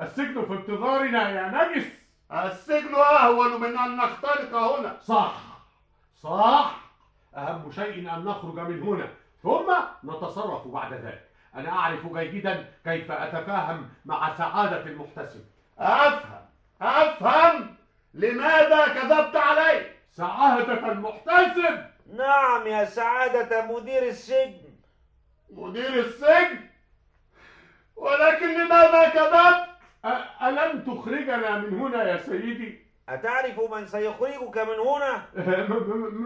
السجن في انتظارنا يا نجس السجن أهون من أن نختلق هنا صح صح أهم شيء أن نخرج من هنا ثم نتصرف بعد ذلك أنا أعرف جيدا كيف أتفاهم مع سعادة المحتسب أفهم أفهم لماذا كذبت علي سعادة المحتسب نعم يا سعادة مدير السجن مدير السجن ولكن لماذا كذبت ألم تخرجنا من هنا يا سيدي أتعرف من سيخرجك من هنا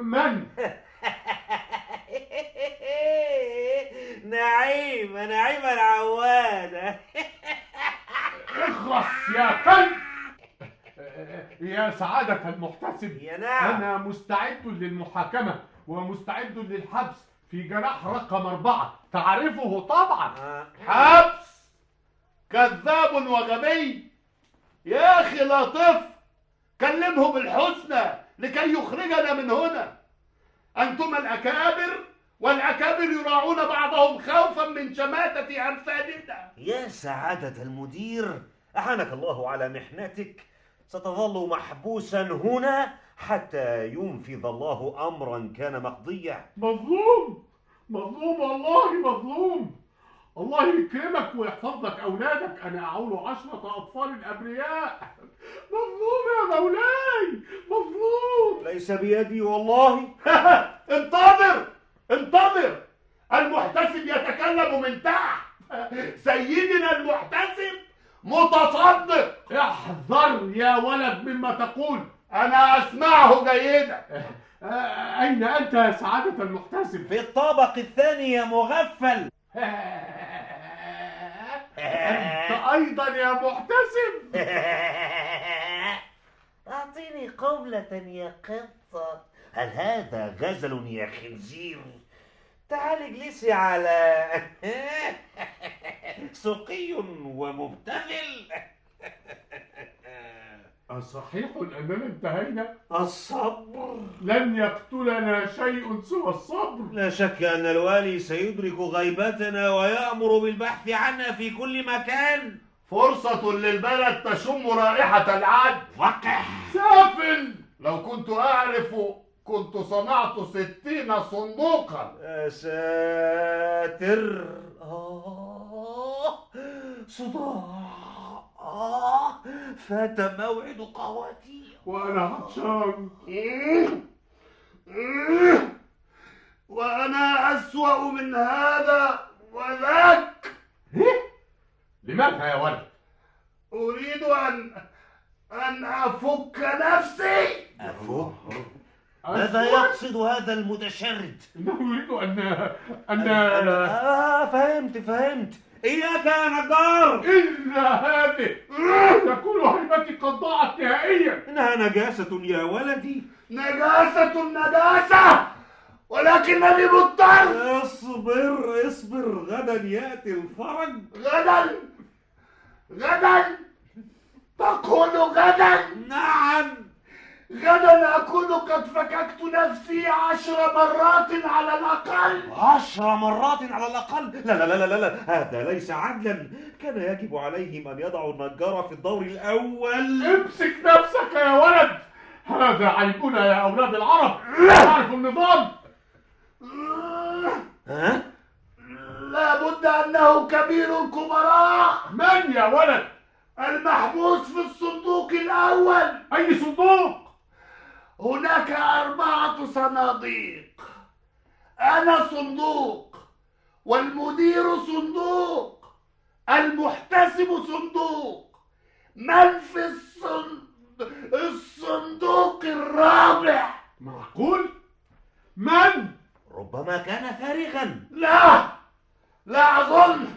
[LAUGHS] من [LAUGHS] نعيم نعيم العواد [LAUGHS] اخلص يا كلب يا سعادة المحتسب يا نعم. أنا مستعد للمحاكمة ومستعد للحبس في جناح رقم أربعة تعرفه طبعا آه. حبس كذاب وغبي يا أخي لطف كلمه بالحسنى لكي يخرجنا من هنا أنتما الأكابر والأكابر يراعون بعضهم خوفا من شماتة أنفادنا يا سعادة المدير أعانك الله على محنتك ستظل محبوسا هنا حتى ينفذ الله أمرا كان مقضيا مظلوم مظلوم والله مظلوم الله يكرمك ويحفظ لك أولادك أنا أعول عشرة أطفال أبرياء مظلوم يا مولاي مظلوم ليس بيدي والله [LAUGHS] انتظر انتظر المحتسب يتكلم من تحت [LAUGHS] سيدنا المحتسب متصدق احذر يا ولد مما تقول انا اسمعه جيدا [LAUGHS] اين انت يا سعاده المحتسب في الطابق الثاني يا مغفل [LAUGHS] انت ايضا يا محتسب [LAUGHS] اعطيني قولة يا قطة هل هذا غزل يا خنزير تعالي اجلسي على [LAUGHS] سقي ومبتذل [LAUGHS] أصحيح أننا انتهينا؟ الصبر لن يقتلنا شيء سوى الصبر لا شك أن الوالي سيدرك غيبتنا ويأمر بالبحث عنا في كل مكان فرصة للبلد تشم رائحة العدل وقح سافل لو كنت أعرف كنت صنعت ستين صندوقا يا ساتر آه صداع آه فات موعد قهوتي وأنا عطشان وأنا أسوأ من هذا وذاك لماذا يا ولد؟ أريد أن أن أفك نفسي أفك ماذا يقصد هذا المتشرد؟ إنه يريد أن أن آه فهمت فهمت إياك يا نجار إلا هذه تكون هيبتي قد ضاعت نهائيا إنها نجاسة يا ولدي نجاسة نجاسة ولكنني مضطر اصبر اصبر غدا يأتي الفرج غدا غدا تقول غدا نعم غدا أكون قد فككت نفسي عشر مرات على الأقل عشر مرات على الأقل لا لا لا لا, لا. هذا ليس عدلا كان يجب عليهم أن يضعوا النجار في الدور الأول امسك نفسك يا ولد هذا عيبنا يا أولاد العرب تعرف النظام ها؟ لابد أنه كبير الكبراء من يا ولد؟ المحبوس في الصندوق الأول أي صندوق؟ هناك أربعة صناديق أنا صندوق والمدير صندوق المحتسب صندوق من في الصندوق الصندوق الرابع معقول؟ من؟ ربما كان فارغا لا لا أظن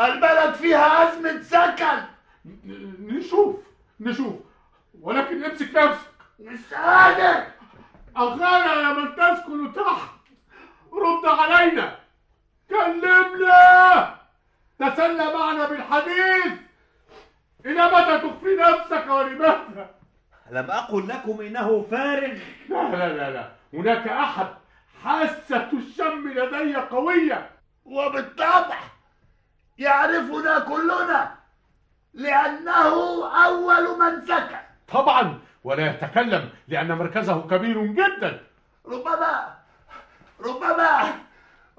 البلد فيها أزمة سكن نشوف نشوف ولكن امسك نفسك للسعادة أخانا يا من تسكن تحت رد علينا كلمنا تسلى معنا بالحديث إلى متى تخفي نفسك ولماذا؟ لم أقل لكم إنه فارغ لا لا لا لا هناك أحد حاسة الشم لدي قوية وبالطبع يعرفنا كلنا لأنه أول من سكت طبعا ولا يتكلم لأن مركزه كبير جدا ربما ربما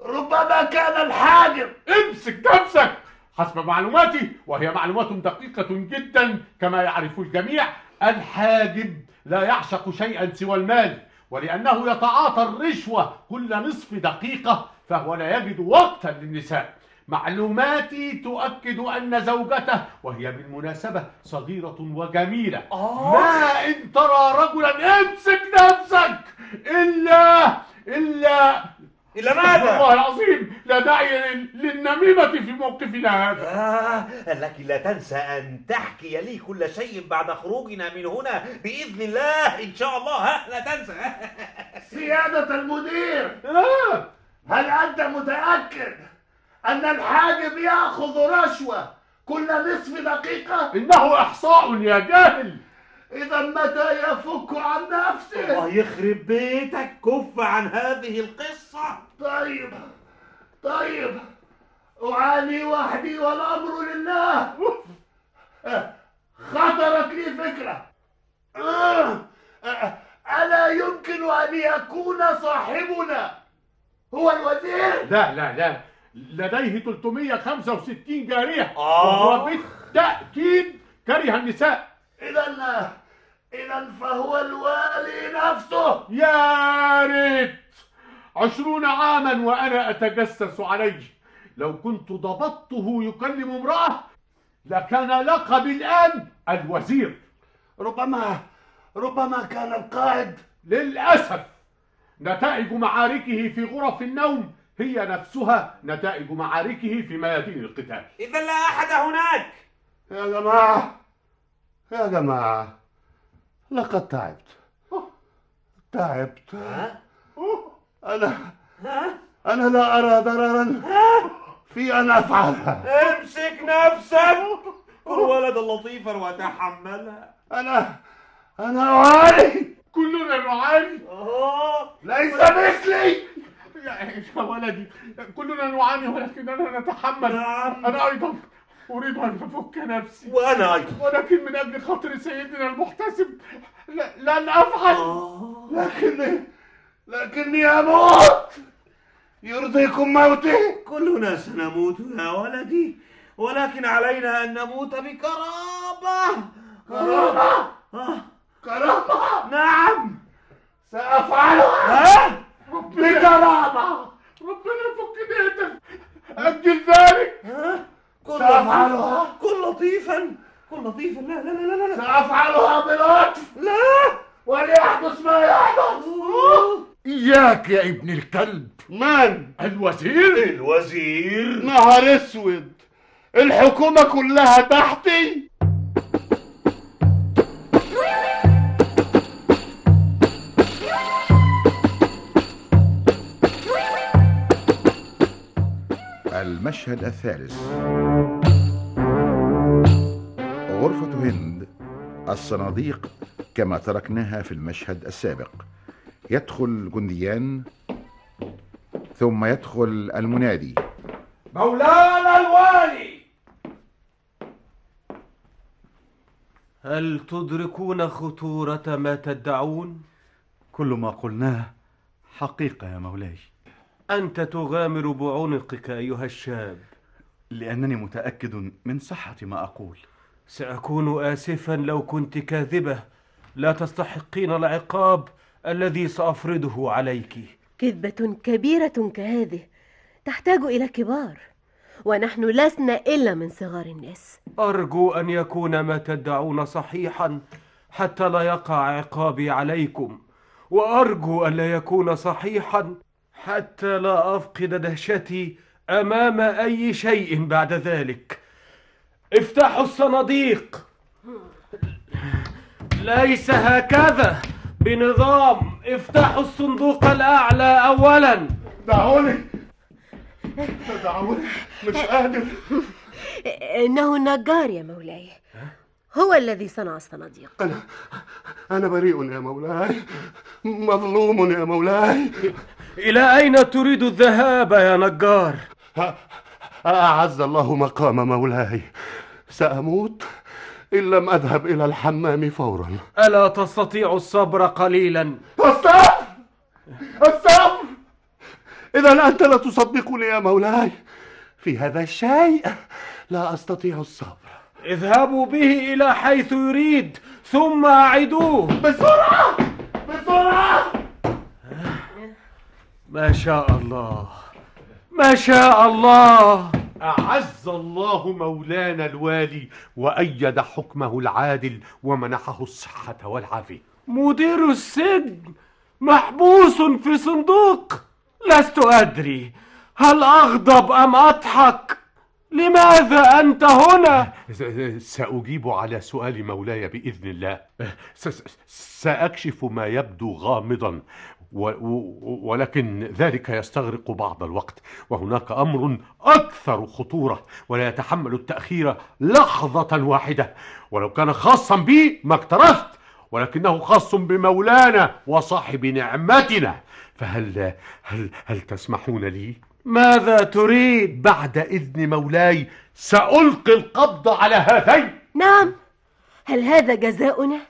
ربما كان الحاجب امسك نفسك حسب معلوماتي وهي معلومات دقيقة جدا كما يعرف الجميع الحاجب لا يعشق شيئا سوى المال ولأنه يتعاطى الرشوة كل نصف دقيقة فهو لا يجد وقتا للنساء معلوماتي تؤكد أن زوجته وهي بالمناسبة صغيرة وجميلة آه. ما إن ترى رجلا امسك نفسك إلا إلا إلا ماذا؟ والله العظيم لا داعي للنميمة في موقفنا هذا آه لكن لا تنسى أن تحكي لي كل شيء بعد خروجنا من هنا بإذن الله إن شاء الله ها لا تنسى [LAUGHS] سيادة المدير آه. هل أنت متأكد أن الحاجب يأخذ رشوة كل نصف دقيقة إنه إحصاء يا جاهل إذا متى يفك عن نفسه الله يخرب بيتك كف عن هذه القصة طيب طيب أعاني وحدي والأمر لله خطرت لي فكرة آه، ألا يمكن أن يكون صاحبنا هو الوزير لا لا لا لديه 365 جاريه آه. وهو بالتاكيد كره النساء اذا اذا فهو الوالي نفسه يا ريت عشرون عاما وانا اتجسس عليه لو كنت ضبطته يكلم امراه لكان لقبي الان الوزير ربما ربما كان القائد للاسف نتائج معاركه في غرف النوم هي نفسها نتائج معاركه في ميادين القتال إذا لا أحد هناك يا جماعة يا جماعة لقد تعبت تعبت أنا أنا لا أرى ضررا في أن أفعلها امسك نفسك الولد ولدا لطيفا وتحملها أنا أنا أعاني كلنا نعاني ليس مثلي يا ولدي كلنا نعاني ولكننا نتحمل نعم. أنا أيضا أريد أن أفك نفسي وأنا أيضا ولكن من أجل خاطر سيدنا المحتسب لن أفعل آه. لكني لكني أموت يرضيكم موتي كلنا سنموت يا ولدي ولكن علينا أن نموت بكرامة كرامة آه. كرامة نعم سأفعلها ربنا بكرامة ربنا يفك ايدك أجل ذلك كن سأفعلها كن لطيفا كن لطيفا لا لا لا لا لا سأفعلها بلطف لا وليحدث ما يحدث إياك يا ابن الكلب من؟ الوزير الوزير نهار اسود الحكومة كلها تحتي المشهد الثالث غرفة هند الصناديق كما تركناها في المشهد السابق يدخل جنديان ثم يدخل المنادي مولانا الوالي هل تدركون خطورة ما تدعون؟ كل ما قلناه حقيقة يا مولاي أنت تغامر بعنقك أيها الشاب لأنني متأكد من صحة ما أقول سأكون آسفا لو كنت كاذبة لا تستحقين العقاب الذي سأفرضه عليك كذبة كبيرة كهذه تحتاج إلى كبار ونحن لسنا إلا من صغار الناس أرجو أن يكون ما تدعون صحيحا حتى لا يقع عقابي عليكم وأرجو ألا يكون صحيحا حتى لا افقد دهشتي امام اي شيء بعد ذلك افتحوا الصناديق ليس هكذا بنظام افتحوا الصندوق الاعلى اولا دعوني دعوني مش قادر انه النجار يا مولاي هو الذي صنع الصناديق أنا أنا بريء يا مولاي مظلوم يا مولاي إلى أين تريد الذهاب يا نجار؟ أعز الله مقام مولاي سأموت إن لم أذهب إلى الحمام فورا ألا تستطيع الصبر قليلا الصبر الصبر إذا أنت لا تصدقني يا مولاي في هذا الشيء لا أستطيع الصبر اذهبوا به إلى حيث يريد ثم أعدوه بسرعة بسرعة ما شاء الله ما شاء الله أعز الله مولانا الوالي وأيد حكمه العادل ومنحه الصحة والعافية مدير السجن محبوس في صندوق لست أدري هل أغضب أم أضحك لماذا أنت هنا؟ سأجيب على سؤال مولاي بإذن الله سأكشف ما يبدو غامضا ولكن ذلك يستغرق بعض الوقت وهناك أمر أكثر خطورة ولا يتحمل التأخير لحظة واحدة ولو كان خاصا بي ما اكترثت ولكنه خاص بمولانا وصاحب نعمتنا فهل هل هل تسمحون لي ماذا تريد بعد إذن مولاي سألقي القبض على هذين نعم هل هذا جزاؤنا؟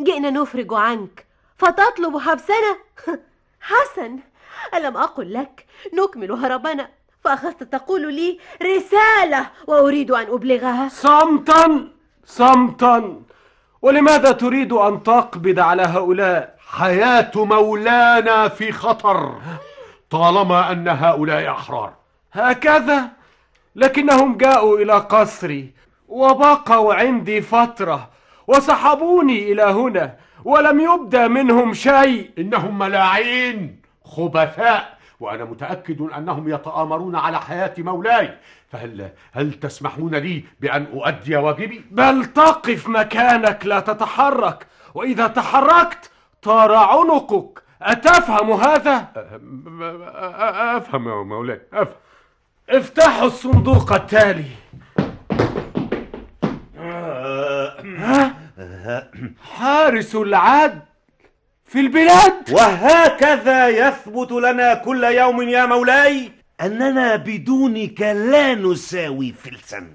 جئنا نفرج عنك فتطلب حبسنا [LAUGHS] حسن ألم أقل لك نكمل هربنا فأخذت تقول لي رسالة وأريد أن أبلغها صمتا صمتا ولماذا تريد أن تقبض على هؤلاء حياة مولانا في خطر طالما أن هؤلاء أحرار هكذا لكنهم جاءوا إلى قصري وبقوا عندي فترة وسحبوني إلى هنا ولم يبدى منهم شيء إنهم ملاعين خبثاء وأنا متأكد أنهم يتآمرون على حياة مولاي فهل هل تسمحون لي بأن أؤدي واجبي؟ بل تقف مكانك لا تتحرك وإذا تحركت طار عنقك أتفهم هذا؟ أه، أه، أه، أفهم يا مولاي أفهم افتحوا الصندوق التالي ها؟ حارس العدل في البلاد وهكذا يثبت لنا كل يوم يا مولاي أننا بدونك لا نساوي فلسا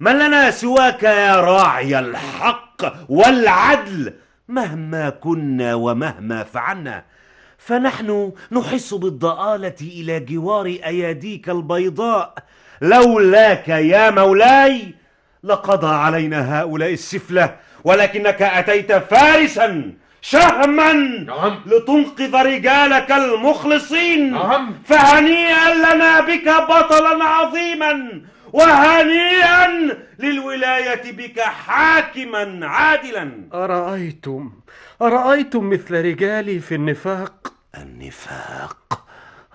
ما لنا سواك يا راعي الحق والعدل مهما كنا ومهما فعلنا فنحن نحس بالضآلة إلى جوار أياديك البيضاء لولاك يا مولاي لقضى علينا هؤلاء السفلة ولكنك أتيت فارسا شهما نعم. لتنقذ رجالك المخلصين نعم. فهنيئا لنا بك بطلا عظيما وهنيئا للولاية بك حاكما عادلا أرأيتم أرأيتم مثل رجالي في النفاق النفاق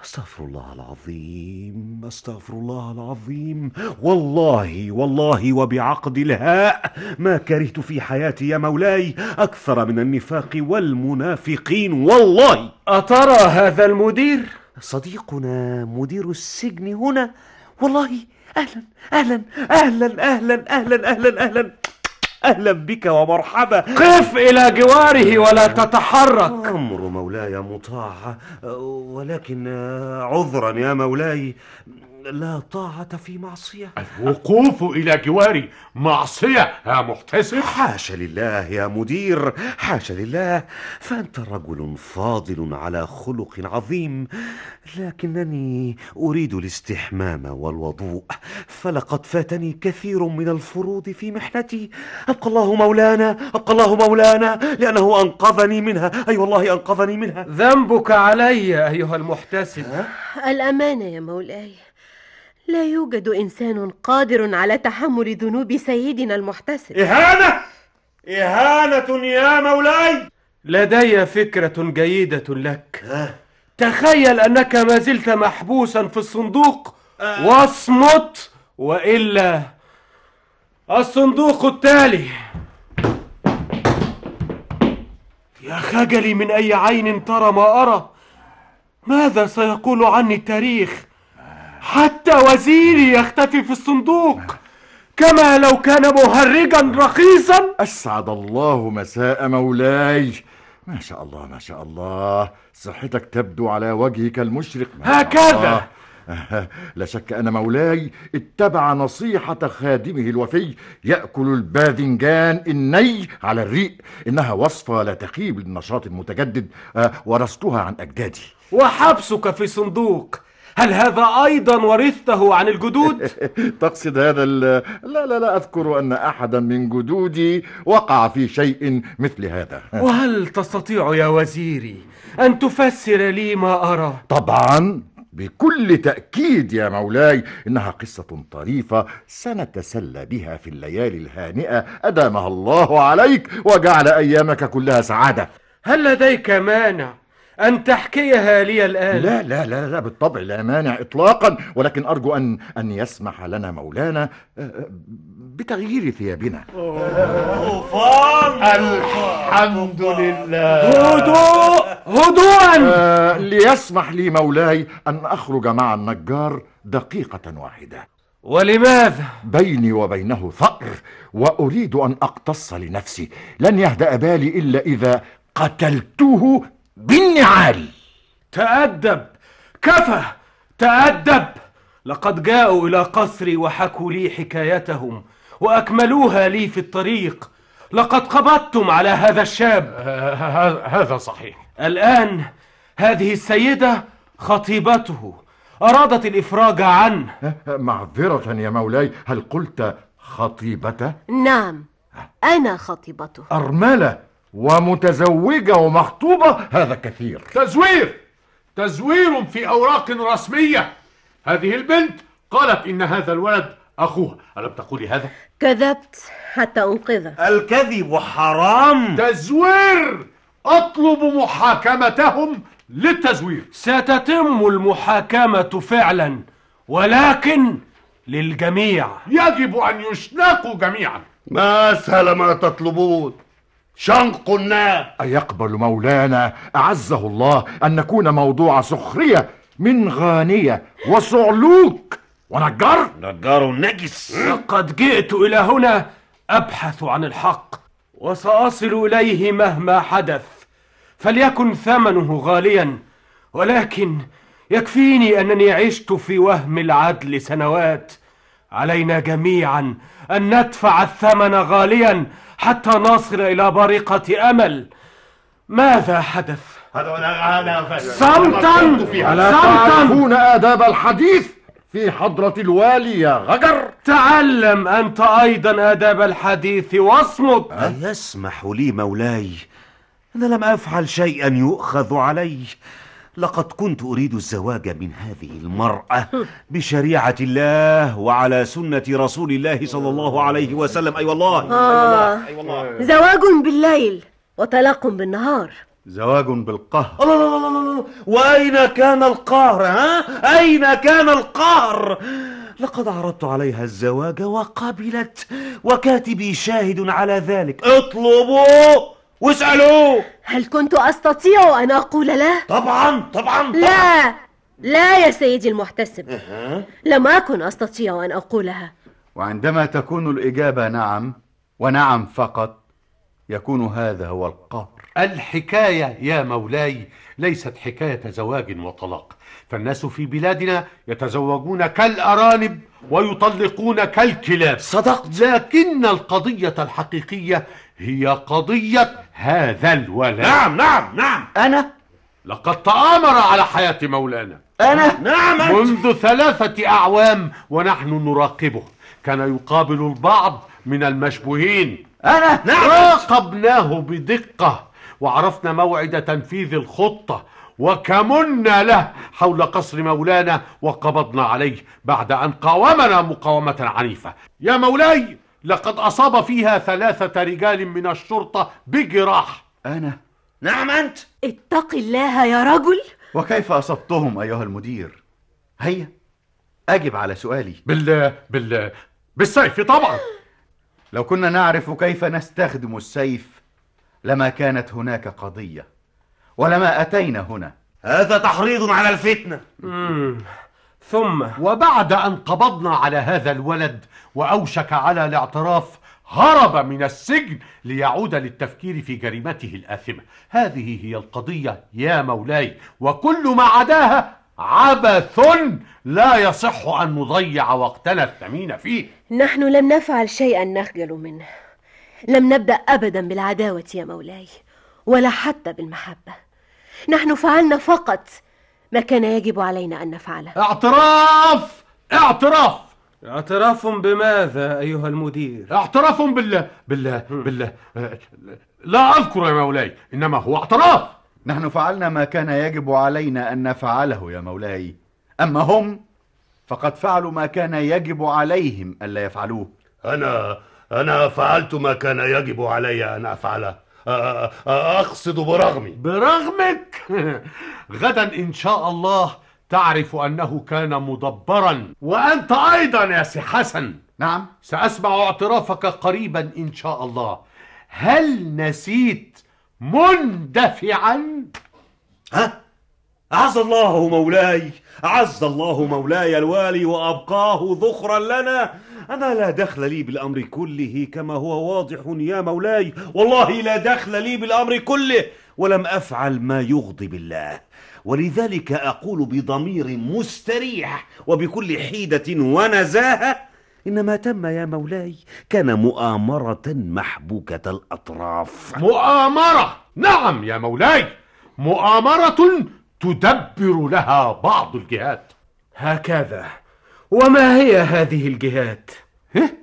استغفر الله العظيم استغفر الله العظيم والله والله وبعقد الهاء ما كرهت في حياتي يا مولاي اكثر من النفاق والمنافقين والله اترى هذا المدير صديقنا مدير السجن هنا والله اهلا اهلا اهلا اهلا اهلا اهلا اهلا اهلا بك ومرحبا قف الى جواره ولا تتحرك امر مولاي مطاع ولكن عذرا يا مولاي لا طاعة في معصية الوقوف إلى جواري معصية يا محتسب حاشا لله يا مدير حاشا لله فأنت رجل فاضل على خلق عظيم لكنني أريد الاستحمام والوضوء فلقد فاتني كثير من الفروض في محنتي أبقى الله مولانا أبقى الله مولانا لأنه أنقذني منها أي أيوة والله أنقذني منها ذنبك علي أيها المحتسب الأمانة يا مولاي لا يوجد إنسان قادر على تحمل ذنوب سيدنا المحتسب إهانة إهانة يا مولاي لدي فكرة جيدة لك ها؟ تخيل أنك ما زلت محبوسا في الصندوق أه. واصمت وإلا الصندوق التالي يا خجلي من أي عين ترى ما أرى ماذا سيقول عني التاريخ حتى وزيري يختفي في الصندوق كما لو كان مهرجا رخيصا أسعد الله مساء مولاي ما شاء الله ما شاء الله صحتك تبدو على وجهك المشرق ما هكذا [LAUGHS] لا شك أن مولاي اتبع نصيحة خادمه الوفي يأكل الباذنجان الني على الريق إنها وصفة لا تخيب للنشاط المتجدد آه، ورثتها عن أجدادي وحبسك في صندوق هل هذا أيضا ورثته عن الجدود؟ [LAUGHS] تقصد هذا لا لا لا أذكر أن أحدا من جدودي وقع في شيء مثل هذا [LAUGHS] وهل تستطيع يا وزيري أن تفسر لي ما أرى؟ طبعا بكل تأكيد يا مولاي إنها قصة طريفة سنتسلى بها في الليالي الهانئة أدامها الله عليك وجعل أيامك كلها سعادة هل لديك مانع أن تحكيها لي الآن لا لا لا لا بالطبع لا مانع إطلاقا ولكن أرجو أن أن يسمح لنا مولانا أه، أه، بتغيير ثيابنا طوفان الحمد لله هدوء هدوءا أه، ليسمح لي مولاي أن أخرج مع النجار دقيقة واحدة ولماذا؟ بيني وبينه ثأر وأريد أن أقتص لنفسي لن يهدأ بالي إلا إذا قتلته بالنعال تأدب كفى تأدب لقد جاءوا إلى قصري وحكوا لي حكايتهم وأكملوها لي في الطريق لقد قبضتم على هذا الشاب هذا صحيح الآن هذه السيدة خطيبته أرادت الإفراج عنه معذرة يا مولاي هل قلت خطيبته؟ نعم أنا خطيبته أرملة ومتزوجة ومخطوبة هذا كثير تزوير تزوير في أوراق رسمية هذه البنت قالت إن هذا الولد أخوها ألم تقولي هذا؟ كذبت حتى أنقذه الكذب حرام تزوير أطلب محاكمتهم للتزوير ستتم المحاكمة فعلا ولكن للجميع يجب أن يشنقوا جميعا ما أسهل ما تطلبون شنق قلنا أيقبل مولانا أعزه الله أن نكون موضوع سخرية من غانية وصعلوك ونجار؟ نجار نجس لقد جئت إلى هنا أبحث عن الحق وسأصل إليه مهما حدث فليكن ثمنه غاليا ولكن يكفيني أنني عشت في وهم العدل سنوات علينا جميعا أن ندفع الثمن غاليا حتى نصل إلى بريقة أمل ماذا حدث؟ صمتا تعرفون آداب الحديث في حضرة الوالي يا غجر تعلم أنت أيضا آداب الحديث واصمت يسمح لي مولاي أنا لم أفعل شيئا يؤخذ علي لقد كنت أريد الزواج من هذه المرأة بشريعة الله وعلى سنة رسول الله صلى الله عليه وسلم أي أيوة والله آه. أي والله زواج بالليل وطلاق بالنهار زواج بالقهر الله الله الله الله وأين كان القهر ها؟ أين كان القهر؟ لقد عرضت عليها الزواج وقبلت وكاتبي شاهد على ذلك اطلبوا واسألوه هل كنت أستطيع أن أقول لا؟ طبعا طبعا, طبعاً. لا لا يا سيدي المحتسب أه. لم أكن أستطيع أن أقولها وعندما تكون الإجابة نعم ونعم فقط يكون هذا هو القهر الحكاية يا مولاي ليست حكاية زواج وطلاق فالناس في بلادنا يتزوجون كالأرانب ويطلقون كالكلاب صدقت لكن القضية الحقيقية هي قضية هذا الولد نعم نعم نعم أنا؟ لقد تآمر على حياة مولانا أنا؟ نعم أنت. منذ ثلاثة أعوام ونحن نراقبه كان يقابل البعض من المشبوهين أنا؟ نعم راقبناه بدقة وعرفنا موعد تنفيذ الخطة وكمنا له حول قصر مولانا وقبضنا عليه بعد أن قاومنا مقاومة عنيفة يا مولاي لقد أصاب فيها ثلاثة رجال من الشرطة بجراح أنا؟ نعم أنت اتق الله يا رجل وكيف أصبتهم أيها المدير؟ هيا أجب على سؤالي بال... بال... بالسيف طبعا لو كنا نعرف كيف نستخدم السيف لما كانت هناك قضيه ولما أتينا هنا هذا تحريض على الفتنة ثم وبعد أن قبضنا على هذا الولد وأوشك على الاعتراف هرب من السجن ليعود للتفكير في جريمته الآثمة هذه هي القضية يا مولاي وكل ما عداها عبث لا يصح أن نضيع وقتنا الثمين فيه نحن لم نفعل شيئا نخجل منه لم نبدأ أبدا بالعداوة يا مولاي ولا حتى بالمحبة نحن فعلنا فقط ما كان يجب علينا أن نفعله اعتراف اعتراف اعتراف بماذا أيها المدير؟ اعتراف بالله بالله بالله لا أذكر يا مولاي إنما هو اعتراف نحن فعلنا ما كان يجب علينا أن نفعله يا مولاي أما هم فقد فعلوا ما كان يجب عليهم ألا يفعلوه أنا أنا فعلت ما كان يجب علي أن أفعله أقصد برغمي برغمك غدا إن شاء الله تعرف أنه كان مدبرا وأنت أيضا يا سي حسن نعم سأسمع اعترافك قريبا إن شاء الله هل نسيت مندفعا ها أعز الله مولاي أعز الله مولاي الوالي وأبقاه ذخرا لنا أنا لا دخل لي بالأمر كله كما هو واضح يا مولاي والله لا دخل لي بالأمر كله ولم أفعل ما يغضب الله ولذلك أقول بضمير مستريح وبكل حيدة ونزاهة إن ما تم يا مولاي كان مؤامرة محبوكة الأطراف مؤامرة نعم يا مولاي مؤامرة تدبر لها بعض الجهات هكذا وما هي هذه الجهات إيه؟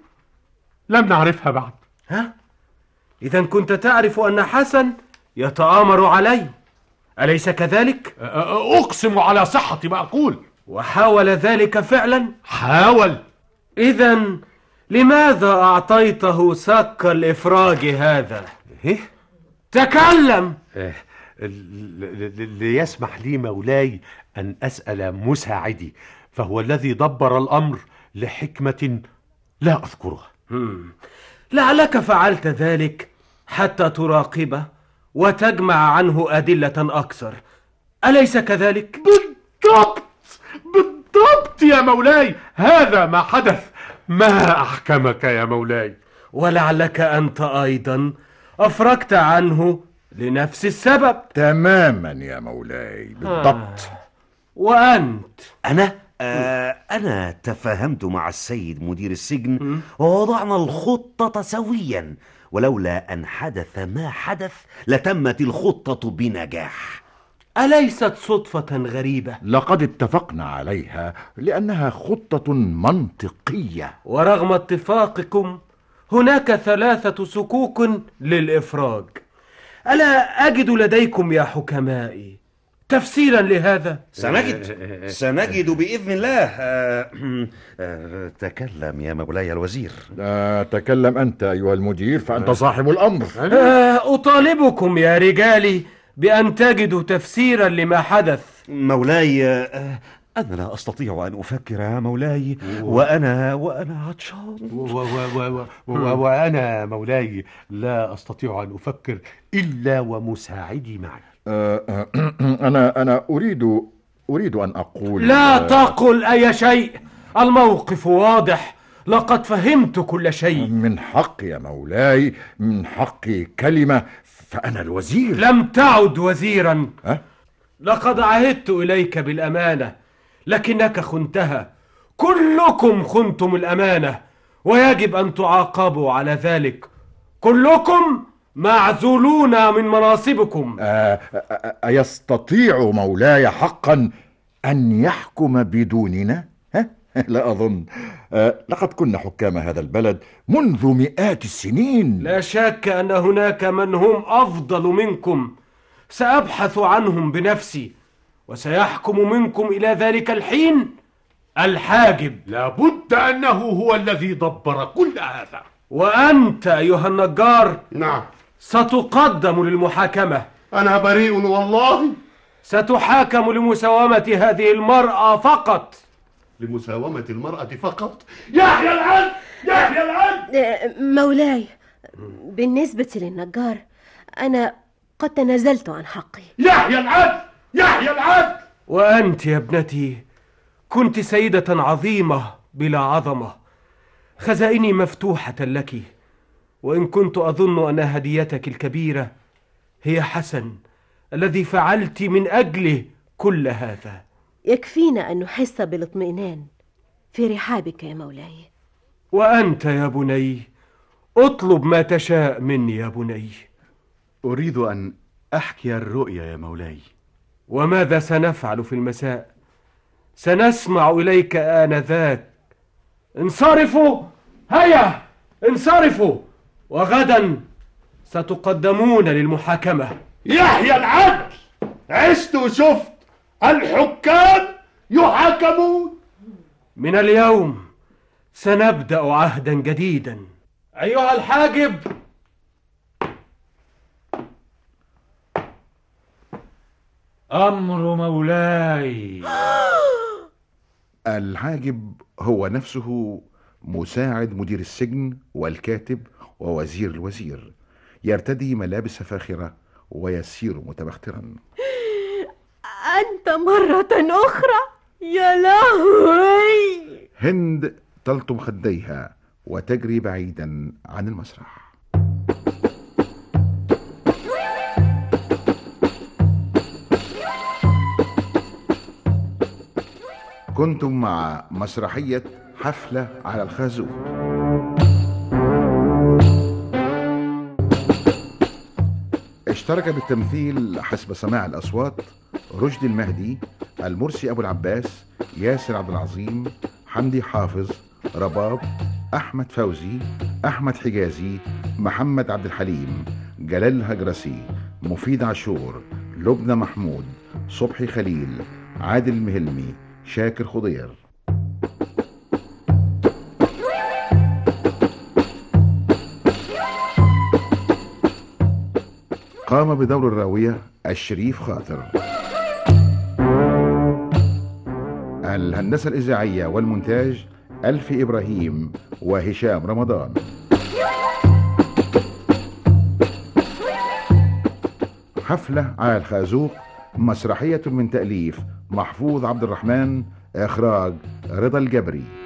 لم نعرفها بعد ها؟ إذا كنت تعرف أن حسن يتآمر علي أليس كذلك؟ أقسم على صحة ما أقول وحاول ذلك فعلا؟ حاول إذا لماذا أعطيته سك الإفراج هذا؟ إيه؟ تكلم إيه؟ ليسمح لي مولاي أن أسأل مساعدي فهو الذي دبر الأمر لحكمة لا أذكرها لعلك فعلت ذلك حتى تراقبه وتجمع عنه أدلة أكثر أليس كذلك؟ بالضبط بالضبط يا مولاي هذا ما حدث ما أحكمك يا مولاي ولعلك أنت أيضا أفرجت عنه لنفس السبب تماما يا مولاي بالضبط آه. وأنت أنا؟ آه، أنا تفاهمت مع السيد مدير السجن ووضعنا الخطة سويا ولولا أن حدث ما حدث لتمت الخطة بنجاح أليست صدفة غريبة؟ لقد اتفقنا عليها لأنها خطة منطقية ورغم اتفاقكم هناك ثلاثة سكوك للإفراج ألا أجد لديكم يا حكمائي تفسيرا لهذا سنجد [LAUGHS] سنجد بإذن الله آه، آه، تكلم يا مولاي الوزير لا تكلم أنت أيها المدير فأنت صاحب الأمر آه، أطالبكم يا رجالي بأن تجدوا تفسيرا لما حدث مولاي أنا لا أستطيع أن أفكر يا مولاي وأنا وأنا عطشان وأنا مولاي لا أستطيع أن أفكر إلا ومساعدي معي آه، آه، [CLEARS THROAT] أنا أنا أريد أريد أن أقول لا آه، تقل أي شيء الموقف واضح لقد فهمت كل شيء من حقي يا مولاي من حقي كلمة فأنا الوزير لم تعد وزيرا أه؟ لقد عهدت إليك بالأمانة لكنك خنتها كلكم خنتم الأمانة ويجب أن تعاقبوا على ذلك كلكم معزولون من مناصبكم آه، آه، آه، أيستطيع مولاي حقا أن يحكم بدوننا؟ [LAUGHS] لا أظن لقد كنا حكام هذا البلد منذ مئات السنين لا شك أن هناك من هم أفضل منكم سأبحث عنهم بنفسي وسيحكم منكم إلى ذلك الحين الحاجب لابد أنه هو الذي دبر كل هذا وأنت أيها النجار نعم ستقدم للمحاكمة أنا بريء والله ستحاكم لمساومة هذه المرأة فقط لمساومة المرأة فقط يحيى العدل يحيى العدل آه، مولاي بالنسبة للنجار أنا قد تنازلت عن حقي يحيى العدل يحيى العدل وأنت يا ابنتي كنت سيدة عظيمة بلا عظمة خزائني مفتوحة لكِ وإن كنت أظن أن هديتك الكبيرة هي حسن الذي فعلت من أجله كل هذا يكفينا أن نحس بالاطمئنان في رحابك يا مولاي وأنت يا بني اطلب ما تشاء مني يا بني أريد أن أحكي الرؤيا يا مولاي وماذا سنفعل في المساء سنسمع إليك آنذاك انصرفوا هيا انصرفوا وغدا ستقدمون للمحاكمة يحيى العدل عشت وشفت الحكام يحاكمون من اليوم سنبدأ عهدا جديدا أيها الحاجب أمر مولاي الحاجب هو نفسه مساعد مدير السجن والكاتب ووزير الوزير يرتدي ملابس فاخرة ويسير متبخترا أنت مرة أخرى يا لهوي هند تلطم خديها وتجري بعيدا عن المسرح كنتم مع مسرحية حفلة على الخازوق اشترك بالتمثيل حسب سماع الأصوات رشدي المهدي المرسي أبو العباس ياسر عبد العظيم حمدي حافظ رباب أحمد فوزي أحمد حجازي محمد عبد الحليم جلال هجرسي مفيد عاشور لبنى محمود صبحي خليل عادل مهلمي شاكر خضير قام بدور الراوية الشريف خاطر الهندسة الإذاعية والمونتاج ألفي إبراهيم وهشام رمضان حفلة على الخازوق مسرحية من تأليف محفوظ عبد الرحمن إخراج رضا الجبري